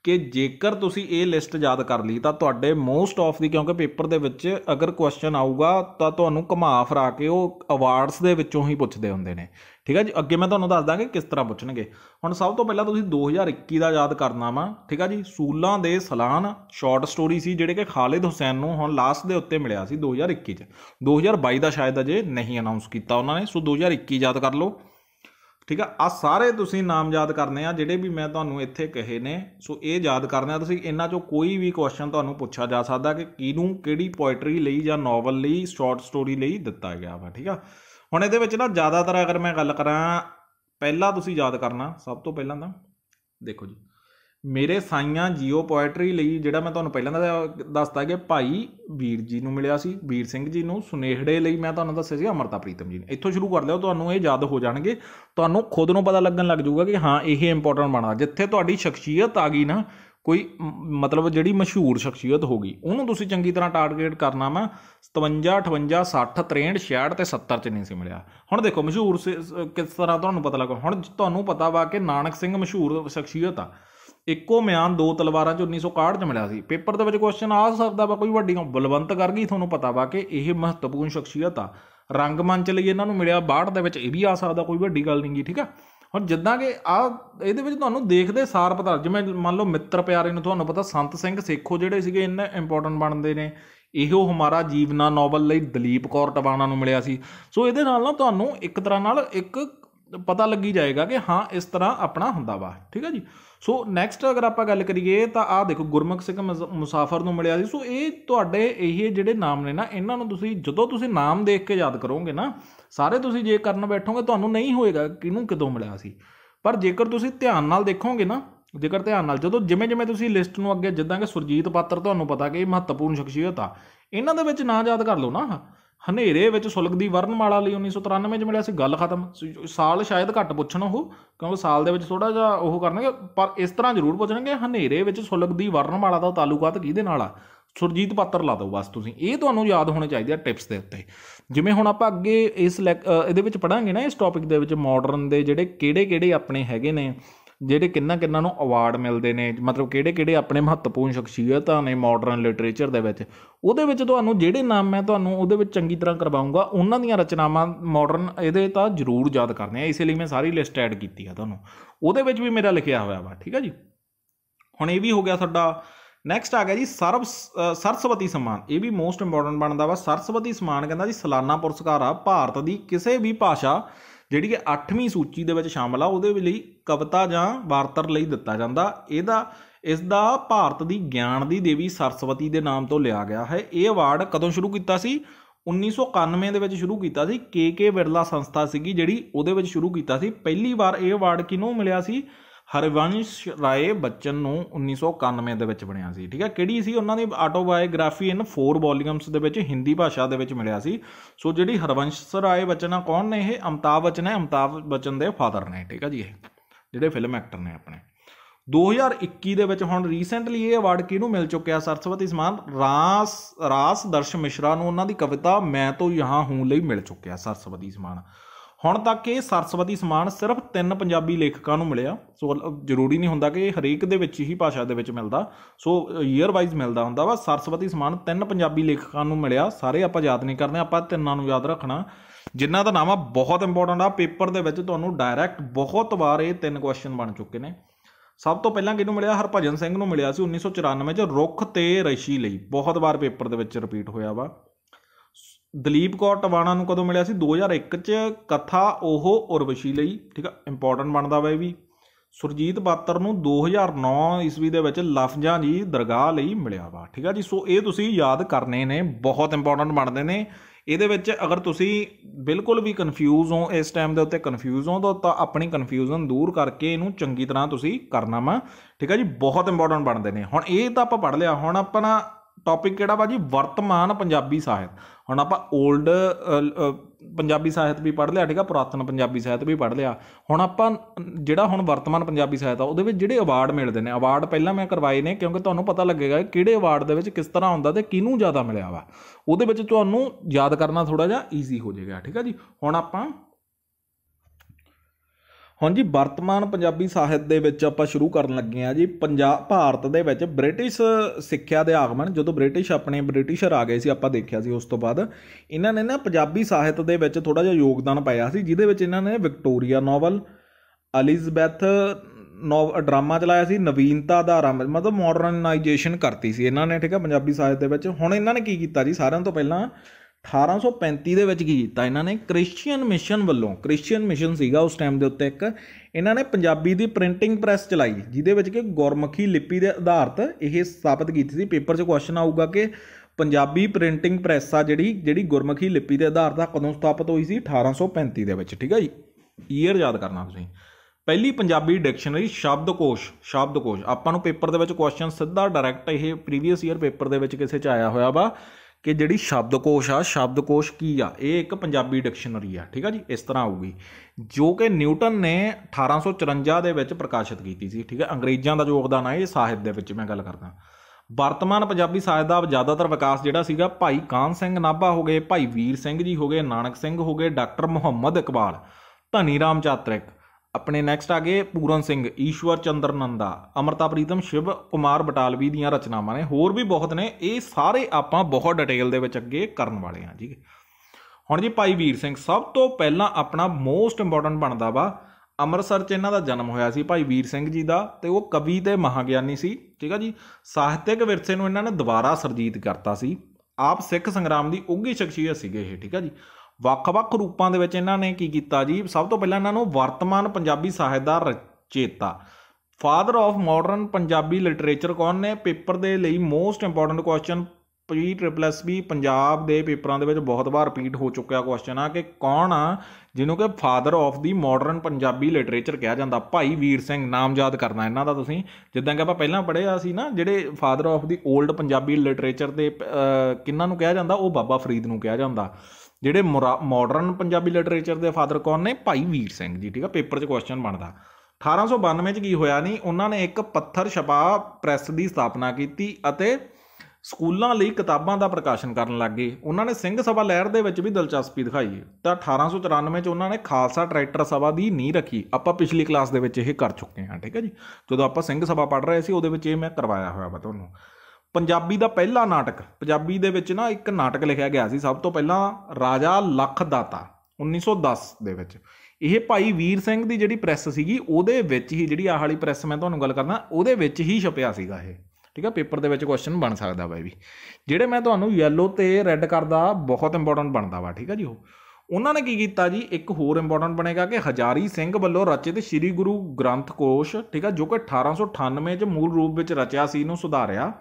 ਕਿ ਜੇਕਰ ਤੁਸੀਂ ਇਹ ਲਿਸਟ ਯਾਦ ਕਰ ਲਈ ਤਾਂ ਤੁਹਾਡੇ ਮੋਸਟ ਆਫ ਦੀ ਕਿਉਂਕਿ ਪੇਪਰ ਦੇ ਵਿੱਚ ਅਗਰ ਕੁਐਸਚਨ ਆਊਗਾ ਤਾਂ ਤੁਹਾਨੂੰ ਘਮਾ ਫਰਾ ਕੇ ਉਹ ਅਵਾਰਡਸ ਦੇ ਵਿੱਚੋਂ ਹੀ ਪੁੱਛਦੇ ਹੁੰਦੇ ਨੇ ਠੀਕ ਹੈ ਜੀ ਅੱਗੇ ਮੈਂ ਤੁਹਾਨੂੰ ਦੱਸਦਾ ਕਿ ਕਿਸ ਤਰ੍ਹਾਂ ਪੁੱਛਣਗੇ ਹੁਣ ਸਭ ਤੋਂ ਪਹਿਲਾਂ ਤੁਸੀਂ 2021 ਦਾ ਯਾਦ ਕਰਨਾ ਵਾ ਠੀਕ ਹੈ ਜੀ ਸੂਲਾਂ ਦੇ ਸਲਾਨ ਸ਼ਾਰਟ ਸਟੋਰੀ ਸੀ ਜਿਹੜੇ ਕਿ ਖਾਲਿਦ ਹੁਸੈਨ ਨੂੰ ਹੁਣ ਲਾਸਟ ਦੇ ਉੱਤੇ ਮਿਲਿਆ ਸੀ 2021 ਚ 2022 ਦਾ ਸ਼ਾਇਦ ਅਜੇ ਨਹੀਂ ਅਨਾਉਂਸ ਕੀਤਾ ਉਹਨਾਂ ਨੇ ਸੋ 2021 ਯਾਦ ਕਰ ਲਓ ਠੀਕ ਆ ਆ ਸਾਰੇ ਤੁਸੀਂ ਨਾਮ ਯਾਦ ਕਰਨੇ ਆ ਜਿਹੜੇ ਵੀ ਮੈਂ ਤੁਹਾਨੂੰ ਇੱਥੇ ਕਹੇ ਨੇ ਸੋ ਇਹ ਯਾਦ ਕਰਨੇ ਆ ਤੁਸੀਂ ਇਹਨਾਂ ਚੋਂ ਕੋਈ ਵੀ ਕੁਐਸਚਨ ਤੁਹਾਨੂੰ ਪੁੱਛਿਆ ਜਾ ਸਕਦਾ ਕਿ ਕਿਹਨੂੰ ਕਿਹੜੀ ਪੋਇਟਰੀ ਲਈ ਜਾਂ ਨੋਵਲ ਲਈ ਸ਼ਾਰਟ ਸਟੋਰੀ ਲਈ ਦਿੱਤਾ ਗਿਆ ਵਾ ਠੀਕ ਆ ਹੁਣ ਇਹਦੇ ਵਿੱਚ ਨਾ ਜ਼ਿਆਦਾਤਰ ਅਗਰ ਮੈਂ ਗੱਲ ਕਰਾਂ ਪਹਿਲਾਂ ਤੁਸੀਂ ਯਾਦ ਕਰਨਾ ਸਭ ਤੋਂ ਪਹਿਲਾਂ ਤਾਂ ਦੇਖੋ ਜੀ ਮੇਰੇ ਸਾਈਆਂ ਜੀਓ ਪੋਇਟਰੀ ਲਈ ਜਿਹੜਾ ਮੈਂ ਤੁਹਾਨੂੰ ਪਹਿਲਾਂ ਦਾ ਦੱਸਤਾ ਕਿ ਭਾਈ ਵੀਰ ਜੀ ਨੂੰ ਮਿਲਿਆ ਸੀ ਵੀਰ ਸਿੰਘ ਜੀ ਨੂੰ ਸੁਨੇਹੜੇ ਲਈ ਮੈਂ ਤੁਹਾਨੂੰ ਦੱਸਿਆ ਸੀ ਅਮਰਤਾ ਪ੍ਰੀਤਮ ਜੀ ਨੇ ਇੱਥੋਂ ਸ਼ੁਰੂ ਕਰ ਲਿਓ ਤੁਹਾਨੂੰ ਇਹ ਯਾਦ ਹੋ ਜਾਣਗੇ ਤੁਹਾਨੂੰ ਖੁਦ ਨੂੰ ਪਤਾ ਲੱਗਣ ਲੱਗ ਜਾਊਗਾ ਕਿ ਹਾਂ ਇਹ ਇੰਪੋਰਟੈਂਟ ਬਣਾ ਜਿੱਥੇ ਤੁਹਾਡੀ ਸ਼ਖਸੀਅਤ ਆ ਗਈ ਨਾ ਕੋਈ ਮਤਲਬ ਜਿਹੜੀ ਮਸ਼ਹੂਰ ਸ਼ਖਸੀਅਤ ਹੋ ਗਈ ਉਹਨੂੰ ਤੁਸੀਂ ਚੰਗੀ ਤਰ੍ਹਾਂ ਟਾਰਗੇਟ ਕਰਨਾ ਮੈਂ 57 58 60 63 66 ਤੇ 70 ਚ ਨਹੀਂ ਸੀ ਮਿਲਿਆ ਹੁਣ ਦੇਖੋ ਮਸ਼ਹੂਰ ਕਿਸ ਤਰ੍ਹਾਂ ਤੁਹਾਨੂੰ ਪਤਾ ਲੱਗਾ ਹੁਣ ਤੁਹਾਨੂੰ ਪਤਾ ਵਾ ਕਿ ਨਾਨਕ ਸਿੰਘ ਮਸ਼ਹੂਰ ਸ਼ਖਸੀਅਤ ਆ ਇੱਕੋ ਮਿਆਨ ਦੋ ਤਲਵਾਰਾਂ ਚ 1961 ਚ ਮਿਲਿਆ ਸੀ ਪੇਪਰ ਦੇ ਵਿੱਚ ਕੁਐਸਚਨ ਆ ਸਕਦਾ ਵਾ ਕੋਈ ਵੱਡੀ ਬਲਵੰਤ ਕਰ ਗਈ ਤੁਹਾਨੂੰ ਪਤਾ ਵਾ ਕਿ ਇਹ ਮਹੱਤਵਪੂਰਨ ਸ਼ਖਸੀਅਤ ਆ ਰੰਗਮੰਚ ਲਈ ਇਹਨਾਂ ਨੂੰ ਮਿਲਿਆ 62 ਦੇ ਵਿੱਚ ਇਹ ਵੀ ਆ ਸਕਦਾ ਕੋਈ ਵੱਡੀ ਗੱਲ ਨਹੀਂ ਗਈ ਠੀਕ ਆ ਹੁਣ ਜਿੱਦਾਂ ਕਿ ਆ ਇਹਦੇ ਵਿੱਚ ਤੁਹਾਨੂੰ ਦੇਖਦੇ ਸਾਰ ਪਤਾ ਜਿਵੇਂ ਮੰਨ ਲਓ ਮਿੱਤਰ ਪਿਆਰੇ ਨੂੰ ਤੁਹਾਨੂੰ ਪਤਾ ਸੰਤ ਸਿੰਘ ਸੇਖੋ ਜਿਹੜੇ ਸੀਗੇ ਇੰਨੇ ਇੰਪੋਰਟੈਂਟ ਬਣਦੇ ਨੇ ਇਹੋ ਹਮਾਰਾ ਜੀਵਨਾ ਨੋਵਲ ਲਈ ਦਲੀਪ ਕੌਰ ਟਵਾਣਾ ਨੂੰ ਮਿਲਿਆ ਸੀ ਸੋ ਇਹਦੇ ਨਾਲ ਨਾ ਤੁਹਾਨੂੰ ਇੱਕ ਤਰ੍ਹਾਂ ਨਾਲ ਇੱਕ ਪਤਾ ਲੱਗੀ ਜਾਏਗਾ ਕਿ ਹਾਂ ਇਸ ਤਰ੍ਹਾਂ ਆਪਣਾ ਹੁੰਦਾ ਵਾ ਠੀਕ ਹੈ ਜੀ ਸੋ ਨੈਕਸਟ ਅਗਰ ਆਪਾਂ ਗੱਲ ਕਰੀਏ ਤਾਂ ਆਹ ਦੇਖੋ ਗੁਰਮੁਖ ਸਿੰਘ ਮੁਸਾਫਰ ਨੂੰ ਮਿਲਿਆ ਸੀ ਸੋ ਇਹ ਤੁਹਾਡੇ ਇਹ ਜਿਹੜੇ ਨਾਮ ਨੇ ਨਾ ਇਹਨਾਂ ਨੂੰ ਤੁਸੀਂ ਜਦੋਂ ਤੁਸੀਂ ਨਾਮ ਦੇਖ ਕੇ ਯਾਦ ਕਰੋਗੇ ਨਾ ਸਾਰੇ ਤੁਸੀਂ ਜੇ ਕਰਨ ਬੈਠੋਗੇ ਤੁਹਾਨੂੰ ਨਹੀਂ ਹੋਏਗਾ ਕਿਨੂੰ ਕਿਦੋਂ ਮਿਲਿਆ ਸੀ ਪਰ ਜੇਕਰ ਤੁਸੀਂ ਧਿਆਨ ਨਾਲ ਦੇਖੋਗੇ ਨਾ ਜੇਕਰ ਧਿਆਨ ਨਾਲ ਜਦੋਂ ਜਿਵੇਂ ਜਿਵੇਂ ਤੁਸੀਂ ਲਿਸਟ ਨੂੰ ਅੱਗੇ ਜਿੱਦਾਂ ਕਿ ਸੁਰਜੀਤ ਪਾਤਰ ਤੁਹਾਨੂੰ ਪਤਾ ਕਿ ਇਹ ਮਹੱਤਵਪੂਰਨ ਸ਼ਖਸੀਅਤ ਆ ਇਹਨਾਂ ਦੇ ਵਿੱਚ ਨਾਂ ਯਾਦ ਕਰ ਲਓ ਨਾ ਹਨੇਰੇ ਵਿੱਚ ਸੁਲਗਦੀ ਵਰਨਮਾਲਾ ਲਈ 1993 ਚ ਮਿਲਿਆ ਸੀ ਗੱਲ ਖਤਮ ਸਾਲ ਸ਼ਾਇਦ ਘੱਟ ਪੁੱਛਣ ਉਹ ਕਿਉਂਕਿ ਸਾਲ ਦੇ ਵਿੱਚ ਥੋੜਾ ਜਿਹਾ ਉਹ ਕਰਨਗੇ ਪਰ ਇਸ ਤਰ੍ਹਾਂ ਜ਼ਰੂਰ ਪੁੱਛਣਗੇ ਹਨੇਰੇ ਵਿੱਚ ਸੁਲਗਦੀ ਵਰਨਮਾਲਾ ਦਾ ਤਾਲੁਕਾਤ ਕਿਹਦੇ ਨਾਲ ਆ ਸੁਰਜੀਤ ਪਾਤਰ ਲਾ ਦਿਓ ਬਸ ਤੁਸੀਂ ਇਹ ਤੁਹਾਨੂੰ ਯਾਦ ਹੋਣੇ ਚਾਹੀਦੇ ਆ ਟਿਪਸ ਦੇ ਉੱਤੇ ਜਿਵੇਂ ਹੁਣ ਆਪਾਂ ਅੱਗੇ ਇਸ ਇਹਦੇ ਵਿੱਚ ਪੜਾਂਗੇ ਨਾ ਇਸ ਟੌਪਿਕ ਦੇ ਵਿੱਚ ਮਾਡਰਨ ਦੇ ਜਿਹੜੇ ਕਿਹੜੇ-ਕਿਹੜੇ ਆਪਣੇ ਹੈਗੇ ਨੇ ਜਿਹੜੇ ਕਿੰਨਾ ਕਿੰਨਾ ਨੂੰ ਅਵਾਰਡ ਮਿਲਦੇ ਨੇ ਮਤਲਬ ਕਿਹੜੇ ਕਿਹੜੇ ਆਪਣੇ ਮਹੱਤਵਪੂਰਨ ਸ਼ਖਸੀਅਤਾਂ ਨੇ ਮਾਡਰਨ ਲਿਟਰੇਚਰ ਦੇ ਵਿੱਚ ਉਹਦੇ ਵਿੱਚ ਤੁਹਾਨੂੰ ਜਿਹੜੇ ਨਾਮ ਮੈਂ ਤੁਹਾਨੂੰ ਉਹਦੇ ਵਿੱਚ ਚੰਗੀ ਤਰ੍ਹਾਂ ਕਰਵਾਉਂਗਾ ਉਹਨਾਂ ਦੀਆਂ ਰਚਨਾਵਾਂ ਮਾਡਰਨ ਇਹਦੇ ਤਾਂ ਜ਼ਰੂਰ ਯਾਦ ਕਰਨੇ ਆ ਇਸੇ ਲਈ ਮੈਂ ਸਾਰੀ ਲਿਸਟ ਐਡ ਕੀਤੀ ਆ ਤੁਹਾਨੂੰ ਉਹਦੇ ਵਿੱਚ ਵੀ ਮੇਰਾ ਲਿਖਿਆ ਹੋਇਆ ਵਾ ਠੀਕ ਆ ਜੀ ਹੁਣ ਇਹ ਵੀ ਹੋ ਗਿਆ ਸਾਡਾ ਨੈਕਸਟ ਆ ਗਿਆ ਜੀ ਸਰਬ ਸਰਸਵਤੀ ਸਨਮਾਨ ਇਹ ਵੀ ਮੋਸਟ ਇੰਪੋਰਟੈਂਟ ਬਣਦਾ ਵਾ ਸਰਸਵਤੀ ਸਨਮਾਨ ਕਹਿੰਦਾ ਜੀ ਸਲਾਨਾ ਪੁਰਸਕਾਰ ਆ ਭਾਰਤ ਦੀ ਕਿਸੇ ਵੀ ਭਾਸ਼ਾ ਜਿਹੜੀ ਕਿ 8ਵੀਂ ਸੂਚੀ ਦੇ ਵਿੱਚ ਸ਼ਾਮਲ ਆ ਉਹਦੇ ਲਈ ਕਵਿਤਾ ਜਾਂ ਵਾਰਤਰ ਲਈ ਦਿੱਤਾ ਜਾਂਦਾ ਇਹਦਾ ਇਸ ਦਾ ਭਾਰਤ ਦੀ ਗਿਆਨ ਦੀ ਦੇਵੀ ਸਰਸਵਤੀ ਦੇ ਨਾਮ ਤੋਂ ਲਿਆ ਗਿਆ ਹੈ ਇਹ ਅਵਾਰਡ ਕਦੋਂ ਸ਼ੁਰੂ ਕੀਤਾ ਸੀ 1991 ਦੇ ਵਿੱਚ ਸ਼ੁਰੂ ਕੀਤਾ ਸੀ ਕੇ ਕੇ ਬਿਰਲਾ ਸੰਸਥਾ ਸੀਗੀ ਜਿਹੜੀ ਉਹਦੇ ਵਿੱਚ ਸ਼ੁਰੂ ਕੀਤਾ ਸੀ ਪਹਿਲੀ ਵਾਰ ਇਹ ਅਵਾਰਡ ਕਿਨੂੰ ਮਿਲਿਆ ਸੀ ਹਰਵੰਸ਼ ਰਾਏ ਬੱਚਨ ਨੂੰ 1991 ਦੇ ਵਿੱਚ ਬਣਿਆ ਸੀ ਠੀਕ ਹੈ ਕਿਹੜੀ ਸੀ ਉਹਨਾਂ ਦੀ ਆਟੋਬਾਇਓਗ੍ਰਾਫੀ ਇਨ 4 ਵੋਲੀਅਮਸ ਦੇ ਵਿੱਚ ਹਿੰਦੀ ਭਾਸ਼ਾ ਦੇ ਵਿੱਚ ਮਿਲਿਆ ਸੀ ਸੋ ਜਿਹੜੀ ਹਰਵੰਸ਼ ਰਾਏ ਬੱਚਨ ਆ ਕੌਣ ਨੇ ਇਹ ਅਮਤਾਬ ਬੱਚਨ ਹੈ ਅਮਤਾਬ ਬੱਚਨ ਦੇ ਫਾਦਰ ਨੇ ਠੀਕ ਹੈ ਜੀ ਇਹ ਜਿਹੜੇ ਫਿਲਮ ਐਕਟਰ ਨੇ ਆਪਣੇ 2021 ਦੇ ਵਿੱਚ ਹੁਣ ਰੀਸੈਂਟਲੀ ਇਹ ਅਵਾਰਡ ਕਿਹਨੂੰ ਮਿਲ ਚੁੱਕਿਆ ਸਰਸਵਤੀ ਸਮਾਨ ਰਾਸ ਰਾਸ ਦਰਸ਼ ਮਿਸ਼ਰਾ ਨੂੰ ਉਹਨਾਂ ਦੀ ਕਵਿਤਾ ਮੈਂ ਤੋਂ ਯਹਾਂ ਹੂੰ ਲਈ ਮਿਲ ਚੁੱਕਿਆ ਸਰਸਵਤੀ ਸਮਾਨ ਹੁਣ ਤੱਕ ਇਹ ਸਰਸਵਤੀ ਸਮਾਨ ਸਿਰਫ ਤਿੰਨ ਪੰਜਾਬੀ ਲੇਖਕਾਂ ਨੂੰ ਮਿਲਿਆ ਸੋ ਜ਼ਰੂਰੀ ਨਹੀਂ ਹੁੰਦਾ ਕਿ ਇਹ ਹਰੇਕ ਦੇ ਵਿੱਚ ਹੀ ਭਾਸ਼ਾ ਦੇ ਵਿੱਚ ਮਿਲਦਾ ਸੋ ਈਅਰ ਵਾਈਜ਼ ਮਿਲਦਾ ਹੁੰਦਾ ਵਾ ਸਰਸਵਤੀ ਸਮਾਨ ਤਿੰਨ ਪੰਜਾਬੀ ਲੇਖਕਾਂ ਨੂੰ ਮਿਲਿਆ ਸਾਰੇ ਆਪਾਂ ਯਾਦ ਨਹੀਂ ਕਰਨੇ ਆਪਾਂ ਤਿੰਨਾਂ ਨੂੰ ਯਾਦ ਰੱਖਣਾ ਜਿਨ੍ਹਾਂ ਦਾ ਨਾਮ ਆ ਬਹੁਤ ਇੰਪੋਰਟੈਂਟ ਆ ਪੇਪਰ ਦੇ ਵਿੱਚ ਤੁਹਾਨੂੰ ਡਾਇਰੈਕਟ ਬਹੁਤ ਵਾਰ ਇਹ ਤਿੰਨ ਕੁਐਸਚਨ ਬਣ ਚੁੱਕੇ ਨੇ ਸਭ ਤੋਂ ਪਹਿਲਾਂ ਕਿਹਨੂੰ ਮਿਲਿਆ ਹਰਭਜਨ ਸਿੰਘ ਨੂੰ ਮਿਲਿਆ ਸੀ 1994 ਚ ਰੁੱਖ ਤੇ ਰਸ਼ੀ ਲਈ ਬਹੁਤ ਵਾਰ ਪੇਪਰ ਦੇ ਵਿੱਚ ਰਿਪੀਟ ਹੋਇਆ ਵਾ ਦਲੀਪ ਕੌਰ ਟਵਾਣਾ ਨੂੰ ਕਦੋਂ ਮਿਲਿਆ ਸੀ 2001 ਚ ਕਥਾ ਉਹ ਉਰਵਸ਼ੀ ਲਈ ਠੀਕ ਆ ਇੰਪੋਰਟੈਂਟ ਬਣਦਾ ਵਾ ਇਹ ਵੀ ਸੁਰਜੀਤ ਬਾਤਰ ਨੂੰ 2009 ਈਸਵੀ ਦੇ ਵਿੱਚ ਲਫ਼ਜ਼ਾਂ ਜੀ ਦਰਗਾਹ ਲਈ ਮਿਲਿਆ ਵਾ ਠੀਕ ਆ ਜੀ ਸੋ ਇਹ ਤੁਸੀਂ ਯਾਦ ਕਰਨੇ ਨੇ ਬਹੁਤ ਇੰਪੋਰਟੈਂਟ ਬਣਦੇ ਨੇ ਇਹਦੇ ਵਿੱਚ ਅਗਰ ਤੁਸੀਂ ਬਿਲਕੁਲ ਵੀ ਕਨਫਿਊਜ਼ ਹੋ ਇਸ ਟਾਈਮ ਦੇ ਉੱਤੇ ਕਨਫਿਊਜ਼ ਹੋ ਤਾਂ ਆਪਣੀ ਕਨਫਿਊਜ਼ਨ ਦੂਰ ਕਰਕੇ ਇਹਨੂੰ ਚੰਗੀ ਤਰ੍ਹਾਂ ਤੁਸੀਂ ਕਰਨਾ ਵਾ ਠੀਕ ਆ ਜੀ ਬਹੁਤ ਇੰਪੋਰਟੈਂਟ ਬਣਦੇ ਨੇ ਹੁਣ ਇਹ ਤਾਂ ਆਪਾਂ ਪੜ ਲਿਆ ਹੁਣ ਆਪਾਂ ਨਾ ਟੌਪਿਕ ਕਿਹੜਾ ਬਾਜੀ ਵਰਤਮਾਨ ਪੰਜਾਬੀ ਸਾਹਿਤ ਹੁਣ ਆਪਾਂ 올ਡ ਪੰਜਾਬੀ ਸਾਹਿਤ ਵੀ ਪੜ੍ਹ ਲਿਆ ਠੀਕ ਆ ਪੁਰਾਤਨ ਪੰਜਾਬੀ ਸਾਹਿਤ ਵੀ ਪੜ੍ਹ ਲਿਆ ਹੁਣ ਆਪਾਂ ਜਿਹੜਾ ਹੁਣ ਵਰਤਮਾਨ ਪੰਜਾਬੀ ਸਾਹਿਤ ਆ ਉਹਦੇ ਵਿੱਚ ਜਿਹੜੇ ਅਵਾਰਡ ਮਿਲਦੇ ਨੇ ਅਵਾਰਡ ਪਹਿਲਾਂ ਮੈਂ ਕਰਵਾਏ ਨੇ ਕਿਉਂਕਿ ਤੁਹਾਨੂੰ ਪਤਾ ਲੱਗੇਗਾ ਕਿਹੜੇ ਅਵਾਰਡ ਦੇ ਵਿੱਚ ਕਿਸ ਤਰ੍ਹਾਂ ਹੁੰਦਾ ਤੇ ਕਿਹਨੂੰ ਜ਼ਿਆਦਾ ਮਿਲਿਆ ਵਾ ਉਹਦੇ ਵਿੱਚ ਤੁਹਾਨੂੰ ਯਾਦ ਕਰਨਾ ਥੋੜਾ ਜਿਹਾ ਈਜ਼ੀ ਹੋ ਜਾਏਗਾ ਠੀਕ ਆ ਜੀ ਹੁਣ ਆਪਾਂ ਹਾਂਜੀ ਵਰਤਮਾਨ ਪੰਜਾਬੀ ਸਾਹਿਤ ਦੇ ਵਿੱਚ ਆਪਾਂ ਸ਼ੁਰੂ ਕਰਨ ਲੱਗੇ ਆ ਜੀ ਪੰਜਾਬ ਭਾਰਤ ਦੇ ਵਿੱਚ ਬ੍ਰਿਟਿਸ਼ ਸਿੱਖਿਆ ਦੇ ਆਗਮਨ ਜਦੋਂ ਬ੍ਰਿਟਿਸ਼ ਆਪਣੇ ਬ੍ਰਿਟਿਸ਼ਰ ਆ ਗਏ ਸੀ ਆਪਾਂ ਦੇਖਿਆ ਸੀ ਉਸ ਤੋਂ ਬਾਅਦ ਇਹਨਾਂ ਨੇ ਨਾ ਪੰਜਾਬੀ ਸਾਹਿਤ ਦੇ ਵਿੱਚ ਥੋੜਾ ਜਿਹਾ ਯੋਗਦਾਨ ਪਾਇਆ ਸੀ ਜਿਹਦੇ ਵਿੱਚ ਇਹਨਾਂ ਨੇ Victoria novel Elizabeth no drama ਚਲਾਇਆ ਸੀ ਨਵੀਨਤਾ ਦਾ ਆਰੰਭ ਮਤਲਬ ਮਾਡਰਨਾਈਜੇਸ਼ਨ ਕਰਤੀ ਸੀ ਇਹਨਾਂ ਨੇ ਠੀਕ ਹੈ ਪੰਜਾਬੀ ਸਾਹਿਤ ਦੇ ਵਿੱਚ ਹੁਣ ਇਹਨਾਂ ਨੇ ਕੀ ਕੀਤਾ ਜੀ ਸਾਰਿਆਂ ਤੋਂ ਪਹਿਲਾਂ 1835 ਦੇ ਵਿੱਚ ਕੀ ਕੀਤਾ ਇਹਨਾਂ ਨੇ ਕ੍ਰਿਸਚੀਅਨ ਮਿਸ਼ਨ ਵੱਲੋਂ ਕ੍ਰਿਸਚੀਅਨ ਮਿਸ਼ਨ ਸੀਗਾ ਉਸ ਟਾਈਮ ਦੇ ਉੱਤੇ ਇੱਕ ਇਹਨਾਂ ਨੇ ਪੰਜਾਬੀ ਦੀ ਪ੍ਰਿੰਟਿੰਗ ਪ੍ਰੈਸ ਚਲਾਈ ਜਿਹਦੇ ਵਿੱਚ ਕਿ ਗੁਰਮੁਖੀ ਲਿਪੀ ਦੇ ਆਧਾਰਤ ਇਹ ਸਥਾਪਿਤ ਕੀਤੀ ਸੀ ਪੇਪਰ 'ਚ ਕੁਐਸਚਨ ਆਊਗਾ ਕਿ ਪੰਜਾਬੀ ਪ੍ਰਿੰਟਿੰਗ ਪ੍ਰੈਸ ਆ ਜਿਹੜੀ ਜਿਹੜੀ ਗੁਰਮੁਖੀ ਲਿਪੀ ਦੇ ਆਧਾਰਤ ਆ ਕਦੋਂ ਸਥਾਪਿਤ ਹੋਈ ਸੀ 1835 ਦੇ ਵਿੱਚ ਠੀਕ ਹੈ ਜੀ ਈਅਰ ਯਾਦ ਕਰਨਾ ਤੁਸੀਂ ਪਹਿਲੀ ਪੰਜਾਬੀ ਡਿਕਸ਼ਨਰੀ ਸ਼ਬਦਕੋਸ਼ ਸ਼ਬਦਕੋਸ਼ ਆਪਾਂ ਨੂੰ ਪੇਪਰ ਦੇ ਵਿੱਚ ਕੁਐਸਚਨ ਸਿੱਧਾ ਡਾਇਰੈਕਟ ਇਹ ਪ੍ਰੀਵੀਅਸ ਈਅਰ ਪੇਪਰ ਦੇ ਵਿੱਚ ਕਿਸੇ ਚ ਆਇਆ ਹੋਇਆ ਵਾ ਕਿ ਜਿਹੜੀ ਸ਼ਬਦਕੋਸ਼ ਆ ਸ਼ਬਦਕੋਸ਼ ਕੀ ਆ ਇਹ ਇੱਕ ਪੰਜਾਬੀ ਡਿਕਸ਼ਨਰੀ ਆ ਠੀਕ ਆ ਜੀ ਇਸ ਤਰ੍ਹਾਂ ਆਊਗੀ ਜੋ ਕਿ ਨਿਊਟਨ ਨੇ 1854 ਦੇ ਵਿੱਚ ਪ੍ਰਕਾਸ਼ਿਤ ਕੀਤੀ ਸੀ ਠੀਕ ਹੈ ਅੰਗਰੇਜ਼ਾਂ ਦਾ ਯੋਗਦਾਨ ਆ ਇਹ ਸਾਹਿਤ ਦੇ ਵਿੱਚ ਮੈਂ ਗੱਲ ਕਰਦਾ ਵਰਤਮਾਨ ਪੰਜਾਬੀ ਸਾਹਿਤ ਦਾ ਜ਼ਿਆਦਾਤਰ ਵਿਕਾਸ ਜਿਹੜਾ ਸੀਗਾ ਭਾਈ ਕਾਨ ਸਿੰਘ ਨਾਭਾ ਹੋ ਗਏ ਭਾਈ ਵੀਰ ਸਿੰਘ ਜੀ ਹੋ ਗਏ ਨਾਨਕ ਸਿੰਘ ਹੋ ਗਏ ਡਾਕਟਰ ਮੁਹੰਮਦ ਇਕਬਾਲ ਧਨੀ ਰਾਮ ਚਾਤ੍ਰਿਕ ਆਪਣੇ ਨੈਕਸਟ ਆ ਗਏ ਪੂਰਨ ਸਿੰਘ ਈਸ਼ਵਰ ਚੰਦਰ ਨੰਦਾ ਅਮਰਤਾ ਪ੍ਰੀਤਮ ਸ਼ਿਵ ਕੁਮਾਰ ਬਟਾਲਵੀ ਦੀਆਂ ਰਚਨਾਵਾਂ ਨੇ ਹੋਰ ਵੀ ਬਹੁਤ ਨੇ ਇਹ ਸਾਰੇ ਆਪਾਂ ਬਹੁਤ ਡਿਟੇਲ ਦੇ ਵਿੱਚ ਅੱਗੇ ਕਰਨ ਵਾਲੇ ਹਾਂ ਜੀ ਹੁਣ ਜੀ ਭਾਈ ਵੀਰ ਸਿੰਘ ਸਭ ਤੋਂ ਪਹਿਲਾਂ ਆਪਣਾ ਮੋਸਟ ਇੰਪੋਰਟੈਂਟ ਬਣਦਾ ਵਾ ਅੰਮ੍ਰਿਤਸਰ 'ਚ ਇਹਨਾਂ ਦਾ ਜਨਮ ਹੋਇਆ ਸੀ ਭਾਈ ਵੀਰ ਸਿੰਘ ਜੀ ਦਾ ਤੇ ਉਹ ਕਵੀ ਤੇ ਮਹਾਗਿਆਨੀ ਸੀ ਠੀਕ ਆ ਜੀ ਸਾਹਿਤਿਕ ਵਿਰਸੇ ਨੂੰ ਇਹਨਾਂ ਨੇ ਦੁਬਾਰਾ ਸਰਜੀਤ ਕਰਤਾ ਸੀ ਆਪ ਸਿੱਖ ਸੰਗਰਾਮ ਦੀ ਉੱਗੀ ਸ਼ਖਸੀਅਤ ਸੀਗੇ ਇਹ ਠੀਕ ਆ ਜੀ ਵੱਖ-ਵੱਖ ਰੂਪਾਂ ਦੇ ਵਿੱਚ ਇਹਨਾਂ ਨੇ ਕੀ ਕੀਤਾ ਜੀ ਸਭ ਤੋਂ ਪਹਿਲਾਂ ਇਹਨਾਂ ਨੂੰ ਵਰਤਮਾਨ ਪੰਜਾਬੀ ਸਾਹਿਤ ਦਾ ਰਚੇਤਾ father of modern Punjabi literature ਕੌਣ ਨੇ ਪੇਪਰ ਦੇ ਲਈ most important question P triple S B Punjab ਦੇ ਪੇਪਰਾਂ ਦੇ ਵਿੱਚ ਬਹੁਤ ਵਾਰ ਰਿਪੀਟ ਹੋ ਚੁੱਕਿਆ ਕੁਐਸਚਨ ਆ ਕਿ ਕੌਣ ਆ ਜਿਹਨੂੰ ਕਿ father of the modern Punjabi literature ਕਿਹਾ ਜਾਂਦਾ ਭਾਈ ਵੀਰ ਸਿੰਘ ਨਾਮ ਯਾਦ ਕਰਨਾ ਇਹਨਾਂ ਦਾ ਤੁਸੀਂ ਜਿੱਦਾਂ ਕਿ ਆਪਾਂ ਪਹਿਲਾਂ ਪੜ੍ਹਿਆ ਸੀ ਨਾ ਜਿਹੜੇ father of the old Punjabi literature ਦੇ ਕਿੰਨਾਂ ਨੂੰ ਕਿਹਾ ਜਾਂਦਾ ਉਹ ਬਾਬਾ ਫਰੀਦ ਨੂੰ ਕਿਹਾ ਜਾਂਦਾ ਜਿਹੜੇ ਮਾਡਰਨ ਪੰਜਾਬੀ ਲਿਟਰੇਚਰ ਦੇ ਫਾਦਰ ਕੌਣ ਨੇ ਭਾਈ ਵੀਰ ਸਿੰਘ ਜੀ ਠੀਕ ਆ ਪੇਪਰ 'ਚ ਕੁਐਸਚਨ ਬਣਦਾ 1892 'ਚ ਕੀ ਹੋਇਆ ਨਹੀਂ ਉਹਨਾਂ ਨੇ ਇੱਕ ਪੱਥਰ ਛਪਾ ਪ੍ਰੈਸ ਦੀ ਸਥਾਪਨਾ ਕੀਤੀ ਅਤੇ ਸਕੂਲਾਂ ਲਈ ਕਿਤਾਬਾਂ ਦਾ ਪ੍ਰਕਾਸ਼ਨ ਕਰਨ ਲੱਗ ਗਏ ਉਹਨਾਂ ਨੇ ਸਿੰਘ ਸਭਾ ਲਹਿਰ ਦੇ ਵਿੱਚ ਵੀ ਦਿਲਚਸਪੀ ਦਿਖਾਈ ਤਾਂ 1894 ਚ ਉਹਨਾਂ ਨੇ ਖਾਲਸਾ ਟਰੈਕਟਰ ਸਭਾ ਦੀ ਨਹੀਂ ਰੱਖੀ ਆਪਾਂ ਪਿਛਲੀ ਕਲਾਸ ਦੇ ਵਿੱਚ ਇਹ ਕਰ ਚੁੱਕੇ ਹਾਂ ਠੀਕ ਹੈ ਜੀ ਜਦੋਂ ਆਪਾਂ ਸਿੰਘ ਸਭਾ ਪੜ੍ਹ ਰਹੇ ਸੀ ਉਹਦੇ ਵਿੱਚ ਇਹ ਮੈਂ ਕਰਵਾਇਆ ਹੋਇਆ ਵਾ ਤੁਹਾਨੂੰ ਪੰਜਾਬੀ ਦਾ ਪਹਿਲਾ ਨਾਟਕ ਪੰਜਾਬੀ ਦੇ ਵਿੱਚ ਨਾ ਇੱਕ ਨਾਟਕ ਲਿਖਿਆ ਗਿਆ ਸੀ ਸਭ ਤੋਂ ਪਹਿਲਾਂ ਰਾਜਾ ਲਖ ਦਾਤਾ 1910 ਦੇ ਵਿੱਚ ਇਹ ਭਾਈ ਵੀਰ ਸਿੰਘ ਦੀ ਜਿਹੜੀ ਪ੍ਰੈਸ ਸੀਗੀ ਉਹਦੇ ਵਿੱਚ ਹੀ ਜਿਹੜੀ ਆਹ ਵਾਲੀ ਪ੍ਰੈਸ ਮੈਂ ਤੁਹਾਨੂੰ ਗੱਲ ਕਰਨਾ ਉਹਦੇ ਵਿੱਚ ਹੀ ਛਪਿਆ ਸੀਗਾ ਇਹ ਠੀਕ ਹੈ ਪੇਪਰ ਦੇ ਵਿੱਚ ਕੁਐਸਚਨ ਬਣ ਸਕਦਾ ਬਾਈ ਵੀ ਜਿਹੜੇ ਮੈਂ ਤੁਹਾਨੂੰ ਯੈਲੋ ਤੇ ਰੈੱਡ ਕਰਦਾ ਬਹੁਤ ਇੰਪੋਰਟੈਂਟ ਬਣਦਾ ਵਾ ਠੀਕ ਹੈ ਜੀ ਉਹ ਉਹਨਾਂ ਨੇ ਕੀ ਕੀਤਾ ਜੀ ਇੱਕ ਹੋਰ ਇੰਪੋਰਟੈਂਟ ਬਣੇਗਾ ਕਿ ਹਜ਼ਾਰੀ ਸਿੰਘ ਵੱਲੋਂ ਰਚਿਤ ਸ੍ਰੀ ਗੁਰੂ ਗ੍ਰੰਥ ਕੋਸ਼ ਠੀਕ ਹੈ ਜੋ ਕਿ 1898 ਚ ਮੂਲ ਰੂਪ ਵਿੱਚ ਰਚਿਆ ਸੀ ਨੂੰ ਸੁਧਾਰਿਆ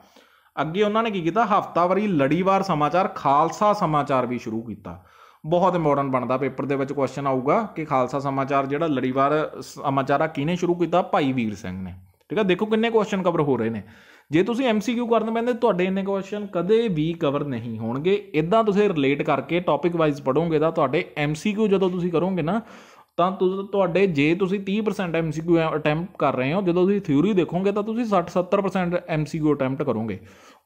ਅੱਗੇ ਉਹਨਾਂ ਨੇ ਕੀ ਕੀਤਾ ਹਫ਼ਤਾਵਾਰੀ ਲੜੀਵਾਰ ਸਮਾਚਾਰ ਖਾਲਸਾ ਸਮਾਚਾਰ ਵੀ ਸ਼ੁਰੂ ਕੀਤਾ ਬਹੁਤ ਇੰਪੋਰਟੈਂਟ ਬਣਦਾ ਪੇਪਰ ਦੇ ਵਿੱਚ ਕੁਐਸਚਨ ਆਊਗਾ ਕਿ ਖਾਲਸਾ ਸਮਾਚਾਰ ਜਿਹੜਾ ਲੜੀਵਾਰ ਸਮਾਚਾਰ ਆ ਕਿਹਨੇ ਸ਼ੁਰੂ ਕੀਤਾ ਭਾਈ ਵੀਰ ਸਿੰਘ ਨੇ ਠੀਕ ਆ ਦੇਖੋ ਕਿੰਨੇ ਕੁਐਸਚਨ ਕਵਰ ਹੋ ਰਹੇ ਨੇ ਜੇ ਤੁਸੀਂ ਐਮਸੀਕਿਊ ਕਰਨ ਪੈਂਦੇ ਤੁਹਾਡੇ ਇੰਨੇ ਕੁਐਸਚਨ ਕਦੇ ਵੀ ਕਵਰ ਨਹੀਂ ਹੋਣਗੇ ਇਦਾਂ ਤੁਸੀਂ ਰਿਲੇਟ ਕਰਕੇ ਟੌਪਿਕ ਵਾਈਜ਼ ਪੜੋਗੇ ਤਾਂ ਤੁਹਾਡੇ ਐਮਸੀਕਿਊ ਜਦੋਂ ਤੁਸੀਂ ਕਰੋਗੇ ਨਾ ਤਾਂ ਤੁਹਾਡੇ ਜੇ ਤੁਸੀਂ 30% ਐਮਸੀਕਿਊ ਅਟੈਂਪਟ ਕਰ ਰਹੇ ਹੋ ਜਦੋਂ ਤੁਸੀਂ ਥਿਊਰੀ ਦੇਖੋਗੇ ਤਾਂ ਤੁਸੀਂ 60 70% ਐਮਸੀਕਿਊ ਅਟੈਂਪਟ ਕਰੋਗੇ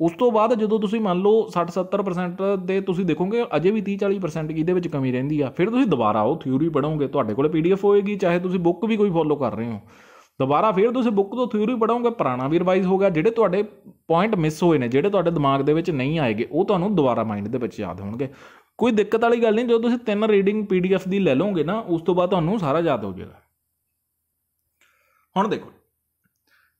ਉਸ ਤੋਂ ਬਾਅਦ ਜਦੋਂ ਤੁਸੀਂ ਮੰਨ ਲਓ 60 70% ਦੇ ਤੁਸੀਂ ਦੇਖੋਗੇ ਅਜੇ ਵੀ 30 40% ਇਹਦੇ ਵਿੱਚ ਕਮੀ ਰਹਿੰਦੀ ਆ ਫਿਰ ਤੁਸੀਂ ਦੁਬਾਰਾ ਉਹ ਥਿਊਰੀ ਪੜ੍ਹੋਗੇ ਤੁਹਾਡੇ ਕੋਲ ਪੀਡੀਐਫ ਹੋਏਗੀ ਚਾਹੇ ਤੁਸੀਂ ਬੁੱਕ ਵੀ ਕੋਈ ਫੋਲੋ ਕਰ ਰਹੇ ਹੋ ਦੁਬਾਰਾ ਫਿਰ ਤੁਸੀਂ ਬੁੱਕ ਤੋਂ ਥਿਊਰੀ ਪੜ੍ਹੋਗੇ ਪੁਰਾਣਾ ਵੀ ਰਿਵਾਈਜ਼ ਹੋ ਗਿਆ ਜਿਹੜੇ ਤੁਹਾਡੇ ਪੁਆਇੰਟ ਮਿਸ ਹੋਏ ਨੇ ਜਿਹੜੇ ਤੁਹਾਡੇ ਦਿਮਾਗ ਦੇ ਵਿੱਚ ਨਹੀਂ ਆਏਗੇ ਉਹ ਤੁਹਾਨੂੰ ਦੁਬਾਰਾ ਮਾਈਂਡ ਦੇ ਵਿੱਚ ਯਾਦ ਹੋਣਗੇ ਕੋਈ ਦਿੱਕਤ ਵਾਲੀ ਗੱਲ ਨਹੀਂ ਜਦੋਂ ਤੁਸੀਂ ਤਿੰਨ ਰੀਡਿੰਗ ਪੀਡੀਐਫ ਦੀ ਲੈ ਲਓਗੇ ਨਾ ਉਸ ਤੋਂ ਬਾਅਦ ਤੁਹਾਨੂੰ ਸਾਰਾ ਯਾਦ ਹੋ ਜਾਏਗਾ ਹੁਣ ਦੇਖੋ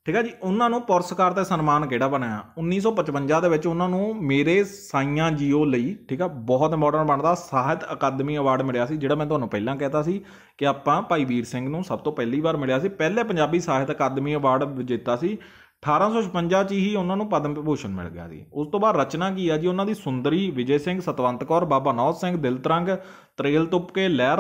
ਠੀਕ ਹੈ ਜੀ ਉਹਨਾਂ ਨੂੰ ਪੁਰਸਕਾਰ ਤੇ ਸਨਮਾਨ ਕਿਹੜਾ ਬਣਾਇਆ 1955 ਦੇ ਵਿੱਚ ਉਹਨਾਂ ਨੂੰ ਮੇਰੇ ਸਾਈਆਂ ਜੀਓ ਲਈ ਠੀਕ ਹੈ ਬਹੁਤ ਇੰਪੋਰਟੈਂਟ ਬਣਦਾ ਸਾਹਿਤ ਅਕਾਦਮੀ ਅਵਾਰਡ ਮਿਲਿਆ ਸੀ ਜਿਹੜਾ ਮੈਂ ਤੁਹਾਨੂੰ ਪਹਿਲਾਂ ਕਹਿਤਾ ਸੀ ਕਿ ਆਪਾਂ ਭਾਈ ਵੀਰ ਸਿੰਘ ਨੂੰ ਸਭ ਤੋਂ ਪਹਿਲੀ ਵਾਰ ਮਿਲਿਆ ਸੀ ਪਹਿਲੇ ਪੰਜਾਬੀ ਸਾਹਿਤ ਅਕਾਦਮੀ ਅਵਾਰਡ ਜਿੱਤਾ ਸੀ 1856 ਚ ਹੀ ਉਹਨਾਂ ਨੂੰ ਪਦਮ ਵਿਭੂਸ਼ਣ ਮਿਲ ਗਿਆ ਸੀ ਉਸ ਤੋਂ ਬਾਅਦ ਰਚਨਾ ਕੀ ਆ ਜੀ ਉਹਨਾਂ ਦੀ ਸੁੰਦਰੀ ਵਿਜੇ ਸਿੰਘ ਸਤਵੰਤ ਕੌਰ ਬਾਬਾ ਨੌਜ ਸਿੰਘ ਦਿਲਤਰੰਗ ਤਰੇਲ ਤੁੱਪ ਕੇ ਲਹਿਰ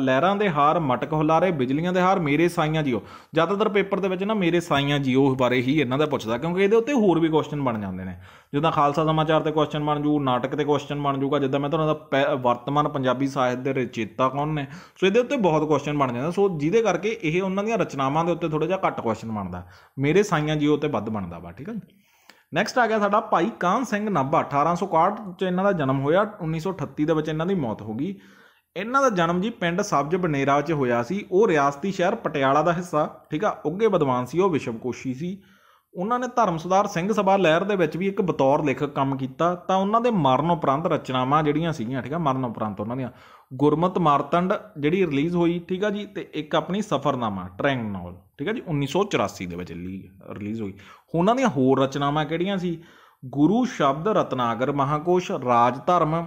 ਲਹਿਰਾਂ ਦੇ ਹਾਰ ਮਟਕ ਹੁਲਾਰੇ ਬਿਜਲੀਆਂ ਦੇ ਹਾਰ ਮੇਰੇ ਸਾਈਆਂ ਜੀਓ ਜ਼ਿਆਦਾਤਰ ਪੇਪਰ ਦੇ ਵਿੱਚ ਨਾ ਮੇਰੇ ਸਾਈਆਂ ਜੀਓ ਬਾਰੇ ਹੀ ਇਹਨਾਂ ਦਾ ਪੁੱਛਦਾ ਕਿਉਂਕਿ ਇਹਦੇ ਉੱਤੇ ਹੋਰ ਵੀ ਕੁਐਸਚਨ ਬਣ ਜਾਂਦੇ ਨੇ ਜਿੱਦਾਂ ਖਾਲਸਾ ਸਮਾਚਾਰ ਤੇ ਕੁਐਸਚਨ ਬਣ ਜੂ ਨਾਟਕ ਤੇ ਕੁਐਸਚਨ ਬਣ ਜੂਗਾ ਜਿੱਦਾਂ ਮੈਂ ਤੁਹਾਨੂੰ ਦਾ ਵਰਤਮਾਨ ਪੰਜਾਬੀ ਸਾਹਿਤ ਦੇ ਰਚੇਤਾ ਕੌਣ ਨੇ ਸੋ ਇਹਦੇ ਉੱਤੇ ਬਹੁਤ ਕੁਐਸਚਨ ਬਣ ਜਾਂਦੇ ਸੋ ਜਿਹਦੇ ਕਰਕੇ ਇਹ ਉਹਨਾਂ ਦੀਆਂ ਰਚਨਾਵਾਂ ਦੇ ਉੱਤੇ ਥੋੜਾ ਜਿਹਾ ਘੱਟ ਕੁਐਸਚਨ ਬਣਦਾ ਮੇਰੇ ਸਾਈਆਂ ਜੀਓ ਤੇ ਵੱਧ ਬਣਦਾ ਵਾ ਠੀਕ ਹੈ ਨੈਕਸਟ ਆ ਗਿਆ ਸਾਡਾ ਭਾਈ ਕਾਨ ਸਿੰਘ ਨਾਭਾ 1861 ਚ ਇਹਨਾਂ ਦਾ ਜਨਮ ਹੋਇਆ 1938 ਦੇ ਵਿੱਚ ਇਹਨਾਂ ਦੀ ਮੌਤ ਹੋ ਗਈ ਇਹਨਾਂ ਦਾ ਜਨਮ ਜੀ ਪਿੰਡ ਸਬਜ ਬਨੇਰਾ 'ਚ ਹੋਇਆ ਸੀ ਉਹ ਰਿਆਸਤੀ ਸ਼ਹਿਰ ਪਟਿਆਲਾ ਦਾ ਹਿੱਸਾ ਠੀਕ ਆ ਉੱਗੇ ਵਿਦਵਾਨ ਸੀ ਉਹ ਵਿਸ਼ਵਕੋਸ਼ੀ ਸੀ ਉਹਨਾਂ ਨੇ ਧਰਮ ਸੁਧਾਰ ਸਿੰਘ ਸਭਾ ਲਹਿਰ ਦੇ ਵਿੱਚ ਵੀ ਇੱਕ ਬਤੌਰ ਲੇਖਕ ਕੰਮ ਕੀਤਾ ਤਾਂ ਉਹਨਾਂ ਦੇ ਮਰਨ ਉਪਰੰਤ ਰਚਨਾਵਾਂ ਜਿਹੜੀਆਂ ਸੀਗੀਆਂ ਠੀਕ ਆ ਮਰਨ ਉਪਰੰਤ ਉਹਨਾਂ ਦੀਆਂ ਗੁਰਮਤ ਮਾਰਤੰਡ ਜਿਹੜੀ ਰਿਲੀਜ਼ ਹੋਈ ਠੀਕ ਆ ਜੀ ਤੇ ਇੱਕ ਆਪਣੀ ਸਫਰਨਾਮਾ ਨਾਲ ਠੀਕ ਹੈ ਜੀ 1984 ਦੇ ਵਿੱਚ ਰਿਲੀਜ਼ ਹੋਈ ਉਹਨਾਂ ਦੀਆਂ ਹੋਰ ਰਚਨਾਵਾਂ ਕਿਹੜੀਆਂ ਸੀ ਗੁਰੂ ਸ਼ਬਦ ਰਤਨਾਗਰ ਮਹਾਕੋਸ਼ ਰਾਜ ਧਰਮ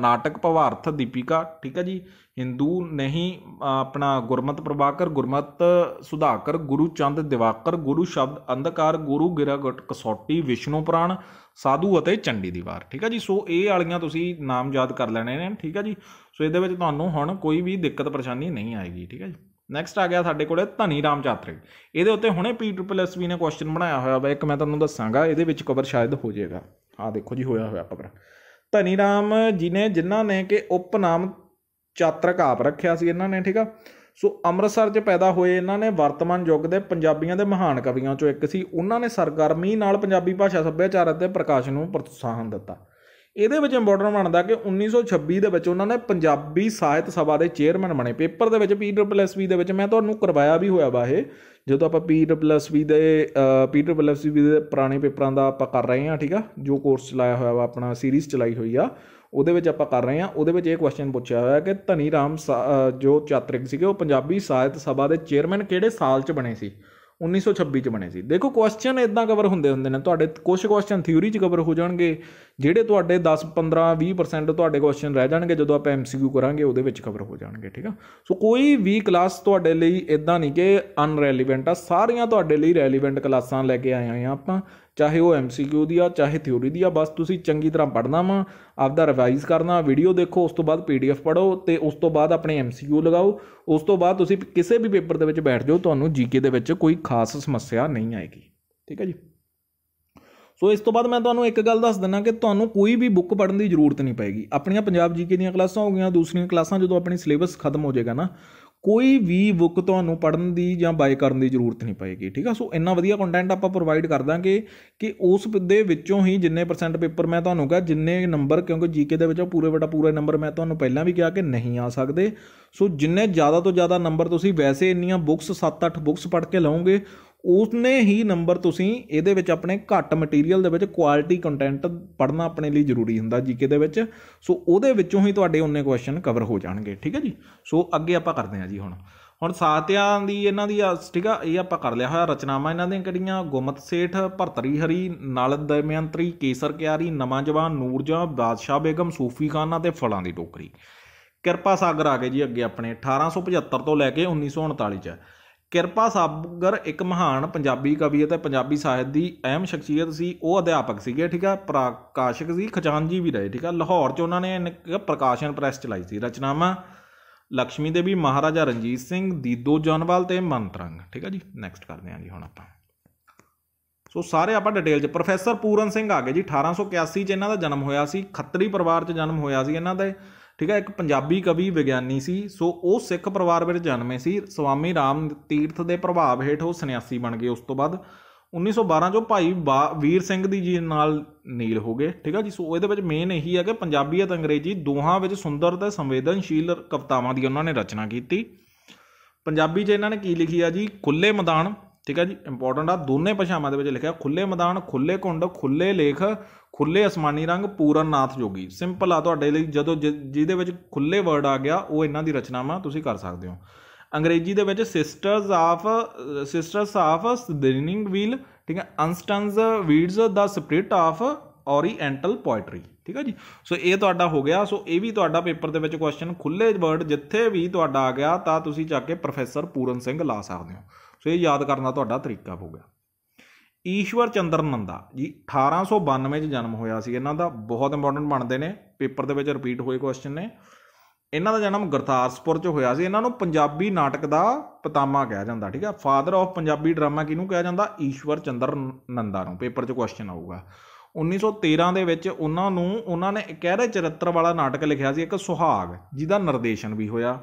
ਨਾਟਕ ਪਵਾਰਥ ਦੀਪਿਕਾ ਠੀਕ ਹੈ ਜੀ ਹਿੰਦੂ ਨਹੀਂ ਆਪਣਾ ਗੁਰਮਤ ਪ੍ਰਭਾਕਰ ਗੁਰਮਤ ਸੁਧਾਕਰ ਗੁਰੂ ਚੰਦ ਦਿਵਾਕਰ ਗੁਰੂ ਸ਼ਬਦ ਅੰਧਕਾਰ ਗੁਰੂ ਗਿਰਾਗਟ ਕਸੌਟੀ ਵਿਸ਼ਨੂੰ ਪ੍ਰਾਣ ਸਾਧੂ ਅਤੇ ਚੰਡੀ ਦੀ ਵਾਰ ਠੀਕ ਹੈ ਜੀ ਸੋ ਇਹ ਵਾਲੀਆਂ ਤੁਸੀਂ ਨਾਮ ਯਾਦ ਕਰ ਲੈਣੇ ਨੇ ਠੀਕ ਹੈ ਜੀ ਸੋ ਇਹਦੇ ਵਿੱਚ ਤੁਹਾਨੂੰ ਹੁਣ ਕੋਈ ਵੀ ਦਿੱਕਤ ਪਰੇਸ਼ਾਨੀ ਨਹੀਂ ਆਏਗੀ ਠੀਕ ਹੈ ਜੀ ਨੈਕਸਟ ਆ ਗਿਆ ਸਾਡੇ ਕੋਲੇ ਧਨੀ ਰਾਮ ਚਾਤਰੇ ਇਹਦੇ ਉੱਤੇ ਹੁਣੇ ਪੀ ਟ੍ਰਿਪਲ ਐਸ ਵੀ ਨੇ ਕੁਐਸਚਨ ਬਣਾਇਆ ਹੋਇਆ ਵਾ ਇੱਕ ਮੈਂ ਤੁਹਾਨੂੰ ਦੱਸਾਂਗਾ ਇਹਦੇ ਵਿੱਚ ਕਵਰ ਸ਼ਾਇਦ ਹੋ ਜਾਏਗਾ ਆ ਦੇਖੋ ਜੀ ਹੋਇਆ ਹੋਇਆ ਕਵਰ ਧਨੀ ਰਾਮ ਜੀ ਨੇ ਜਿਨ੍ਹਾਂ ਨੇ ਕਿ ਉਪਨਾਮ ਚਾਤਰਕ ਆਪ ਰੱਖਿਆ ਸੀ ਇਹਨਾਂ ਨੇ ਠੀਕ ਆ ਸੋ ਅੰਮ੍ਰਿਤਸਰ 'ਚ ਪੈਦਾ ਹੋਏ ਇਹਨਾਂ ਨੇ ਵਰਤਮਾਨ ਯੁੱਗ ਦੇ ਪੰਜਾਬੀਆਂ ਦੇ ਮਹਾਨ ਕਵੀਆਂ 'ਚੋਂ ਇੱਕ ਸੀ ਉਹਨਾਂ ਨੇ ਸਰਗਰਮੀ ਨਾਲ ਪੰਜਾਬੀ ਭਾਸ਼ਾ ਸੱਭਿਆਚਾਰ ਅਤੇ ਪ੍ਰਕਾਸ਼ ਨੂੰ ਪ੍ਰੋਤਸਾਹਨ ਦਿੱਤਾ ਇਹਦੇ ਵਿੱਚ ਇੰਪੋਰਟੈਂਟ ਬਣਦਾ ਕਿ 1926 ਦੇ ਵਿੱਚ ਉਹਨਾਂ ਨੇ ਪੰਜਾਬੀ ਸਾਹਿਤ ਸਭਾ ਦੇ ਚੇਅਰਮੈਨ ਬਣੇ ਪੇਪਰ ਦੇ ਵਿੱਚ ਪੀਡਬਲਯੂਐਸਬੀ ਦੇ ਵਿੱਚ ਮੈਂ ਤੁਹਾਨੂੰ ਕਰਵਾਇਆ ਵੀ ਹੋਇਆ ਵਾ ਇਹ ਜਦੋਂ ਆਪਾਂ ਪੀਡਬਲਯੂਐਸਬੀ ਦੇ ਪੀਡਬਲਯੂਐਸਬੀ ਦੇ ਪੁਰਾਣੇ ਪੇਪਰਾਂ ਦਾ ਆਪਾਂ ਕਰ ਰਹੇ ਹਾਂ ਠੀਕ ਆ ਜੋ ਕੋਰਸ ਚਲਾਇਆ ਹੋਇਆ ਵਾ ਆਪਣਾ ਸੀਰੀਜ਼ ਚਲਾਈ ਹੋਈ ਆ ਉਹਦੇ ਵਿੱਚ ਆਪਾਂ ਕਰ ਰਹੇ ਹਾਂ ਉਹਦੇ ਵਿੱਚ ਇਹ ਕੁਐਸਚਨ ਪੁੱਛਿਆ ਹੋਇਆ ਕਿ ਧਨੀ ਰਾਮ ਜੋ ਚਾਤ੍ਰਿਕ ਸੀਗੇ ਉਹ ਪੰਜਾਬੀ ਸਾਹਿਤ ਸਭਾ ਦੇ ਚੇਅਰਮੈਨ ਕਿਹੜੇ ਸਾਲ 'ਚ ਬਣੇ ਸੀ 1926 ਚ ਬਣੇ ਸੀ ਦੇਖੋ ਕੁਐਸਚਨ ਇਦਾਂ ਕਵਰ ਹੁੰਦੇ ਹੁੰਦੇ ਨੇ ਤੁਹਾਡੇ ਕੁਝ ਕੁਐਸਚਨ ਥਿਊਰੀ ਚ ਕਵਰ ਹੋ ਜਾਣਗੇ ਜਿਹੜੇ ਤੁਹਾਡੇ 10 15 20% ਤੁਹਾਡੇ ਕੁਐਸਚਨ ਰਹਿ ਜਾਣਗੇ ਜਦੋਂ ਆਪਾਂ ਐਮਸੀਕਿਊ ਕਰਾਂਗੇ ਉਹਦੇ ਵਿੱਚ ਕਵਰ ਹੋ ਜਾਣਗੇ ਠੀਕ ਆ ਸੋ ਕੋਈ ਵੀ ਕਲਾਸ ਤੁਹਾਡੇ ਲਈ ਇਦਾਂ ਨਹੀਂ ਕਿ ਅਨਰੈਲੀਵੈਂਟ ਆ ਸਾਰੀਆਂ ਤੁਹਾਡੇ ਲਈ ਰੈਲੀਵੈਂਟ ਕਲਾਸਾਂ ਲੈ ਕੇ ਆਏ ਆ ਆਪਾਂ ਚਾਹੇ ਉਹ ਐਮਸੀਕਿਊ ਦੀ ਆ ਚਾਹੇ ਥਿਉਰੀ ਦੀ ਆ ਬਸ ਤੁਸੀਂ ਚੰਗੀ ਤਰ੍ਹਾਂ ਪੜ੍ਹਨਾ ਵਾ ਆਪਦਾ ਰਿਵਾਈਜ਼ ਕਰਨਾ ਵੀਡੀਓ ਦੇਖੋ ਉਸ ਤੋਂ ਬਾਅਦ ਪੀਡੀਐਫ ਪੜ੍ਹੋ ਤੇ ਉਸ ਤੋਂ ਬਾਅਦ ਆਪਣੇ ਐਮਸੀਕਿਊ ਲਗਾਓ ਉਸ ਤੋਂ ਬਾਅਦ ਤੁਸੀਂ ਕਿਸੇ ਵੀ ਪੇਪਰ ਦੇ ਵਿੱਚ ਬੈਠ ਜਾਓ ਤੁਹਾਨੂੰ ਜੀਕੇ ਦੇ ਵਿੱਚ ਕੋਈ ਖਾਸ ਸਮੱਸਿਆ ਨਹੀਂ ਆਏਗੀ ਠੀਕ ਹੈ ਜੀ ਸੋ ਇਸ ਤੋਂ ਬਾਅਦ ਮੈਂ ਤੁਹਾਨੂੰ ਇੱਕ ਗੱਲ ਦੱਸ ਦਿੰਨਾ ਕਿ ਤੁਹਾਨੂੰ ਕੋਈ ਵੀ ਬੁੱਕ ਪੜ੍ਹਨ ਦੀ ਜ਼ਰੂਰਤ ਨਹੀਂ ਪੈਗੀ ਆਪਣੀਆਂ ਪੰਜਾਬ ਜੀਕੇ ਦੀਆਂ ਕਲਾਸਾਂ ਹੋ ਗਈਆਂ ਦੂਸਰੀਆਂ ਕਲਾਸਾਂ ਜਦੋਂ ਆਪਣੀ ਸਿਲੇਬਸ ਖਤਮ ਹੋ ਜਾਏਗਾ ਨਾ ਕੋਈ ਵੀ ਬੁੱਕ ਤੁਹਾਨੂੰ ਪੜਨ ਦੀ ਜਾਂ ਬਾਏ ਕਰਨ ਦੀ ਜ਼ਰੂਰਤ ਨਹੀਂ ਪਏਗੀ ਠੀਕ ਆ ਸੋ ਇੰਨਾ ਵਧੀਆ ਕੰਟੈਂਟ ਆਪਾਂ ਪ੍ਰੋਵਾਈਡ ਕਰ ਦਾਂਗੇ ਕਿ ਉਸ ਦੇ ਵਿੱਚੋਂ ਹੀ ਜਿੰਨੇ ਪਰਸੈਂਟ ਪੇਪਰ ਮੈਂ ਤੁਹਾਨੂੰ ਕਿਹਾ ਜਿੰਨੇ ਨੰਬਰ ਕਿਉਂਕਿ ਜੀਕੇ ਦੇ ਵਿੱਚੋਂ ਪੂਰੇ ਵਟਾ ਪੂਰੇ ਨੰਬਰ ਮੈਂ ਤੁਹਾਨੂੰ ਪਹਿਲਾਂ ਵੀ ਕਿਹਾ ਕਿ ਨਹੀਂ ਆ ਸਕਦੇ ਸੋ ਜਿੰਨੇ ਜ਼ਿਆਦਾ ਤੋਂ ਜ਼ਿਆਦਾ ਨੰਬਰ ਤੁਸੀਂ ਵੈਸੇ ਇੰਨੀਆਂ ਬੁੱਕਸ 7-8 ਬੁੱਕਸ ਪੜ੍ਹ ਕੇ ਲਓਗੇ ਉਸਨੇ ਹੀ ਨੰਬਰ ਤੁਸੀਂ ਇਹਦੇ ਵਿੱਚ ਆਪਣੇ ਘੱਟ ਮਟੀਰੀਅਲ ਦੇ ਵਿੱਚ ਕੁਆਲਿਟੀ ਕੰਟੈਂਟ ਪੜਨਾ ਆਪਣੇ ਲਈ ਜ਼ਰੂਰੀ ਹੁੰਦਾ ਜੀਕੇ ਦੇ ਵਿੱਚ ਸੋ ਉਹਦੇ ਵਿੱਚੋਂ ਹੀ ਤੁਹਾਡੇ ਉਹਨੇ ਕੁਐਸਚਨ ਕਵਰ ਹੋ ਜਾਣਗੇ ਠੀਕ ਹੈ ਜੀ ਸੋ ਅੱਗੇ ਆਪਾਂ ਕਰਦੇ ਹਾਂ ਜੀ ਹੁਣ ਹੁਣ ਸਾਤਿਆਂ ਦੀ ਇਹਨਾਂ ਦੀ ਠੀਕ ਆ ਇਹ ਆਪਾਂ ਕਰ ਲਿਆ ਹੋਇਆ ਰਚਨਾਵਾਂ ਇਹਨਾਂ ਦੀਆਂ ਕਿਹੜੀਆਂ ਗੁਮਤ ਸੇਠ ਭਰਤਰੀ ਹਰੀ ਨਲ ਦਮਯੰਤਰੀ ਕੇਸਰ ਕਿਆਰੀ ਨਵਾਂ ਜਵਾਨ ਨੂਰਜਾਂ ਬਾਦਸ਼ਾਹ ਬੇਗਮ ਸੂਫੀ ਖਾਨਾ ਤੇ ਫਲਾਂ ਦੀ ਟੋਕਰੀ ਕਿਰਪਾ ਸਾਗਰ ਆ ਗਏ ਜੀ ਅੱਗੇ ਆਪਣੇ 1875 ਤੋਂ ਲੈ ਕੇ 1939 ਚ ਕਿਰਪਾ ਸਾਗਰ ਇੱਕ ਮਹਾਨ ਪੰਜਾਬੀ ਕਵੀ ਅਤੇ ਪੰਜਾਬੀ ਸਾਹਿਤ ਦੀ ਅਹਿਮ ਸ਼ਖਸੀਅਤ ਸੀ ਉਹ ਅਧਿਆਪਕ ਸੀਗੇ ਠੀਕ ਆ ਪ੍ਰਕਾਸ਼ਕ ਸੀ ਖਜ਼ਾਨਜੀ ਵੀ ਰਹੇ ਠੀਕ ਆ ਲਾਹੌਰ 'ਚ ਉਹਨਾਂ ਨੇ ਇੱਕ ਪ੍ਰਕਾਸ਼ਨ ਪ੍ਰੈਸ ਚਲਾਈ ਸੀ ਰਚਨਾਵਾਂ ਲక్ష్ਮੀ ਦੇਵੀ ਮਹਾਰਾਜਾ ਰਣਜੀਤ ਸਿੰਘ ਦੀਦੋ ਜਨਵਾਲ ਤੇ ਮੰਤਰੰਗ ਠੀਕ ਆ ਜੀ ਨੈਕਸਟ ਕਰਦੇ ਆਂ ਜੀ ਹੁਣ ਆਪਾਂ ਸੋ ਸਾਰੇ ਆਪਾਂ ਡਿਟੇਲ 'ਚ ਪ੍ਰੋਫੈਸਰ ਪੂਰਨ ਸਿੰਘ ਆ ਗਏ ਜੀ 1881 'ਚ ਇਹਨਾਂ ਦਾ ਜਨਮ ਹੋਇਆ ਸੀ ਖੱਤਰੀ ਪਰਿਵਾਰ 'ਚ ਜਨਮ ਹੋਇਆ ਸੀ ਇਹਨਾਂ ਦਾ ਠੀਕ ਹੈ ਇੱਕ ਪੰਜਾਬੀ ਕਵੀ ਵਿਗਿਆਨੀ ਸੀ ਸੋ ਉਹ ਸਿੱਖ ਪਰਿਵਾਰ ਵਿੱਚ ਜਨਮੇ ਸੀ ਸਵਾਮੀ ਰਾਮ ਤੀਰਥ ਦੇ ਪ੍ਰਭਾਵ ਹੇਠ ਉਹ ਸੰਨਿਆਸੀ ਬਣ ਗਏ ਉਸ ਤੋਂ ਬਾਅਦ 1912 ਜੋ ਭਾਈ ਵੀਰ ਸਿੰਘ ਦੀ ਜੀ ਨਾਲ ਨੀਲ ਹੋ ਗਏ ਠੀਕ ਹੈ ਜੀ ਸੋ ਇਹਦੇ ਵਿੱਚ ਮੇਨ ਇਹੀ ਹੈ ਕਿ ਪੰਜਾਬੀ ਅਤੇ ਅੰਗਰੇਜ਼ੀ ਦੋਹਾਂ ਵਿੱਚ ਸੁੰਦਰ ਤੇ ਸੰਵੇਦਨਸ਼ੀਲ ਕਵਤਾਵਾਂ ਦੀ ਉਹਨਾਂ ਨੇ ਰਚਨਾ ਕੀਤੀ ਪੰਜਾਬੀ 'ਚ ਇਹਨਾਂ ਨੇ ਕੀ ਲਿਖੀ ਆ ਜੀ ਖੁੱਲੇ ਮੈਦਾਨ ਠੀਕ ਹੈ ਜੀ ਇੰਪੋਰਟੈਂਟ ਆ ਦੋਨੇ ਭਾਸ਼ਾਵਾਂ ਦੇ ਵਿੱਚ ਲਿਖਿਆ ਖੁੱਲੇ ਮੈਦਾਨ ਖੁੱਲੇ ਕੁੰਡ ਖੁੱਲੇ ਲੇਖ ਖੁੱਲੇ ਅਸਮਾਨੀ ਰੰਗ ਪੂਰਨਨਾਥ ਜੋਗੀ ਸਿੰਪਲ ਆ ਤੁਹਾਡੇ ਲਈ ਜਦੋਂ ਜਿਹਦੇ ਵਿੱਚ ਖੁੱਲੇ ਵਰਡ ਆ ਗਿਆ ਉਹ ਇਹਨਾਂ ਦੀ ਰਚਨਾਵਾਂ ਤੁਸੀਂ ਕਰ ਸਕਦੇ ਹੋ ਅੰਗਰੇਜ਼ੀ ਦੇ ਵਿੱਚ ਸਿਸਟਰਸ ਆਫ ਸਿਸਟਰਸ ਆਫ ਸਦਰਿਨਿੰਗ ਵੀਲ ਠੀਕ ਹੈ ਅਨਸਟੰਸ ਵੀਡਸ ਦਾ ਸਪਿਰਟ ਆਫ ਓਰੀਐਂਟਲ ਪੋਇਟਰੀ ਠੀਕ ਹੈ ਜੀ ਸੋ ਇਹ ਤੁਹਾਡਾ ਹੋ ਗਿਆ ਸੋ ਇਹ ਵੀ ਤੁਹਾਡਾ ਪੇਪਰ ਦੇ ਵਿੱਚ ਕੁਐਸਚਨ ਖੁੱਲੇ ਵਰਡ ਜਿੱਥੇ ਵੀ ਤੁਹਾਡਾ ਆ ਗਿਆ ਤਾਂ ਤੁਸੀਂ ਜਾ ਕੇ ਪ੍ਰੋਫੈਸਰ ਪੂਰਨ ਸਿੰਘ ਲਾ ਸਕਦੇ ਹੋ ਸੋ ਇਹ ਯਾਦ ਕਰਨਾ ਤੁਹਾਡਾ ਤਰੀਕਾ ਹੋ ਗਿਆ ਈਸ਼ਵਰ ਚੰਦਰ ਨੰਦਾ ਜੀ 1892 ਚ ਜਨਮ ਹੋਇਆ ਸੀ ਇਹਨਾਂ ਦਾ ਬਹੁਤ ਇੰਪੋਰਟੈਂਟ ਬਣਦੇ ਨੇ ਪੇਪਰ ਦੇ ਵਿੱਚ ਰਿਪੀਟ ਹੋਏ ਕੁਐਸਚਨ ਨੇ ਇਹਨਾਂ ਦਾ ਜਨਮ ਗੁਰਦਾਸਪੁਰ ਚ ਹੋਇਆ ਸੀ ਇਹਨਾਂ ਨੂੰ ਪੰਜਾਬੀ ਨਾਟਕ ਦਾ ਪਤਾਮਾ ਕਿਹਾ ਜਾਂਦਾ ਠੀਕ ਹੈ ਫਾਦਰ ਆਫ ਪੰਜਾਬੀ ਡਰਾਮਾ ਕਿਹਨੂੰ ਕਿਹਾ ਜਾਂਦਾ ਈਸ਼ਵਰ ਚੰਦਰ ਨੰਦਾ ਨੂੰ ਪੇਪਰ 'ਚ ਕੁਐਸਚਨ ਆਊਗਾ 1913 ਦੇ ਵਿੱਚ ਉਹਨਾਂ ਨੂੰ ਉਹਨਾਂ ਨੇ ਕਹਿਰੇ ਚਰਿੱਤਰ ਵਾਲਾ ਨਾਟਕ ਲਿਖਿਆ ਸੀ ਇੱਕ ਸੁਹਾਗ ਜਿਹਦਾ ਨਿਰਦੇਸ਼ਨ ਵੀ ਹੋਇਆ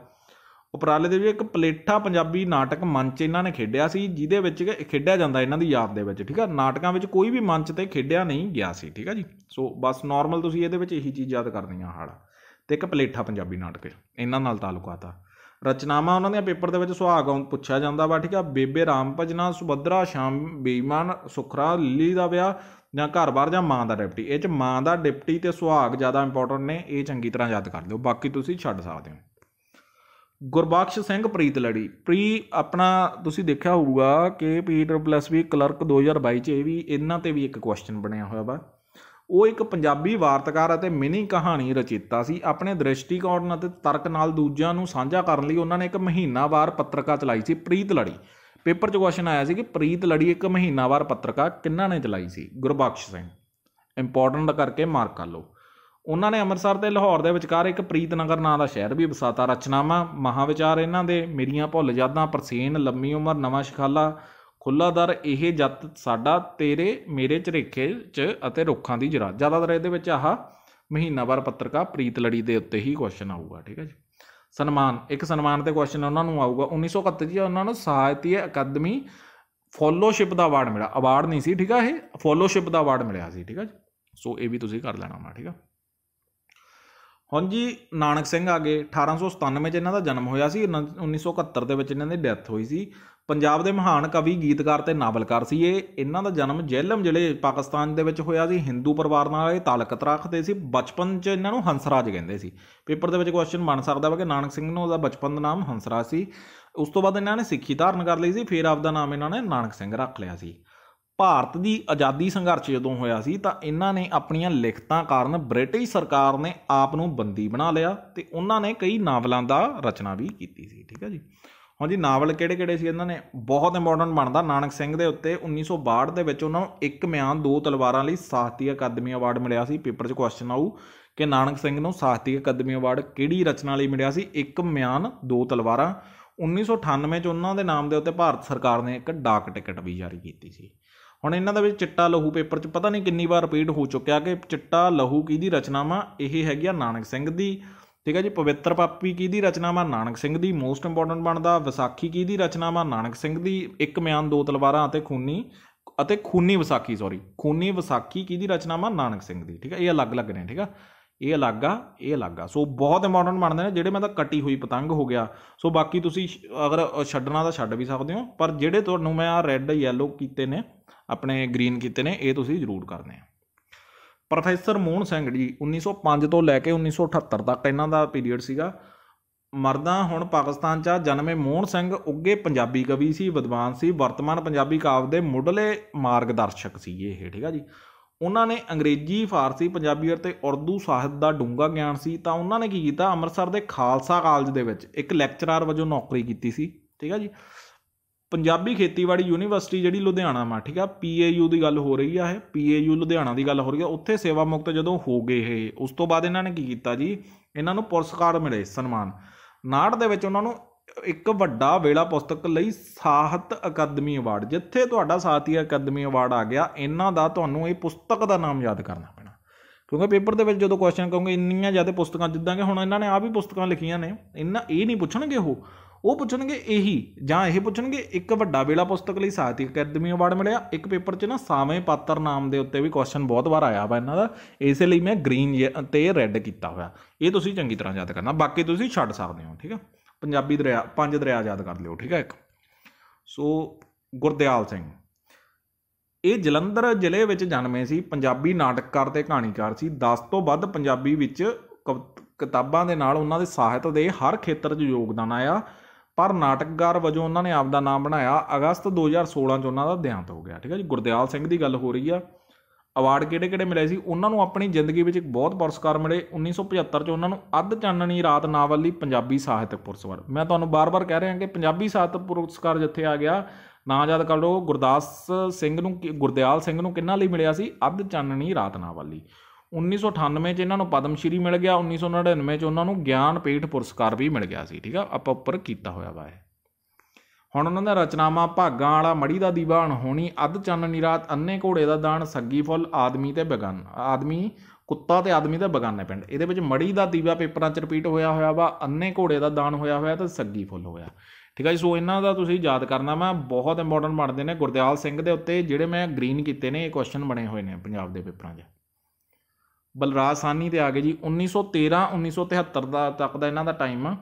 ਉਪਰਾਲੇ ਦੇ ਵੀ ਇੱਕ ਪਲੇਠਾ ਪੰਜਾਬੀ ਨਾਟਕ ਮੰਚ ਇਹਨਾਂ ਨੇ ਖੇਡਿਆ ਸੀ ਜਿਹਦੇ ਵਿੱਚ ਖੇਡਿਆ ਜਾਂਦਾ ਇਹਨਾਂ ਦੀ ਯਾਦ ਦੇ ਵਿੱਚ ਠੀਕ ਆ ਨਾਟਕਾਂ ਵਿੱਚ ਕੋਈ ਵੀ ਮੰਚ ਤੇ ਖੇਡਿਆ ਨਹੀਂ ਗਿਆ ਸੀ ਠੀਕ ਆ ਜੀ ਸੋ ਬਸ ਨਾਰਮਲ ਤੁਸੀਂ ਇਹਦੇ ਵਿੱਚ ਇਹੀ ਚੀਜ਼ ਯਾਦ ਕਰਨੀਆਂ ਹਾਲ ਤੇ ਇੱਕ ਪਲੇਠਾ ਪੰਜਾਬੀ ਨਾਟਕ ਇਹਨਾਂ ਨਾਲ ਤਾਲੁਕਾਤ ਆ ਰਚਨਾਵਾਂ ਉਹਨਾਂ ਦੇ ਪੇਪਰ ਦੇ ਵਿੱਚ ਸੁਹਾਗ ਆਉਂ ਪੁੱਛਿਆ ਜਾਂਦਾ ਵਾ ਠੀਕ ਆ ਬੇਬੇ ਰਾਮ ਭਜਨਾ ਸੁਭਦਰਾ ਸ਼ਾਮ ਬੇਈਮਾਨ ਸੁਖਰਾ ਲੀ ਦਾ ਵਿਆਹ ਜਾਂ ਘਰ-ਬਾਰ ਜਾਂ ਮਾਂ ਦਾ ਡਿਪਟੀ ਇਹ ਚ ਮਾਂ ਦਾ ਡਿਪਟੀ ਤੇ ਸੁਹਾਗ ਜ਼ਿਆਦਾ ਇੰਪੋਰਟੈਂਟ ਨੇ ਇਹ ਚੰਗੀ ਤਰ੍ਹਾਂ ਯਾਦ ਕਰ ਲਿਓ ਬਾਕੀ ਤੁਸੀਂ ਛੱਡ ਸਕਦੇ ਹੋ ਗੁਰਬਖਸ਼ ਸਿੰਘ ਪ੍ਰੀਤ ਲੜੀ ਪ੍ਰੀ ਆਪਣਾ ਤੁਸੀਂ ਦੇਖਿਆ ਹੋਊਗਾ ਕਿ ਪਲੱਸ ਵੀ ਕਲਰਕ 2022 ਚ ਇਹ ਵੀ ਇਹਨਾਂ ਤੇ ਵੀ ਇੱਕ ਕੁਐਸਚਨ ਬਣਿਆ ਹੋਇਆ ਵਾ ਉਹ ਇੱਕ ਪੰਜਾਬੀ ਵਾਰਤਕਾਰ ਅਤੇ ਮਿਨੀ ਕਹਾਣੀ ਰਚਿਤਾ ਸੀ ਆਪਣੇ ਦ੍ਰਿਸ਼ਟੀਕੋਣ ਅਤੇ ਤਰਕ ਨਾਲ ਦੂਜਿਆਂ ਨੂੰ ਸਾਂਝਾ ਕਰਨ ਲਈ ਉਹਨਾਂ ਨੇ ਇੱਕ ਮਹੀਨਾਵਾਰ ਪੱਤਰਿਕਾ ਚਲਾਈ ਸੀ ਪ੍ਰੀਤ ਲੜੀ ਪੇਪਰ 'ਚ ਕੁਐਸਚਨ ਆਇਆ ਸੀ ਕਿ ਪ੍ਰੀਤ ਲੜੀ ਇੱਕ ਮਹੀਨਾਵਾਰ ਪੱਤਰਿਕਾ ਕਿੰਨਾ ਨੇ ਚਲਾਈ ਸੀ ਗੁਰਬਖਸ਼ ਸਿੰਘ ਇੰਪੋਰਟੈਂਟ ਕਰਕੇ ਮਾਰਕ ਕਰ ਲਓ ਉਹਨਾਂ ਨੇ ਅੰਮ੍ਰਿਤਸਰ ਤੇ ਲਾਹੌਰ ਦੇ ਵਿਚਕਾਰ ਇੱਕ ਪ੍ਰੀਤਨਗਰ ਨਾਂ ਦਾ ਸ਼ਹਿਰ ਵੀ ਵਸਾਤਾ ਰਚਨਾਵਾਂ ਮਹਾਵਿਚਾਰ ਇਹਨਾਂ ਦੇ ਮੇਰੀਆਂ ਭੁੱਲ ਯਾਦਾਂ ਪਰਸੀਨ ਲੰਮੀ ਉਮਰ ਨਵਾਂ ਸ਼ਖਾਲਾ ਖੁੱਲਾ ਦਰ ਇਹ ਜੱਤ ਸਾਡਾ ਤੇਰੇ ਮੇਰੇ ਚਰੇਖੇ 'ਚ ਅਤੇ ਰੁੱਖਾਂ ਦੀ ਜਰਾ ਜ਼ਿਆਦਾਤਰ ਇਹਦੇ ਵਿੱਚ ਆਹ ਮਹੀਨਾਵਾਰ ਪੱਤਰਕਾ ਪ੍ਰੀਤ ਲੜੀ ਦੇ ਉੱਤੇ ਹੀ ਕੁਐਸਚਨ ਆਊਗਾ ਠੀਕ ਹੈ ਜੀ ਸਨਮਾਨ ਇੱਕ ਸਨਮਾਨ ਤੇ ਕੁਐਸਚਨ ਉਹਨਾਂ ਨੂੰ ਆਊਗਾ 1971 ਜੀ ਉਹਨਾਂ ਨੂੰ ਸਾਹਿਤੀ ਅਕਾਦਮੀ ਫੋਲੋਸ਼ਿਪ ਦਾ ਅਵਾਰਡ ਮਿਲਿਆ ਅਵਾਰਡ ਨਹੀਂ ਸੀ ਠੀਕ ਹੈ ਇਹ ਫੋਲੋਸ਼ਿਪ ਦਾ ਅਵਾਰਡ ਮਿਲਿਆ ਸੀ ਠੀਕ ਹੈ ਜੀ ਸੋ ਇਹ ਵੀ ਤੁਸੀਂ ਕਰ ਲੈਣਾ ਮਾ ਠੀਕ ਹੈ ਹਾਂਜੀ ਜੀ ਨਾਨਕ ਸਿੰਘ ਆ ਗਏ 1897 ਚ ਇਹਨਾਂ ਦਾ ਜਨਮ ਹੋਇਆ ਸੀ 1971 ਦੇ ਵਿੱਚ ਇਹਨਾਂ ਦੀ ਡੈਥ ਹੋਈ ਸੀ ਪੰਜਾਬ ਦੇ ਮਹਾਨ ਕਵੀ ਗੀਤਕਾਰ ਤੇ ਨਾਵਲਕਾਰ ਸੀ ਇਹ ਇਹਨਾਂ ਦਾ ਜਨਮ ਜੇਲਮ ਜ਼ਿਲ੍ਹੇ ਪਾਕਿਸਤਾਨ ਦੇ ਵਿੱਚ ਹੋਇਆ ਸੀ Hindu ਪਰਿਵਾਰ ਨਾਲ ਇਹ ਤਾਲਕਤ ਰੱਖਦੇ ਸੀ ਬਚਪਨ 'ਚ ਇਹਨਾਂ ਨੂੰ ਹੰਸਰਾਜ ਕਹਿੰਦੇ ਸੀ ਪੇਪਰ ਦੇ ਵਿੱਚ ਕੁਐਸਚਨ ਬਣ ਸਕਦਾ ਵਾ ਕਿ ਨਾਨਕ ਸਿੰਘ ਨੂੰ ਉਹਦਾ ਬਚਪਨ ਦਾ ਨਾਮ ਹੰਸਰਾਜ ਸੀ ਉਸ ਤੋਂ ਬਾਅਦ ਇਹਨਾਂ ਨੇ ਸਿੱਖੀ ਧਾਰਨ ਕਰ ਲਈ ਸੀ ਫਿਰ ਆਪਦਾ ਨਾਮ ਇਹਨਾਂ ਨੇ ਨਾਨਕ ਸਿੰਘ ਰੱਖ ਲਿਆ ਸੀ ਭਾਰਤ ਦੀ ਆਜ਼ਾਦੀ ਸੰਘਰਸ਼ ਜਦੋਂ ਹੋਇਆ ਸੀ ਤਾਂ ਇਹਨਾਂ ਨੇ ਆਪਣੀਆਂ ਲਿਖਤਾਂ ਕਾਰਨ ਬ੍ਰਿਟਿਸ਼ ਸਰਕਾਰ ਨੇ ਆਪ ਨੂੰ ਬੰਦੀ ਬਣਾ ਲਿਆ ਤੇ ਉਹਨਾਂ ਨੇ ਕਈ ਨਾਵਲਾਂ ਦਾ ਰਚਨਾ ਵੀ ਕੀਤੀ ਸੀ ਠੀਕ ਹੈ ਜੀ ਹਾਂ ਜੀ ਨਾਵਲ ਕਿਹੜੇ-ਕਿਹੜੇ ਸੀ ਇਹਨਾਂ ਨੇ ਬਹੁਤ ਇੰਪੋਰਟੈਂਟ ਬਣਦਾ ਨਾਨਕ ਸਿੰਘ ਦੇ ਉੱਤੇ 1962 ਦੇ ਵਿੱਚ ਉਹਨਾਂ ਨੂੰ ਇੱਕ ਮਿਆਨ ਦੋ ਤਲਵਾਰਾਂ ਲਈ ਸਾਹਿਤਿਕ ਅਕਾਦਮੀ ਅਵਾਰਡ ਮਿਲਿਆ ਸੀ ਪੇਪਰ 'ਚ ਕੁਐਸਚਨ ਆਊ ਕਿ ਨਾਨਕ ਸਿੰਘ ਨੂੰ ਸਾਹਿਤਿਕ ਅਕਾਦਮੀ ਅਵਾਰਡ ਕਿਹੜੀ ਰਚਨਾ ਲਈ ਮਿਲਿਆ ਸੀ ਇੱਕ ਮਿਆਨ ਦੋ ਤਲਵਾਰਾਂ 1998 'ਚ ਉਹਨਾਂ ਦੇ ਨਾਮ ਦੇ ਉੱਤੇ ਭਾਰਤ ਸਰਕਾਰ ਨੇ ਇੱਕ ਡਾਕ ਟਿਕਟ ਵੀ ਜਾਰੀ ਕੀਤੀ ਸੀ ਹੁਣ ਇਹਨਾਂ ਦਾ ਵਿੱਚ ਚਿੱਟਾ ਲਹੂ ਪੇਪਰ 'ਚ ਪਤਾ ਨਹੀਂ ਕਿੰਨੀ ਵਾਰ ਰਿਪੀਟ ਹੋ ਚੁੱਕਿਆ ਕਿ ਚਿੱਟਾ ਲਹੂ ਕਿਹਦੀ ਰਚਨਾਵਾਂ ਇਹ ਹੈਗੀ ਆ ਨਾਨਕ ਸਿੰਘ ਦੀ ਠੀਕ ਹੈ ਜੀ ਪਵਿੱਤਰ ਪਾਪੀ ਕਿਹਦੀ ਰਚਨਾਵਾਂ ਨਾਨਕ ਸਿੰਘ ਦੀ ਮੋਸਟ ਇੰਪੋਰਟੈਂਟ ਬਣਦਾ ਵਿਸਾਖੀ ਕਿਹਦੀ ਰਚਨਾਵਾਂ ਨਾਨਕ ਸਿੰਘ ਦੀ ਇੱਕ ਮਿਆਨ ਦੋ ਤਲਵਾਰਾਂ ਅਤੇ ਖੂਨੀ ਅਤੇ ਖੂਨੀ ਵਿਸਾਖੀ ਸੌਰੀ ਖੂਨੀ ਵਿਸਾਖੀ ਕਿਹਦੀ ਰਚਨਾਵਾਂ ਨਾਨਕ ਸਿੰਘ ਦੀ ਠੀਕ ਹੈ ਇਹ ਅਲੱਗ-ਅਲੱਗ ਨੇ ਠੀਕ ਹੈ ਇਹ ਅਲੱਗ ਆ ਇਹ ਅਲੱਗ ਆ ਸੋ ਬਹੁਤ ਇੰਪੋਰਟੈਂਟ ਬਣਦੇ ਨੇ ਜਿਹੜੇ ਮੈਂ ਤਾਂ ਕੱਟੀ ਹੋਈ ਪਤੰਗ ਹੋ ਗਿਆ ਸੋ ਬਾਕੀ ਤੁਸੀਂ ਅਗਰ ਛੱਡਣਾ ਤਾਂ ਛੱਡ ਵੀ ਸਕਦੇ ਹੋ ਪਰ ਜਿਹੜੇ ਤੁਹਾਨੂੰ ਮੈਂ ਆ ਰੈੱਡ ਯੈਲੋ ਕੀਤੇ ਨੇ ਆਪਣੇ ਗ੍ਰੀਨ ਕੀਤੇ ਨੇ ਇਹ ਤੁਸੀਂ ਜ਼ਰੂਰ ਕਰਨੇ ਆ ਪ੍ਰੋਫੈਸਰ ਮੋਹਨ ਸਿੰਘ ਜੀ 1905 ਤੋਂ ਲੈ ਕੇ 1978 ਤੱਕ ਇਹਨਾਂ ਦਾ ਪੀਰੀਅਡ ਸੀਗਾ ਮਰਦਾ ਹੁਣ ਪਾਕਿਸਤਾਨ 'ਚ ਜਨਮੇ ਮੋਹਨ ਸਿੰਘ ਉੱਗੇ ਪੰਜਾਬੀ ਕਵੀ ਸੀ ਵਿਦਵਾਨ ਸੀ ਵਰਤਮਾਨ ਪੰਜਾਬੀ ਕਾਵ ਦੇ ਮੁੱਢਲੇ ਮਾਰਗਦਰਸ਼ਕ ਸੀ ਇਹ ਠੀਕ ਆ ਜੀ ਉਹਨਾਂ ਨੇ ਅੰਗਰੇਜ਼ੀ ਫਾਰਸੀ ਪੰਜਾਬੀ ਅਤੇ ਉਰਦੂ ਸਾਹਿਤ ਦਾ ਡੂੰਘਾ ਗਿਆਨ ਸੀ ਤਾਂ ਉਹਨਾਂ ਨੇ ਕੀ ਕੀਤਾ ਅੰਮ੍ਰਿਤਸਰ ਦੇ ਖਾਲਸਾ ਕਾਲਜ ਦੇ ਵਿੱਚ ਇੱਕ ਲੈਕਚਰਰ ਵਜੋਂ ਨੌਕਰੀ ਕੀਤੀ ਸੀ ਠੀਕ ਹੈ ਜੀ ਪੰਜਾਬੀ ਖੇਤੀਬਾੜੀ ਯੂਨੀਵਰਸਿਟੀ ਜਿਹੜੀ ਲੁਧਿਆਣਾ ਮਾ ਠੀਕ ਆ ਪੀਏਯੂ ਦੀ ਗੱਲ ਹੋ ਰਹੀ ਆ ਇਹ ਪੀਏਯੂ ਲੁਧਿਆਣਾ ਦੀ ਗੱਲ ਹੋ ਰਹੀ ਆ ਉੱਥੇ ਸੇਵਾ ਮੁਕਤ ਜਦੋਂ ਹੋ ਗਏ ਇਹ ਉਸ ਤੋਂ ਬਾਅਦ ਇਹਨਾਂ ਨੇ ਕੀ ਕੀਤਾ ਜੀ ਇਹਨਾਂ ਨੂੰ ਪੁਰਸਕਾਰ ਮਿਲੇ ਸਨਮਾਨ ਨਾੜ ਦੇ ਵਿੱਚ ਉਹਨਾਂ ਨੂੰ ਇੱਕ ਵੱਡਾ ਵੇਲਾ ਪੁਸਤਕ ਲਈ ਸਾਹਿਤ ਅਕਾਦਮੀ ਅਵਾਰਡ ਜਿੱਥੇ ਤੁਹਾਡਾ ਸਾਹਿਤ ਅਕਾਦਮੀ ਅਵਾਰਡ ਆ ਗਿਆ ਇਹਨਾਂ ਦਾ ਤੁਹਾਨੂੰ ਇਹ ਪੁਸਤਕ ਦਾ ਨਾਮ ਯਾਦ ਕਰਨਾ ਪੈਣਾ ਕਿਉਂਕਿ ਪੇਪਰ ਦੇ ਵਿੱਚ ਜਦੋਂ ਕੁਐਸਚਨ ਕਹੋਗੇ ਇੰਨੀਆਂ ਜ਼ਿਆਦਾ ਪੁਸਤਕਾਂ ਜਿੱਦਾਂ ਕਿ ਹੁਣ ਇਹਨਾਂ ਨੇ ਆ ਵੀ ਪੁਸਤਕਾਂ ਲਿਖੀਆਂ ਨੇ ਇਹਨਾਂ ਇਹ ਨਹੀਂ ਪੁੱਛਣਗੇ ਉਹ ਉਹ ਪੁੱਛਣਗੇ ਇਹੀ ਜਾਂ ਇਹ ਪੁੱਛਣਗੇ ਇੱਕ ਵੱਡਾ ਵੇਲਾ ਪੁਸਤਕ ਲਈ ਸਾਹਿਤ ਅਕਾਦਮੀ ਅਵਾਰਡ ਮਿਲਿਆ ਇੱਕ ਪੇਪਰ 'ਚ ਨਾ ਸਾਵੇਂ ਪਾਤਰ ਨਾਮ ਦੇ ਉੱਤੇ ਵੀ ਕੁਐਸਚਨ ਬਹੁਤ ਵਾਰ ਆਇਆ ਵਾ ਇਹਨਾਂ ਦਾ ਇਸੇ ਲਈ ਮੈਂ ਗ੍ਰੀਨ ਤੇ ਰੈੱਡ ਕੀਤਾ ਹੋਇਆ ਇਹ ਤੁਸੀਂ ਚੰਗੀ ਤਰ੍ਹਾਂ ਯਾਦ ਕਰਨਾ ਬਾਕੀ ਤੁਸੀਂ ਛੱਡ ਸਕਦੇ ਹੋ ਠੀਕ ਹੈ ਪੰਜਾਬੀ ਦਰਿਆ ਪੰਜ ਦਰਿਆ ਯਾਦ ਕਰ ਲਿਓ ਠੀਕ ਹੈ ਇੱਕ ਸੋ ਗੁਰਦਿਆਲ ਸਿੰਘ ਇਹ ਜਲੰਧਰ ਜ਼ਿਲ੍ਹੇ ਵਿੱਚ ਜਨਮੇ ਸੀ ਪੰਜਾਬੀ ਨਾਟਕਕਾਰ ਤੇ ਕਹਾਣੀਕਾਰ ਸੀ 10 ਤੋਂ ਵੱਧ ਪੰਜਾਬੀ ਵਿੱਚ ਕਿਤਾਬਾਂ ਦੇ ਨਾਲ ਉਹਨਾਂ ਦੇ ਸਾਹਿਤ ਦੇ ਹਰ ਖੇਤਰ 'ਚ ਯੋਗਦਾਨ ਆਇਆ ਪਰ ਨਾਟਕਕਾਰ ਵਜੋਂ ਉਹਨਾਂ ਨੇ ਆਪ ਦਾ ਨਾਮ ਬਣਾਇਆ ਅਗਸਤ 2016 ਚ ਉਹਨਾਂ ਦਾ ਦੇਹਾਂਤ ਹੋ ਗਿਆ ਠੀਕ ਹੈ ਜੀ ਗੁਰਦੇਵਾਲ ਸਿੰਘ ਦੀ ਗੱਲ ਹੋ ਰਹੀ ਆ ਅਵਾਰਡ ਕਿਹੜੇ ਕਿਹੜੇ ਮਿਲੇ ਸੀ ਉਹਨਾਂ ਨੂੰ ਆਪਣੀ ਜ਼ਿੰਦਗੀ ਵਿੱਚ ਇੱਕ ਬਹੁਤ ਪੁਰਸਕਾਰ ਮਿਲੇ 1975 ਚ ਉਹਨਾਂ ਨੂੰ ਅੱਧ ਚਾਨਣੀ ਰਾਤ ਨਾਵਲ ਲਈ ਪੰਜਾਬੀ ਸਾਹਿਤਕ ਪੁਰਸਕਾਰ ਮੈਂ ਤੁਹਾਨੂੰ ਬਾਰ-ਬਾਰ ਕਹਿ ਰਿਹਾ ਕਿ ਪੰਜਾਬੀ ਸਾਹਿਤਕ ਪੁਰਸਕਾਰ ਜਿੱਥੇ ਆ ਗਿਆ ਨਾ ਯਾਦ ਕਰ ਲਓ ਗੁਰਦਾਸ ਸਿੰਘ ਨੂੰ ਗੁਰਦਿਆਲ ਸਿੰਘ ਨੂੰ ਕਿੰਨਾ ਲਈ ਮਿਲਿਆ ਸੀ ਅੱਧ ਚਾਨਣੀ ਰਾਤ ਨਾਵਲ ਲਈ 1998 ਚ ਇਹਨਾਂ ਨੂੰ ਪਦਮ ਸ਼੍ਰੀ ਮਿਲ ਗਿਆ 1999 ਚ ਉਹਨਾਂ ਨੂੰ ਗਿਆਨਪੀਠ ਪੁਰਸਕਾਰ ਵੀ ਮਿਲ ਗਿਆ ਸੀ ਠੀਕ ਆ ਆਪਾਂ ਉੱਪਰ ਕੀਤਾ ਹੋਇਆ ਵਾ ਇਹ ਹੁਣ ਉਹਨਾਂ ਦਾ ਰਚਨਾਵਾਂ ਭਾਗਾ ਵਾਲਾ ਮੜੀ ਦਾ ਦੀਵਾਨ ਹੋਣੀ ਅੱਧ ਚੰਨ ਰਾਤ ਅੰਨੇ ਘੋੜੇ ਦਾ ਦਾਣ ਸੱਗੀ ਫੁੱਲ ਆਦਮੀ ਤੇ ਬਗਨ ਆਦਮੀ ਕੁੱਤਾ ਤੇ ਆਦਮੀ ਦਾ ਹੈ ਪਿੰਡ ਇਹਦੇ ਵਿੱਚ ਮੜੀ ਦਾ ਦੀਵਾ ਪੇਪਰਾਂ 'ਚ ਰਿਪੀਟ ਹੋਇਆ ਹੋਇਆ ਵਾ ਅੰਨੇ ਘੋੜੇ ਦਾ ਦਾਣ ਹੋਇਆ ਹੋਇਆ ਤੇ ਸੱਗੀ ਫੁੱਲ ਹੋਇਆ ਠੀਕ ਹੈ ਜੀ ਸੋ ਇਹਨਾਂ ਦਾ ਤੁਸੀਂ ਯਾਦ ਕਰਨਾ ਮੈਂ ਬਹੁਤ ਇੰਪੋਰਟੈਂਟ ਬਣਦੇ ਨੇ ਗੁਰਦਿਆਲ ਸਿੰਘ ਦੇ ਉੱਤੇ ਜਿਹੜੇ ਮੈਂ ਗ੍ਰੀਨ ਕੀਤੇ ਨੇ ਇਹ ਕੁਐਸਚਨ ਬਣੇ ਹੋਏ ਨੇ ਪੰਜਾਬ ਦੇ ਪੇਪਰਾਂ 'ਚ ਬਲਰਾਜ ਸਾਨੀ ਤੇ ਆ ਗਏ ਜੀ 1913 1973 ਦਾ ਤੱਕ ਦਾ ਇਹਨਾਂ ਦਾ ਟਾਈਮ ਆ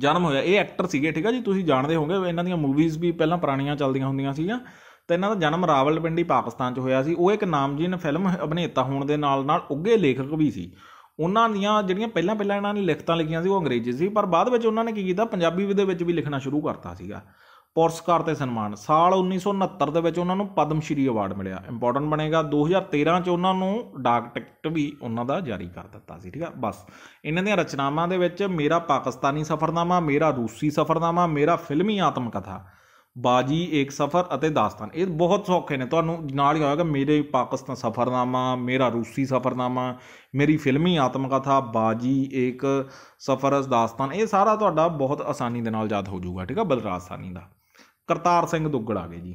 ਜਨਮ ਹੋਇਆ ਇਹ ਐਕਟਰ ਸੀਗੇ ਠੀਕ ਆ ਜੀ ਤੁਸੀਂ ਜਾਣਦੇ ਹੋਗੇ ਇਹਨਾਂ ਦੀਆਂ ਮੂਵੀਜ਼ ਵੀ ਪਹਿਲਾਂ ਪੁਰਾਣੀਆਂ ਚੱਲਦੀਆਂ ਹੁੰਦੀਆਂ ਸੀਗੀਆਂ ਤੇ ਇਹਨਾਂ ਦਾ ਜਨਮ ਰਾਵਲਪਿੰਡੀ ਪਾਕਿਸਤਾਨ 'ਚ ਹੋਇਆ ਸੀ ਉਹ ਇੱਕ ਨਾਮਜੀਨ ਫਿਲਮ ਅਭਿਨੇਤਾ ਹੋਣ ਦੇ ਨਾਲ ਨਾਲ ਉੱਗੇ ਲੇਖਕ ਵੀ ਸੀ ਉਹਨਾਂ ਦੀਆਂ ਜਿਹੜੀਆਂ ਪਹਿਲਾਂ ਪਹਿਲਾਂ ਇਹਨਾਂ ਨੇ ਲਿਖਤਾਂ ਲਿਖੀਆਂ ਸੀ ਉਹ ਅੰਗਰੇਜ਼ੀ ਸੀ ਪਰ ਬਾਅਦ ਵਿੱਚ ਉਹਨਾਂ ਨੇ ਕੀ ਕੀਤਾ ਪੰਜਾਬੀ ਦੇ ਵਿੱਚ ਵੀ ਲਿਖਣਾ ਸ਼ੁਰੂ ਕਰਤਾ ਸੀਗਾ ਪੁਰਸਕਾਰ ਤੇ ਸਨਮਾਨ ਸਾਲ 1969 ਦੇ ਵਿੱਚ ਉਹਨਾਂ ਨੂੰ ਪਦਮ ਸ਼੍ਰੀ ਅਵਾਰਡ ਮਿਲਿਆ ਇੰਪੋਰਟੈਂਟ ਬਣੇਗਾ 2013 ਚ ਉਹਨਾਂ ਨੂੰ ਡਾਕ ਟਿਕਟ ਵੀ ਉਹਨਾਂ ਦਾ ਜਾਰੀ ਕਰ ਦਿੱਤਾ ਸੀ ਠੀਕ ਆ ਬਸ ਇਹਨਾਂ ਦੀਆਂ ਰਚਨਾਵਾਂ ਦੇ ਵਿੱਚ ਮੇਰਾ ਪਾਕਿਸਤਾਨੀ ਸਫ਼ਰਨਾਮਾ ਮੇਰਾ ਰੂਸੀ ਸਫ਼ਰਨਾਮਾ ਮੇਰਾ ਫਿਲਮੀ ਆਤਮ ਕਥਾ ਬਾਜੀ ਇੱਕ ਸਫ਼ਰ ਅਤੇ ਦਾਸਤਾਨ ਇਹ ਬਹੁਤ ਸੌਖੇ ਨੇ ਤੁਹਾਨੂੰ ਨਾਲ ਹੀ ਹੋਏਗਾ ਮੇਰੇ ਪਾਕਿਸਤਾਨ ਸਫ਼ਰਨਾਮਾ ਮੇਰਾ ਰੂਸੀ ਸਫ਼ਰਨਾਮਾ ਮੇਰੀ ਫਿਲਮੀ ਆਤਮ ਕਥਾ ਬਾਜੀ ਇੱਕ ਸਫ਼ਰ ਅਸ ਦਾਸਤਾਨ ਇਹ ਸਾਰਾ ਤੁਹਾਡਾ ਬਹੁਤ ਆਸਾਨੀ ਦੇ ਨਾਲ ਯਾਦ ਹੋ ਜਾਊਗਾ ਠੀਕ ਆ ਬਲਰਾਜ ਸਾਨੀ ਦਾ ਕਰਤਾਰ ਸਿੰਘ ਦੁੱਗਲ ਆ ਗਏ ਜੀ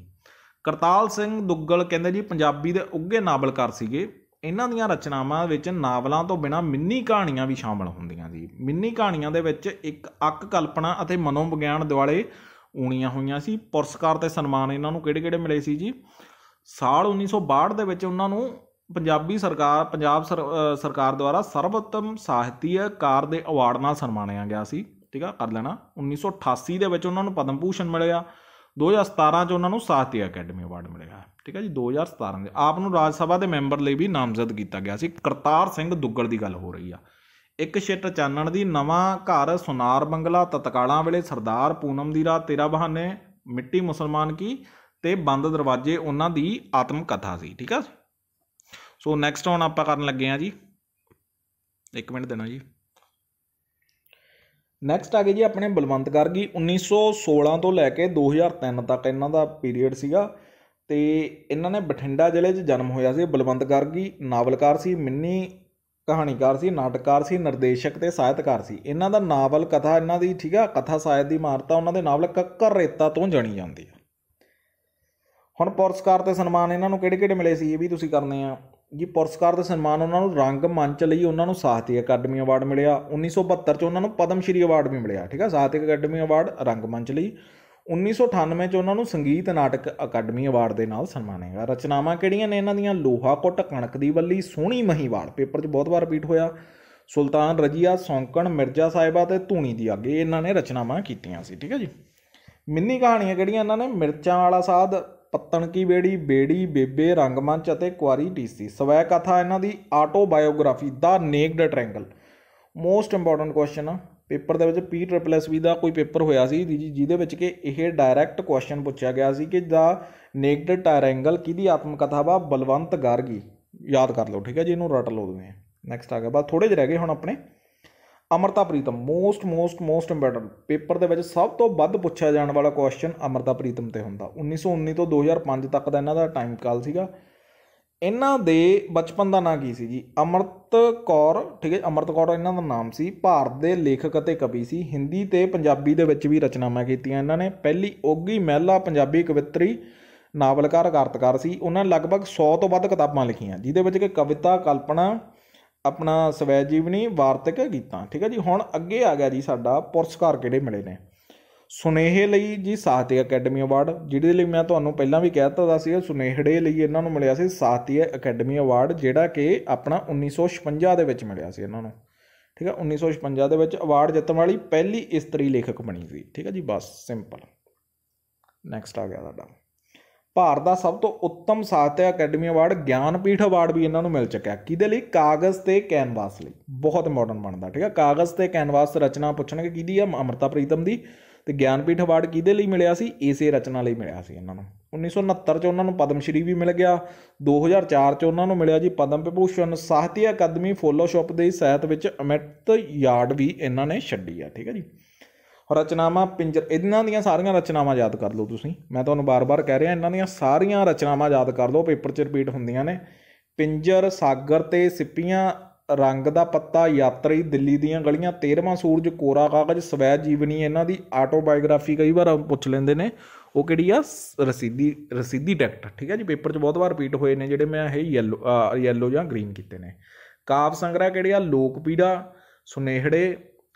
ਕਰਤਾਰ ਸਿੰਘ ਦੁੱਗਲ ਕਹਿੰਦੇ ਜੀ ਪੰਜਾਬੀ ਦੇ ਉੱਗੇ ਨਾਵਲਕਾਰ ਸੀਗੇ ਇਹਨਾਂ ਦੀਆਂ ਰਚਨਾਵਾਂ ਵਿੱਚ ਨਾਵਲਾਂ ਤੋਂ ਬਿਨਾ ਮਿੰਨੀ ਕਹਾਣੀਆਂ ਵੀ ਸ਼ਾਮਲ ਹੁੰਦੀਆਂ ਸੀ ਮਿੰਨੀ ਕਹਾਣੀਆਂ ਦੇ ਵਿੱਚ ਇੱਕ ਅੱਕ ਕਲਪਨਾ ਅਤੇ ਮਨੋਵਿਗਿਆਨ ਦਿਵਾਲੇ ਉਣੀਆਂ ਹੋਈਆਂ ਸੀ ਪੁਰਸਕਾਰ ਤੇ ਸਨਮਾਨ ਇਹਨਾਂ ਨੂੰ ਕਿਹੜੇ-ਕਿਹੜੇ ਮਿਲੇ ਸੀ ਜੀ ਸਾਲ 1962 ਦੇ ਵਿੱਚ ਉਹਨਾਂ ਨੂੰ ਪੰਜਾਬੀ ਸਰਕਾਰ ਪੰਜਾਬ ਸਰਕਾਰ ਦੁਆਰਾ ਸਰਵੋਤਮ ਕਾਰ ਦੇ ਅਵਾਰਡ ਨਾਲ ਸਨਮਾਨਿਆ ਗਿਆ ਸੀ ਠੀਕ ਆ ਕਰ ਲੈਣਾ 1988 ਦੇ ਵਿੱਚ ਉਹਨਾਂ ਨੂੰ ਪਦਮ ਭੂਸ਼ਣ ਮਿਲਿਆ 2017 ਚ ਉਹਨਾਂ ਨੂੰ ਸਾਹਿਤਿਆ ਅਕੈਡਮੀ ਅਵਾਰਡ ਮਿਲਿਆ ਠੀਕ ਹੈ ਜੀ 2017 ਦੇ ਆਪ ਨੂੰ ਰਾਜ ਸਭਾ ਦੇ ਮੈਂਬਰ ਲਈ ਵੀ ਨਾਮਜ਼ਦ ਕੀਤਾ ਗਿਆ ਸੀ ਕਰਤਾਰ ਸਿੰਘ ਦੁੱਗਲ ਦੀ ਗੱਲ ਹੋ ਰਹੀ ਆ ਇੱਕ ਛਿੱਟ ਚਾਨਣ ਦੀ ਨਵਾਂ ਘਰ ਸੁਨਾਰ ਬੰਗਲਾ ਤਤਕਾਲਾਂ ਵੇਲੇ ਸਰਦਾਰ ਪੂਨਮ ਦੀ ਰਾਤ ਤੇਰਾ ਬਹਾਨੇ ਮਿੱਟੀ ਮੁਸਲਮਾਨ ਕੀ ਤੇ ਬੰਦ ਦਰਵਾਜ਼ੇ ਉਹਨਾਂ ਦੀ ਆਤਮ ਕਥਾ ਸੀ ਠੀਕ ਹੈ ਸੋ ਨੈਕਸਟ ਹੁਣ ਆਪਾਂ ਕਰਨ ਲੱਗੇ ਆ ਜੀ 1 ਮਿੰਟ ਦੇਣਾ ਜੀ ਨੈਕਸਟ ਆ ਗਏ ਜੀ ਆਪਣੇ ਬਲਵੰਤ ਗਾਰਗੀ 1916 ਤੋਂ ਲੈ ਕੇ 2003 ਤੱਕ ਇਹਨਾਂ ਦਾ ਪੀਰੀਅਡ ਸੀਗਾ ਤੇ ਇਹਨਾਂ ਨੇ ਬਠਿੰਡਾ ਜ਼ਿਲ੍ਹੇ 'ਚ ਜਨਮ ਹੋਇਆ ਸੀ ਬਲਵੰਤ ਗਾਰਗੀ ਨਾਵਲਕਾਰ ਸੀ ਮਿੰਨੀ ਕਹਾਣੀਕਾਰ ਸੀ ਨਾਟਕਕਾਰ ਸੀ ਨਿਰਦੇਸ਼ਕ ਤੇ ਸਾਹਿਤਕਾਰ ਸੀ ਇਹਨਾਂ ਦਾ ਨਾਵਲ ਕਥਾ ਇਹਨਾਂ ਦੀ ਠੀਕ ਆ ਕਥਾ ਸਾਹਿਤ ਦੀ ਮਾਰਤਾ ਉਹਨਾਂ ਦੇ ਨਾਵਲ ਕੱਕਰ ਰੇਤਾ ਤੋਂ ਜਾਣੀ ਜਾਂਦੀ ਹੈ ਹੁਣ ਪੁਰਸਕਾਰ ਤੇ ਸਨਮਾਨ ਇਹਨਾਂ ਨੂੰ ਕਿਹੜੇ ਕਿਹੜੇ ਮਿਲੇ ਸੀ ਇਹ ਵੀ ਤੁਸੀਂ ਕਰਨੇ ਆ ਜੀ ਪੁਰਸਕਾਰ ਤੇ ਸਨਮਾਨ ਉਹਨਾਂ ਨੂੰ ਰੰਗ ਮੰਚ ਲਈ ਉਹਨਾਂ ਨੂੰ ਸਾਹਿਤਿਕ ਅਕੈਡਮੀ ਅਵਾਰਡ ਮਿਲਿਆ 1972 ਚ ਉਹਨਾਂ ਨੂੰ ਪਦਮ ਸ਼੍ਰੀ ਅਵਾਰਡ ਵੀ ਮਿਲਿਆ ਠੀਕ ਆ ਸਾਹਿਤਿਕ ਅਕੈਡਮੀ ਅਵਾਰਡ ਰੰਗ ਮੰਚ ਲਈ 1998 ਚ ਉਹਨਾਂ ਨੂੰ ਸੰਗੀਤ ਨਾਟਕ ਅਕੈਡਮੀ ਅਵਾਰਡ ਦੇ ਨਾਲ ਸਨਮਾਨਿਆ ਰਚਨਾਵਾਂ ਕਿਹੜੀਆਂ ਨੇ ਇਹਨਾਂ ਦੀਆਂ ਲੋਹਾ ਕੁੱਟ ਕਣਕ ਦੀ ਵੱਲੀ ਸੋਹਣੀ ਮਹੀਵਾਲ ਪੇਪਰ 'ਚ ਬਹੁਤ ਵਾਰ ਰਿਪੀਟ ਹੋਇਆ ਸੁਲਤਾਨ ਰਜੀਆ ਸੌਂਕਣ ਮਿਰਜ਼ਾ ਸਾਹਿਬਾ ਤੇ ਧੂਣੀ ਦੀ ਅੱਗੇ ਇਹਨਾਂ ਨੇ ਰਚਨਾਵਾਂ ਕੀਤੀਆਂ ਸੀ ਠੀਕ ਹੈ ਜੀ ਮਿੰਨੀ ਕਹਾਣੀਆਂ ਕਿਹੜੀਆਂ ਇਹਨਾਂ ਨੇ ਮਿਰਚਾਂ ਵਾਲਾ ਸਾਧ ਪੱਤਣ ਕੀ ਬੇੜੀ ਬੇੜੀ ਬੇਬੇ ਰੰਗਮੰਚ ਅਤੇ ਕੁਆਰੀ ਟੀਸੀ ਸਵੈ ਕਥਾ ਇਹਨਾਂ ਦੀ ਆਟੋਬਾਇਓਗ੍ਰਾਫੀ ਦਾ naked triangle most important question ਆ ਪੇਪਰ ਦੇ ਵਿੱਚ ਪੀ ਟ੍ਰਿਪਲ ਐਸ ਵੀ ਦਾ ਕੋਈ ਪੇਪਰ ਹੋਇਆ ਸੀ ਜੀ ਜਿਹਦੇ ਵਿੱਚ ਕਿ ਇਹ ਡਾਇਰੈਕਟ ਕੁਐਸਚਨ ਪੁੱਛਿਆ ਗਿਆ ਸੀ ਕਿ ਦਾ ਨੇਕਡ ਟ੍ਰਾਇੰਗਲ ਕਿਹਦੀ ਆਤਮ ਕਥਾ ਵਾ ਬਲਵੰਤ ਗਾਰਗੀ ਯਾਦ ਕਰ ਲਓ ਠੀਕ ਹੈ ਜੀ ਇਹਨੂੰ ਰਟ ਲਓ ਦੋਵੇਂ ਨੈਕਸਟ ਆ ਗਿਆ ਬਸ ਥੋੜੇ ਜਿਹੇ ਰਹਿ ਗਏ ਹੁਣ ਆਪਣੇ Amrita Pritam most most most important paper ਦੇ ਵਿੱਚ ਸਭ ਤੋਂ ਵੱਧ ਪੁੱਛਿਆ ਜਾਣ ਵਾਲਾ ਕੁਐਸਚਨ ਅਮਰਤਾ ਪ੍ਰੀਤਮ ਤੇ ਹੁੰਦਾ 1919 ਤੋਂ 2005 ਤੱਕ ਦਾ ਇਹਨਾਂ ਦਾ ਟਾਈਮ ਕਾਲ ਸੀਗਾ ਇਹਨਾਂ ਦੇ ਬਚਪਨ ਦਾ ਨਾਂ ਕੀ ਸੀ ਜੀ ਅਮਰਤ ਕੌਰ ਠੀਕ ਹੈ ਅਮਰਤ ਕੌਰ ਇਹਨਾਂ ਦਾ ਨਾਮ ਸੀ ਭਾਰਤ ਦੇ ਲੇਖਕ ਅਤੇ ਕਵੀ ਸੀ ਹਿੰਦੀ ਤੇ ਪੰਜਾਬੀ ਦੇ ਵਿੱਚ ਵੀ ਰਚਨਾਵਾਂ ਕੀਤੀਆਂ ਇਹਨਾਂ ਨੇ ਪਹਿਲੀ ਉਗੀ ਮਹਿਲਾ ਪੰਜਾਬੀ ਕਵਿਤਰੀ ਨਾਵਲਕਾਰ ਕਾਰਤਕਾਰ ਸੀ ਉਹਨਾਂ ਨੇ ਲਗਭਗ 100 ਤੋਂ ਵੱਧ ਕਿਤਾਬਾਂ ਲਿਖੀਆਂ ਜਿਹਦੇ ਵਿੱਚ ਕਿ ਕਵਿਤਾ ਕਲਪਨਾ ਆਪਣਾ ਸਵੈ ਜੀਵਨੀ ਵਾਰਤਕ ਗੀਤਾਂ ਠੀਕ ਹੈ ਜੀ ਹੁਣ ਅੱਗੇ ਆ ਗਿਆ ਜੀ ਸਾਡਾ ਪੁਰਸਕਾਰ ਕਿਹੜੇ ਮਿਲੇ ਨੇ ਸੁਨੇਹੇ ਲਈ ਜੀ ਸਾਹਿਤਿਕ ਅਕੈਡਮੀ ਅਵਾਰਡ ਜਿਹਦੇ ਲਈ ਮੈਂ ਤੁਹਾਨੂੰ ਪਹਿਲਾਂ ਵੀ ਕਹਿ ਦਿੱਤਾ ਸੀ ਸੁਨੇਹੜੇ ਲਈ ਇਹਨਾਂ ਨੂੰ ਮਿਲਿਆ ਸੀ ਸਾਹਿਤਿਕ ਅਕੈਡਮੀ ਅਵਾਰਡ ਜਿਹੜਾ ਕਿ ਆਪਣਾ 1956 ਦੇ ਵਿੱਚ ਮਿਲਿਆ ਸੀ ਇਹਨਾਂ ਨੂੰ ਠੀਕ ਹੈ 1956 ਦੇ ਵਿੱਚ ਅਵਾਰਡ ਜਿੱਤਣ ਵਾਲੀ ਪਹਿਲੀ ਇਸਤਰੀ ਲੇਖਕ ਬਣੀ ਸੀ ਠੀਕ ਹੈ ਜੀ ਬਸ ਸਿੰਪਲ ਨੈਕਸਟ ਆ ਗਿਆ ਸਾਡਾ ਭਾਰਤ ਦਾ ਸਭ ਤੋਂ ਉੱਤਮ Sahitya academy award Jnanpith award ਵੀ ਇਹਨਾਂ ਨੂੰ ਮਿਲ ਚੁੱਕਿਆ ਕਿਹਦੇ ਲਈ ਕਾਗਜ਼ ਤੇ ਕੈਨਵਾਸ ਲਈ ਬਹੁਤ ਮਾਡਰਨ ਬਣਦਾ ਠੀਕ ਹੈ ਕਾਗਜ਼ ਤੇ ਕੈਨਵਾਸ ਰਚਨਾ ਪੁੱਛਣਗੇ ਕਿਹਦੀ ਆ ਅਮਰਤਾ ਪ੍ਰੀਤਮ ਦੀ ਤੇ ਗਿਆਨਪੀਠ ਅਵਾਰਡ ਕਿਹਦੇ ਲਈ ਮਿਲਿਆ ਸੀ ਏਸੇ ਰਚਨਾ ਲਈ ਮਿਲਿਆ ਸੀ ਇਹਨਾਂ ਨੂੰ 1969 ਚ ਉਹਨਾਂ ਨੂੰ ਪਦਮ ਸ਼੍ਰੀ ਵੀ ਮਿਲ ਗਿਆ 2004 ਚ ਉਹਨਾਂ ਨੂੰ ਮਿਲਿਆ ਜੀ ਪਦਮ ਵਿਭੂਸ਼ਣ ਸਾਹਿਤਿਆ ਅਕਾਦਮੀ ਫੋਲੋਸ਼ਿਪ ਦੇ ਸਹਿਤ ਵਿੱਚ ਅਮਿਤ ਯਾਰਡ ਵੀ ਇਹਨਾਂ ਨੇ ਛੱਡੀ ਆ ਠੀਕ ਹੈ ਜੀ ਰਚਨਾਵਾਂ ਪਿੰਜਰ ਇਹਨਾਂ ਦੀਆਂ ਸਾਰੀਆਂ ਰਚਨਾਵਾਂ ਯਾਦ ਕਰ ਲਓ ਤੁਸੀਂ ਮੈਂ ਤੁਹਾਨੂੰ ਬਾਰ-ਬਾਰ ਕਹਿ ਰਿਹਾ ਇਹਨਾਂ ਦੀਆਂ ਸਾਰੀਆਂ ਰਚਨਾਵਾਂ ਯਾਦ ਕਰ ਲਓ ਪੇਪਰ 'ਚ ਰਿਪੀਟ ਹੁੰਦੀਆਂ ਨੇ ਪਿੰਜਰ ਸਾਗਰ ਤੇ ਸਿੱਪੀਆਂ ਰੰਗ ਦਾ ਪੱਤਾ ਯਾਤਰੀ ਦਿੱਲੀ ਦੀਆਂ ਗਲੀਆਂ 13ਵਾਂ ਸੂਰਜ ਕੋਰਾ ਕਾਗਜ਼ ਸਵੈ ਜੀਵਨੀ ਇਹਨਾਂ ਦੀ ਆਟੋਬਾਇਓਗ੍ਰਾਫੀ ਕਈ ਵਾਰ ਪੁੱਛ ਲੈਂਦੇ ਨੇ ਉਹ ਕਿਹੜੀ ਆ ਰਸੀਦੀ ਰਸੀਦੀ ਡਾਕਟਰ ਠੀਕ ਹੈ ਜੀ ਪੇਪਰ 'ਚ ਬਹੁਤ ਵਾਰ ਰਿਪੀਟ ਹੋਏ ਨੇ ਜਿਹੜੇ ਮੈਂ ਇਹ ਯੈਲੋ ਯੈਲੋ ਜਾਂ ਗ੍ਰੀਨ ਕੀਤੇ ਨੇ ਕਾਵ ਸੰਗ੍ਰਹਿ ਕਿਹੜੇ ਆ ਲੋਕ ਪੀੜਾ ਸੁਨੇਹੜੇ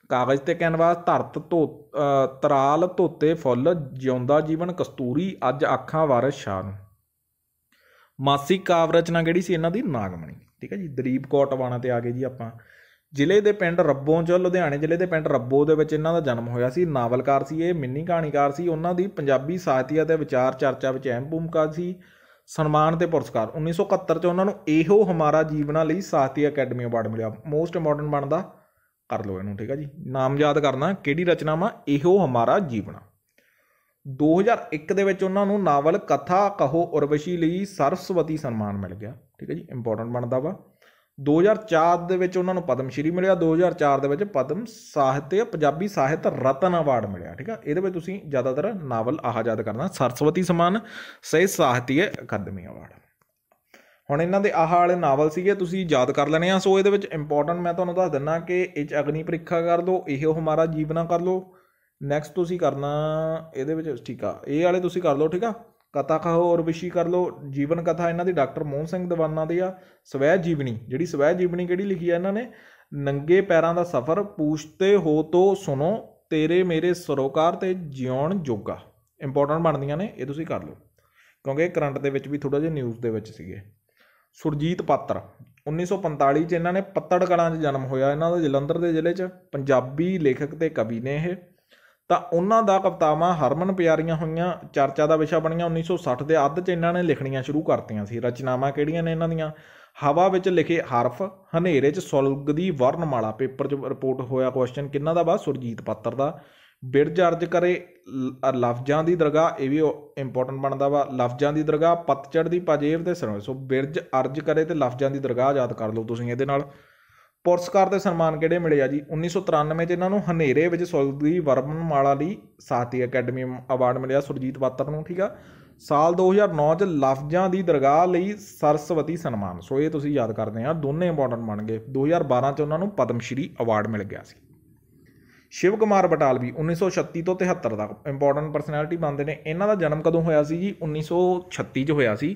ਕਾਗਜ਼ ਤੇ ਕੈਨਵਾਸ ਧਰਤ ਤੋ ਤਰਾਲ ਧੋਤੇ ਫੁੱਲ ਜਿਉਂਦਾ ਜੀਵਨ ਕਸਤੂਰੀ ਅੱਜ ਅੱਖਾਂ ਵਾਰਿਸ ਸ਼ਾਹ ਨੂੰ ਮਾਸੀ ਕਾਵ ਰਚਨਾ ਕਿਹੜੀ ਸੀ ਇਹਨਾਂ ਦੀ ਨਾਗਮਣੀ ਠੀਕ ਹੈ ਜੀ ਦਰੀਪ ਕੋਟਵਾਣਾ ਤੇ ਆ ਗਏ ਜੀ ਆਪਾਂ ਜ਼ਿਲ੍ਹੇ ਦੇ ਪਿੰਡ ਰੱਬੋਂ ਚ ਲੁਧਿਆਣੇ ਜ਼ਿਲ੍ਹੇ ਦੇ ਪਿੰਡ ਰੱਬੋ ਦੇ ਵਿੱਚ ਇਹਨਾਂ ਦਾ ਜਨਮ ਹੋਇਆ ਸੀ ਨਾਵਲਕਾਰ ਸੀ ਇਹ ਮਿੰਨੀ ਕਹਾਣੀਕਾਰ ਸੀ ਉਹਨਾਂ ਦੀ ਪੰਜਾਬੀ ਸਾਹਿਤਿਆ ਤੇ ਵਿਚਾਰ ਚਰਚਾ ਵਿੱਚ ਅਹਿਮ ਭੂਮਿਕਾ ਸੀ ਸਨਮਾਨ ਤੇ ਪੁਰਸਕਾਰ 1971 ਚ ਉਹਨਾਂ ਨੂੰ ਇਹੋ ਹਮਾਰਾ ਜੀਵਨਾ ਲਈ ਸਾਹਿਤਿਆ ਅਕੈਡਮੀ ਅਵਾਰਡ ਮਿਲਿਆ ਮੋਸਟ ਇੰਪੋਰਟੈਂਟ ਬਣਦਾ ਕਰ ਲਓ ਇਹਨੂੰ ਠੀਕ ਆ ਜੀ ਨਾਮ ਯਾਦ ਕਰਨਾ ਕਿਹੜੀ ਰਚਨਾਵਾਂ ਇਹੋ ਹਮਾਰਾ ਜੀਵਣਾ 2001 ਦੇ ਵਿੱਚ ਉਹਨਾਂ ਨੂੰ ਨਾਵਲ ਕਥਾ ਕਹੋ ਉਰਵਸ਼ੀ ਲਈ ਸਰਸਵਤੀ ਸਨਮਾਨ ਮਿਲ ਗਿਆ ਠੀਕ ਹੈ ਜੀ ਇੰਪੋਰਟੈਂਟ ਬਣਦਾ ਵਾ 2004 ਦੇ ਵਿੱਚ ਉਹਨਾਂ ਨੂੰ ਪਦਮ ਸ਼੍ਰੀ ਮਿਲਿਆ 2004 ਦੇ ਵਿੱਚ ਪਦਮ ਸਾਹਿਤ ਪੰਜਾਬੀ ਸਾਹਿਤ ਰਤਨ ਅਵਾਰਡ ਮਿਲਿਆ ਠੀਕ ਹੈ ਇਹਦੇ ਵਿੱਚ ਤੁਸੀਂ ਜ਼ਿਆਦਾਤਰ ਨਾਵਲ ਆਹ ਯਾਦ ਕਰਨਾ ਸਰਸਵਤੀ ਸਨਮਾਨ ਸਹਿ ਸਾਹਿਤੀ ਅਕਾਦਮੀ ਅਵਾਰਡ ਹੁਣ ਇਹਨਾਂ ਦੇ ਆਹ ਵਾਲੇ ਨਾਵਲ ਸੀਗੇ ਤੁਸੀਂ ਯਾਦ ਕਰ ਲੈਣੇ ਆ ਸੋ ਇਹਦੇ ਵਿੱਚ ਇੰਪੋਰਟੈਂਟ ਮੈਂ ਤੁਹਾਨੂੰ ਦੱਸ ਦਿੰਨਾ ਕਿ ਇਹ ਚ ਅਗਨੀ ਪ੍ਰੀਖਿਆ ਕਰ ਲਓ ਇਹੋ ਹਮਾਰਾ ਜੀਵਨਾ ਕਰ ਲਓ ਨੈਕਸਟ ਤੁਸੀਂ ਕਰਨਾ ਇਹਦੇ ਵਿੱਚ ਠੀਕ ਆ ਇਹ ਵਾਲੇ ਤੁਸੀਂ ਕਰ ਲਓ ਠੀਕ ਆ ਕਥਾ ਕਹੋ ਔਰ ਵਿਸ਼ੀ ਕਰ ਲਓ ਜੀਵਨ ਕਥਾ ਇਹਨਾਂ ਦੀ ਡਾਕਟਰ ਮੋਹਨ ਸਿੰਘ ਦਵਾਨਾ ਦੀ ਆ ਸਵੈ ਜੀਵਨੀ ਜਿਹੜੀ ਸਵੈ ਜੀਵਨੀ ਕਿਹੜੀ ਲਿਖੀ ਆ ਇਹਨਾਂ ਨੇ ਨੰਗੇ ਪੈਰਾਂ ਦਾ ਸਫ਼ਰ ਪੂਛਤੇ ਹੋ ਤੋ ਸੁਣੋ ਤੇਰੇ ਮੇਰੇ ਸਰੋਕਾਰ ਤੇ ਜਿਉਣ ਜੋਗਾ ਇੰਪੋਰਟੈਂਟ ਬਣਦੀਆਂ ਨੇ ਇਹ ਤੁਸੀਂ ਕਰ ਲਓ ਕਿਉਂਕਿ ਕਰੰਟ ਦੇ ਵਿੱਚ ਵੀ ਥੋੜਾ ਜਿਹਾ ਨਿਊਜ਼ ਦੇ ਵਿੱਚ ਸੀਗੇ ਸੁਰਜੀਤ ਪਾਤਰ 1945 ਚ ਇਹਨਾਂ ਨੇ ਪੱਤੜ ਕਲਾਂ 'ਚ ਜਨਮ ਹੋਇਆ ਇਹਨਾਂ ਦਾ ਜਲੰਧਰ ਦੇ ਜ਼ਿਲ੍ਹੇ 'ਚ ਪੰਜਾਬੀ ਲੇਖਕ ਤੇ ਕਵੀ ਨੇ ਇਹ ਤਾਂ ਉਹਨਾਂ ਦਾ ਕਵਤਾਵਾਂ ਹਰਮਨ ਪਿਆਰੀਆਂ ਹੋਈਆਂ ਚਰਚਾ ਦਾ ਵਿਸ਼ਾ ਬਣੀਆਂ 1960 ਦੇ ਅੱਧ 'ਚ ਇਹਨਾਂ ਨੇ ਲਿਖਣੀਆਂ ਸ਼ੁਰੂ ਕਰਤੀਆਂ ਸੀ ਰਚਨਾਵਾਂ ਕਿਹੜੀਆਂ ਨੇ ਇਹਨਾਂ ਦੀਆਂ ਹਵਾ ਵਿੱਚ ਲਿਖੇ ਹਰਫ ਹਨੇਰੇ 'ਚ ਸੁਲਗਦੀ ਵਰਨਮਾਲਾ ਪੇਪਰ 'ਚ ਰਿਪੋਰਟ ਹੋਇਆ ਕੁਐਸਚਨ ਕਿੰਨਾ ਦਾ ਬਾਅਦ ਸੁਰਜੀਤ ਪਾਤਰ ਦਾ ਬਿਰਜ ਅਰਜ ਕਰੇ ਲਫ਼ਜ਼ਾਂ ਦੀ ਦਰਗਾਹ ਇਹ ਵੀ ਇੰਪੋਰਟੈਂਟ ਬਣਦਾ ਵਾ ਲਫ਼ਜ਼ਾਂ ਦੀ ਦਰਗਾਹ ਪਤਝੜ ਦੀ ਪਾਜੇਬ ਤੇ ਸਰਮ ਸੋ ਬਿਰਜ ਅਰਜ ਕਰੇ ਤੇ ਲਫ਼ਜ਼ਾਂ ਦੀ ਦਰਗਾਹ ਯਾਦ ਕਰ ਲਓ ਤੁਸੀਂ ਇਹਦੇ ਨਾਲ ਪੁਰਸਕਾਰ ਤੇ ਸਨਮਾਨ ਕਿਹੜੇ ਮਿਲੇ ਆ ਜੀ 1993 ਚ ਇਹਨਾਂ ਨੂੰ ਹਨੇਰੇ ਵਿੱਚ ਵਰਮਨ ਮਾਲਾ ਲਈ ਸਾਥੀ ਅਕੈਡਮੀ ਅਵਾਰਡ ਮਿਲਿਆ ਸੁਰਜੀਤ ਬਾਤਰ ਨੂੰ ਠੀਕ ਆ ਸਾਲ 2009 ਚ ਲਫ਼ਜ਼ਾਂ ਦੀ ਦਰਗਾਹ ਲਈ ਸਰਸਵਤੀ ਸਨਮਾਨ ਸੋ ਇਹ ਤੁਸੀਂ ਯਾਦ ਕਰਦੇ ਆ ਦੋਨੇ ਇੰਪੋਰਟੈਂਟ ਬਣ ਗਏ 2012 ਚ ਉਹਨਾਂ ਨੂੰ ਪਦਮ ਸ਼੍ਰੀ ਅਵਾਰਡ ਮਿਲ ਗਿਆ ਸੀ ਸ਼ਿਵ ਕੁਮਾਰ ਬਟਾਲਵੀ 1936 ਤੋਂ 73 ਤੱਕ ਇੰਪੋਰਟੈਂਟ ਪਰਸਨੈਲਿਟੀ ਬਣਦੇ ਨੇ ਇਹਨਾਂ ਦਾ ਜਨਮ ਕਦੋਂ ਹੋਇਆ ਸੀ ਜੀ 1936 ਚ ਹੋਇਆ ਸੀ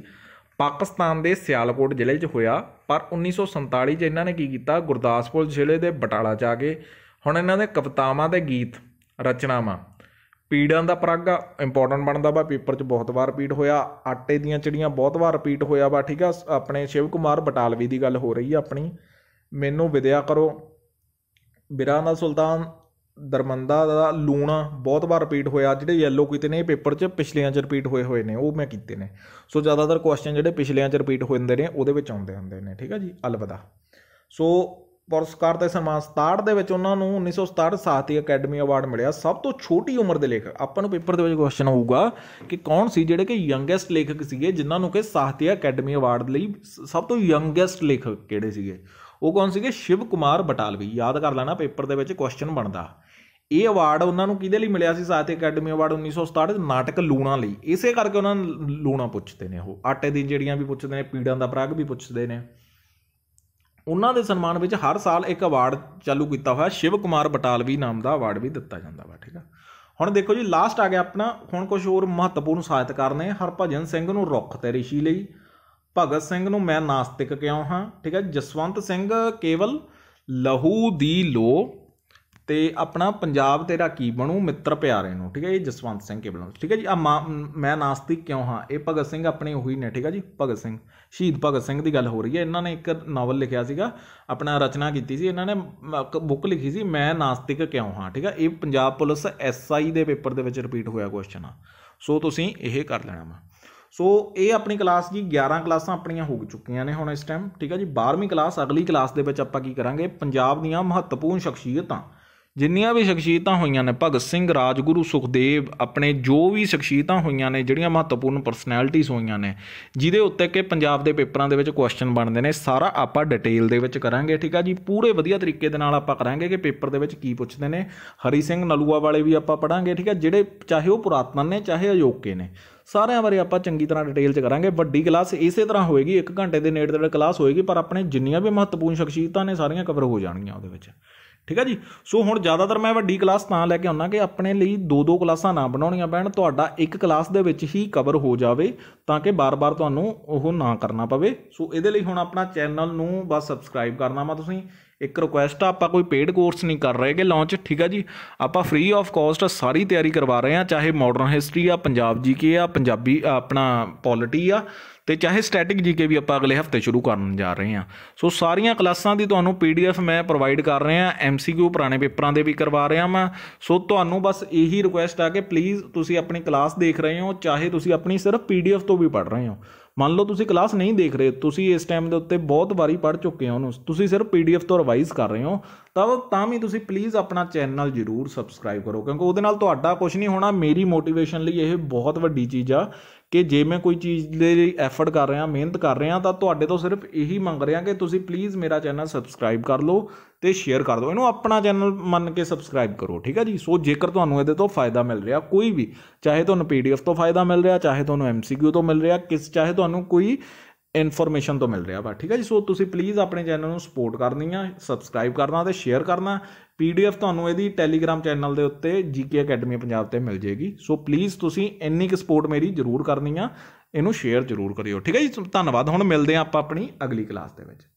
ਪਾਕਿਸਤਾਨ ਦੇ ਸਿਆਲਕੋਟ ਜ਼ਿਲ੍ਹੇ 'ਚ ਹੋਇਆ ਪਰ 1947 'ਚ ਇਹਨਾਂ ਨੇ ਕੀ ਕੀਤਾ ਗੁਰਦਾਸਪੁਰ ਜ਼ਿਲ੍ਹੇ ਦੇ ਬਟਾਲਾ ਜਾ ਕੇ ਹੁਣ ਇਹਨਾਂ ਦੇ ਕਵਿਤਾਵਾਂ ਤੇ ਗੀਤ ਰਚਨਾਵਾਂ ਪੀੜਾਂ ਦਾ ਪਰਾਗਾ ਇੰਪੋਰਟੈਂਟ ਬਣਦਾ ਵਾ ਪੇਪਰ 'ਚ ਬਹੁਤ ਵਾਰ ਰਿਪੀਟ ਹੋਇਆ ਆਟੇ ਦੀਆਂ ਚਿੜੀਆਂ ਬਹੁਤ ਵਾਰ ਰਿਪੀਟ ਹੋਇਆ ਵਾ ਠੀਕ ਆ ਆਪਣੇ ਸ਼ਿਵ ਕੁਮਾਰ ਬਟਾਲਵੀ ਦੀ ਗੱਲ ਹੋ ਰਹੀ ਆ ਆਪਣੀ ਮੈਨੂੰ ਵਿਦਿਆ ਕਰੋ ਬਿਰਾਨਾ ਦਾ ਸੁਲਤਾਨ ਦਰਮੰਦਾ ਦਾ ਲੂਣਾ ਬਹੁਤ ਵਾਰ ਰਿਪੀਟ ਹੋਇਆ ਜਿਹੜੇ ਯੈਲੋ ਕੀਤੇ ਨੇ ਪੇਪਰ 'ਚ ਪਿਛਲਿਆਂ 'ਚ ਰਿਪੀਟ ਹੋਏ ਹੋਏ ਨੇ ਉਹ ਮੈਂ ਕੀਤੇ ਨੇ ਸੋ ਜ਼ਿਆਦਾਤਰ ਕੁਐਸਚਨ ਜਿਹੜੇ ਪਿਛਲਿਆਂ 'ਚ ਰਿਪੀਟ ਹੋ ਜਾਂਦੇ ਨੇ ਉਹਦੇ ਵਿੱਚ ਆਉਂਦੇ ਹੁੰਦੇ ਨੇ ਠੀਕ ਹੈ ਜੀ ਅਲਵਿਦਾ ਸੋ ਪੁਰਸਕਾਰ ਤੇ ਸਨਮਾਨ 67 ਦੇ ਵਿੱਚ ਉਹਨਾਂ ਨੂੰ 1967 ਸਾਹਿਤਿਕ ਅਕੈਡਮੀ ਅਵਾਰਡ ਮਿਲਿਆ ਸਭ ਤੋਂ ਛੋਟੀ ਉਮਰ ਦੇ ਲੇਖਕ ਆਪਾਂ ਨੂੰ ਪੇਪਰ ਦੇ ਵਿੱਚ ਕੁਐਸਚਨ ਆਊਗਾ ਕਿ ਕੌਣ ਸੀ ਜਿਹੜੇ ਕਿ ਯੰਗੈਸਟ ਲੇਖਕ ਸੀਗੇ ਜਿਨ੍ਹਾਂ ਨੂੰ ਕਿ ਸਾਹਿਤਿਕ ਅਕੈਡਮੀ ਅਵਾਰਡ ਲਈ ਸਭ ਤੋਂ ਯੰਗੈਸਟ ਲੇਖਕ ਕਿਹੜੇ ਸੀਗੇ ਉਹ ਕੌਣ ਸੀਗੇ ਸ਼ਿਵ ਕੁਮਾਰ ਬਟਾਲਵੀ ਯਾਦ ਕਰ ਲੈਣਾ ਪੇਪਰ ਦੇ ਵਿੱਚ ਕੁਐਸਚਨ ਬਣਦਾ ਇਹ ਅਵਾਰਡ ਉਹਨਾਂ ਨੂੰ ਕਿਹਦੇ ਲਈ ਮਿਲਿਆ ਸੀ ਸਾਹਿਤ ਅਕੈਡਮੀ ਅਵਾਰਡ 1967 ਨਾਟਕ ਲੂਣਾ ਲਈ ਇਸੇ ਕਰਕੇ ਉਹਨਾਂ ਨੂੰ ਲੂਣਾ ਪੁੱਛਦੇ ਨੇ ਉਹ ਆਟੇ ਦੀ ਜਿਹੜੀਆਂ ਵੀ ਪੁੱਛਦੇ ਨੇ ਪੀੜਾਂ ਦਾ ਪ੍ਰਾਗ ਵੀ ਪੁੱਛਦੇ ਨੇ ਉਹਨਾਂ ਦੇ ਸਨਮਾਨ ਵਿੱਚ ਹਰ ਸਾਲ ਇੱਕ ਅਵਾਰਡ ਚਾਲੂ ਕੀਤਾ ਹੋਇਆ ਸ਼ਿਵ ਕੁਮਾਰ ਬਟਾਲਵੀ ਨਾਮ ਦਾ ਅਵਾਰਡ ਵੀ ਦਿੱਤਾ ਜਾਂਦਾ ਵਾ ਠੀਕ ਆ ਹੁਣ ਦੇਖੋ ਜੀ ਲਾਸਟ ਆ ਗਿਆ ਆਪਣਾ ਹੁਣ ਕੁਝ ਹੋਰ ਮਹੱਤਵਪੂਰਨ ਸਾਹਿਤਕਾਰ ਨੇ ਹਰਭਜਨ ਸਿੰਘ ਨੂੰ ਰੁੱਖ ਤੇ ਰਿਸ਼ੀ ਲਈ ਭਗਤ ਸਿੰਘ ਨੂੰ ਮੈਂ ਨਾਸਤਿਕ ਕਿਉਂ ਹਾਂ ਠੀਕ ਹੈ ਜਸਵੰਤ ਸਿੰਘ ਕੇਵਲ ਲਹੂ ਦੀ ਲੋ ਤੇ ਆਪਣਾ ਪੰਜਾਬ ਤੇਰਾ ਕੀ ਬਣੂ ਮਿੱਤਰ ਪਿਆਰੇ ਨੂੰ ਠੀਕ ਹੈ ਇਹ ਜਸਵੰਤ ਸਿੰਘ ਕੇਵਲ ਨੂੰ ਠੀਕ ਹੈ ਜੀ ਆ ਮੈਂ ਨਾਸਤਿਕ ਕਿਉਂ ਹਾਂ ਇਹ ਭਗਤ ਸਿੰਘ ਆਪਣੇ ਉਹੀ ਨੇ ਠੀਕ ਹੈ ਜੀ ਭਗਤ ਸਿੰਘ ਸ਼ਹੀਦ ਭਗਤ ਸਿੰਘ ਦੀ ਗੱਲ ਹੋ ਰਹੀ ਹੈ ਇਹਨਾਂ ਨੇ ਇੱਕ ਨਾਵਲ ਲਿਖਿਆ ਸੀਗਾ ਆਪਣਾ ਰਚਨਾ ਕੀਤੀ ਸੀ ਇਹਨਾਂ ਨੇ ਬੁੱਕ ਲਿਖੀ ਸੀ ਮੈਂ ਨਾਸਤਿਕ ਕਿਉਂ ਹਾਂ ਠੀਕ ਹੈ ਇਹ ਪੰਜਾਬ ਪੁਲਿਸ ਐਸਆਈ ਦੇ ਪੇਪਰ ਦੇ ਵਿੱਚ ਰਿਪੀਟ ਹੋਇਆ ਕੁਐਸਚਨ ਆ ਸੋ ਤੁਸੀਂ ਇਹ ਕਰ ਲੈਣਾ ਵਾ ਸੋ ਇਹ ਆਪਣੀ ਕਲਾਸ ਜੀ 11 ਕਲਾਸਾਂ ਆਪਣੀਆਂ ਹੋ ਚੁੱਕੀਆਂ ਨੇ ਹੁਣ ਇਸ ਟਾਈਮ ਠੀਕ ਹੈ ਜੀ 12ਵੀਂ ਕਲਾਸ ਅਗਲੀ ਕਲਾਸ ਦੇ ਵਿੱਚ ਆਪਾਂ ਕੀ ਕਰਾਂਗੇ ਪੰਜਾਬ ਦੀਆਂ ਮਹੱਤਵਪੂਰਨ ਸ਼ਖਸੀਅਤਾਂ ਜਿੰਨੀਆਂ ਵੀ ਸ਼ਖਸੀਅਤਾਂ ਹੋਈਆਂ ਨੇ ਭਗਤ ਸਿੰਘ ਰਾਜਗੁਰੂ ਸੁਖਦੇਵ ਆਪਣੇ ਜੋ ਵੀ ਸ਼ਖਸੀਅਤਾਂ ਹੋਈਆਂ ਨੇ ਜਿਹੜੀਆਂ ਮਹੱਤਵਪੂਰਨ ਪਰਸਨੈਲਿਟੀਜ਼ ਹੋਈਆਂ ਨੇ ਜਿਹਦੇ ਉੱਤੇ ਕਿ ਪੰਜਾਬ ਦੇ ਪੇਪਰਾਂ ਦੇ ਵਿੱਚ ਕੁਐਸਚਨ ਬਣਦੇ ਨੇ ਸਾਰਾ ਆਪਾਂ ਡਿਟੇਲ ਦੇ ਵਿੱਚ ਕਰਾਂਗੇ ਠੀਕ ਆ ਜੀ ਪੂਰੇ ਵਧੀਆ ਤਰੀਕੇ ਦੇ ਨਾਲ ਆਪਾਂ ਕਰਾਂਗੇ ਕਿ ਪੇਪਰ ਦੇ ਵਿੱਚ ਕੀ ਪੁੱਛਦੇ ਨੇ ਹਰੀ ਸਿੰਘ ਨਲੂਆ ਵਾਲੇ ਵੀ ਆਪਾਂ ਪੜਾਂਗੇ ਠੀਕ ਆ ਜਿਹੜੇ ਚਾਹੇ ਉਹ ਪੁਰਾਤਨ ਨੇ ਚਾਹੇ ਅਯੋਗਕੇ ਨੇ ਸਾਰਿਆਂ ਬਾਰੇ ਆਪਾਂ ਚੰਗੀ ਤਰ੍ਹਾਂ ਡਿਟੇਲ 'ਚ ਕਰਾਂਗੇ ਵੱਡੀ ਕਲਾਸ ਇਸੇ ਤਰ੍ਹਾਂ ਹੋਏਗੀ 1 ਘੰਟੇ ਦੇ ਨੇੜੇ ਤੇੜੇ ਕਲਾਸ ਹੋਏਗੀ ਪਰ ਆਪਣੇ ਜਿੰਨੀਆਂ ਵੀ ਮਹੱਤਵਪੂਰਨ ਸ਼ਖਸੀਅਤਾਂ ਨੇ ਸਾਰੀਆਂ ਕਵਰ ਹੋ ਜਾਣਗੀਆਂ ਉਹਦੇ ਵਿੱਚ ਠੀਕ ਹੈ ਜੀ ਸੋ ਹੁਣ ਜ਼ਿਆਦਾਤਰ ਮੈਂ ਵੱਡੀ ਕਲਾਸ ਤਾਂ ਲੈ ਕੇ ਆਉਣਾ ਕਿ ਆਪਣੇ ਲਈ ਦੋ ਦੋ ਕਲਾਸਾਂ ਨਾ ਬਣਾਉਣੀਆਂ ਪੈਣ ਤੁਹਾਡਾ ਇੱਕ ਕਲਾਸ ਦੇ ਵਿੱਚ ਹੀ ਕਵਰ ਹੋ ਜਾਵੇ ਤਾਂ ਕਿ ਬਾਰ-ਬਾਰ ਤੁਹਾਨੂੰ ਉਹ ਨਾ ਕਰਨਾ ਪਵੇ ਸੋ ਇਹਦੇ ਲਈ ਹੁਣ ਆਪਣਾ ਚੈਨਲ ਨੂੰ ਬਸ ਸਬਸਕ੍ਰਾਈਬ ਕਰਨਾ ਵਾ ਤੁਸੀਂ ਇੱਕ ਰਿਕੁਐਸਟ ਆ ਆਪਾਂ ਕੋਈ ਪੇਡ ਕੋਰਸ ਨਹੀਂ ਕਰ ਰਹੇਗੇ ਲਾਂਚ ਠੀਕ ਆ ਜੀ ਆਪਾਂ ਫ੍ਰੀ ਆਫ ਕਾਸਟ ਸਾਰੀ ਤਿਆਰੀ ਕਰਵਾ ਰਹੇ ਆ ਚਾਹੇ ਮਾਡਰਨ ਹਿਸਟਰੀ ਆ ਪੰਜਾਬ ਜੀਕੇ ਆ ਪੰਜਾਬੀ ਆਪਣਾ ਪੋਲਿਟੀ ਆ ਤੇ ਚਾਹੇ ਸਟੈਟਿਕ ਜੀਕੇ ਵੀ ਆਪਾਂ ਅਗਲੇ ਹਫਤੇ ਸ਼ੁਰੂ ਕਰਨ ਜਾ ਰਹੇ ਆ ਸੋ ਸਾਰੀਆਂ ਕਲਾਸਾਂ ਦੀ ਤੁਹਾਨੂੰ ਪੀਡੀਐਫ ਮੈਂ ਪ੍ਰੋਵਾਈਡ ਕਰ ਰਹੇ ਆ ਐਮਸੀਕਿਊ ਪੁਰਾਣੇ ਪੇਪਰਾਂ ਦੇ ਵੀ ਕਰਵਾ ਆ ਮੈਂ ਸੋ ਤੁਹਾਨੂੰ ਬਸ ਇਹੀ ਰਿਕੁਐਸਟ ਆ ਕਿ ਪਲੀਜ਼ ਤੁਸੀਂ ਆਪਣੀ ਕਲਾਸ ਦੇਖ ਰਹੇ ਹੋ ਚਾਹੇ ਤੁਸੀਂ ਆਪਣੀ ਸਿਰਫ ਪੀਡੀਐਫ ਤੋਂ ਵੀ ਪੜ ਰਹੇ ਹੋ ਮੰਨ ਲਓ ਤੁਸੀਂ ਕਲਾਸ ਨਹੀਂ ਦੇਖ ਰਹੇ ਤੁਸੀਂ ਇਸ ਟਾਈਮ ਦੇ ਉੱਤੇ ਬਹੁਤ ਵਾਰੀ ਪੜ ਚੁੱਕੇ ਹੋ ਉਹਨੂੰ ਤੁਸੀਂ ਸਿਰਫ ਪੀਡੀਐਫ ਤੋਂ ਰਿਵਾਈਜ਼ ਕਰ ਰਹੇ ਹੋ ਤਾਂ ਤਾਂ ਵੀ ਤੁਸੀਂ ਪਲੀਜ਼ ਆਪਣਾ ਚੈਨਲ ਜਰੂਰ ਸਬਸਕ੍ਰਾਈਬ ਕਰੋ ਕਿਉਂਕਿ ਉਹਦੇ ਨਾਲ ਤੁਹਾਡਾ ਕੁਝ ਨਹੀਂ ਹੋਣਾ ਮੇਰੀ ਮੋਟੀਵੇਸ਼ਨ ਲਈ ਇਹ ਬਹੁਤ ਵੱਡੀ ਚੀਜ਼ ਆ ਕਿ ਜੇ ਮੈਂ ਕੋਈ ਚੀਜ਼ ਦੇ ਲਈ ਐਫਰਟ ਕਰ ਰਿਹਾ ਮਿਹਨਤ ਕਰ ਰਿਹਾ ਤਾਂ ਤੁਹਾਡੇ ਤੋਂ ਸਿਰਫ ਇਹੀ ਮੰਗ ਰਿਹਾ ਕਿ ਤੁਸੀਂ ਪਲੀਜ਼ ਮੇਰਾ ਚੈਨਲ ਸਬਸਕ੍ਰਾਈਬ ਕਰ ਲਓ ਤੇ ਸ਼ੇਅਰ ਕਰ ਦਿਓ ਇਹਨੂੰ ਆਪਣਾ ਚੈਨਲ ਮੰਨ ਕੇ ਸਬਸਕ੍ਰਾਈਬ ਕਰੋ ਠੀਕ ਹੈ ਜੀ ਸੋ ਜੇਕਰ ਤੁਹਾਨੂੰ ਇਹਦੇ ਤੋਂ ਫਾਇਦਾ ਮਿਲ ਰਿਹਾ ਕੋਈ ਵੀ ਚਾਹੇ ਤੁਹਾਨੂੰ ਪੀਡੀਐਫ ਤੋਂ ਫਾਇਦਾ ਮਿਲ ਰਿਹਾ ਚਾਹੇ ਤੁਹਾਨੂੰ ਐਮਸੀਕਿਊ ਤੋਂ ਮਿਲ ਰਿਹਾ ਕਿਸ ਚਾਹੇ ਤੁਹਾਨੂੰ ਕੋਈ ਇਨਫੋਰਮੇਸ਼ਨ ਤੋਂ ਮਿਲ ਰਿਹਾ ਵਾ ਠੀਕ ਹੈ ਜੀ ਸੋ ਤੁਸੀਂ ਪਲੀਜ਼ ਆਪਣੇ ਚੈਨਲ ਨੂੰ ਸਪੋਰਟ ਕਰਨੀ ਆ ਸਬਸਕ੍ਰਾਈਬ ਕਰਨਾ ਤੇ ਸ਼ੇਅਰ ਕਰਨਾ ਪੀਡੀਐਫ ਤੁਹਾਨੂੰ ਇਹਦੀ ਟੈਲੀਗ੍ਰam ਚੈਨਲ ਦੇ ਉੱਤੇ ਜੀਕੇ ਅਕੈਡਮੀ ਪੰਜਾਬ ਤੇ ਮਿਲ ਜੇਗੀ ਸੋ ਪਲੀਜ਼ ਤੁਸੀਂ ਇੰਨੀ ਕੁ ਸਪੋਰਟ ਮੇਰੀ ਜ਼ਰੂਰ ਕਰਨੀ ਆ ਇਹਨੂੰ ਸ਼ੇਅਰ ਜ਼ਰੂਰ ਕਰਿਓ ਠੀਕ ਹੈ ਜੀ ਧੰਨਵਾਦ ਹੁਣ ਮਿਲਦੇ ਆ ਆਪਾਂ ਆਪਣੀ ਅਗਲੀ ਕਲਾਸ ਦੇ ਵਿੱਚ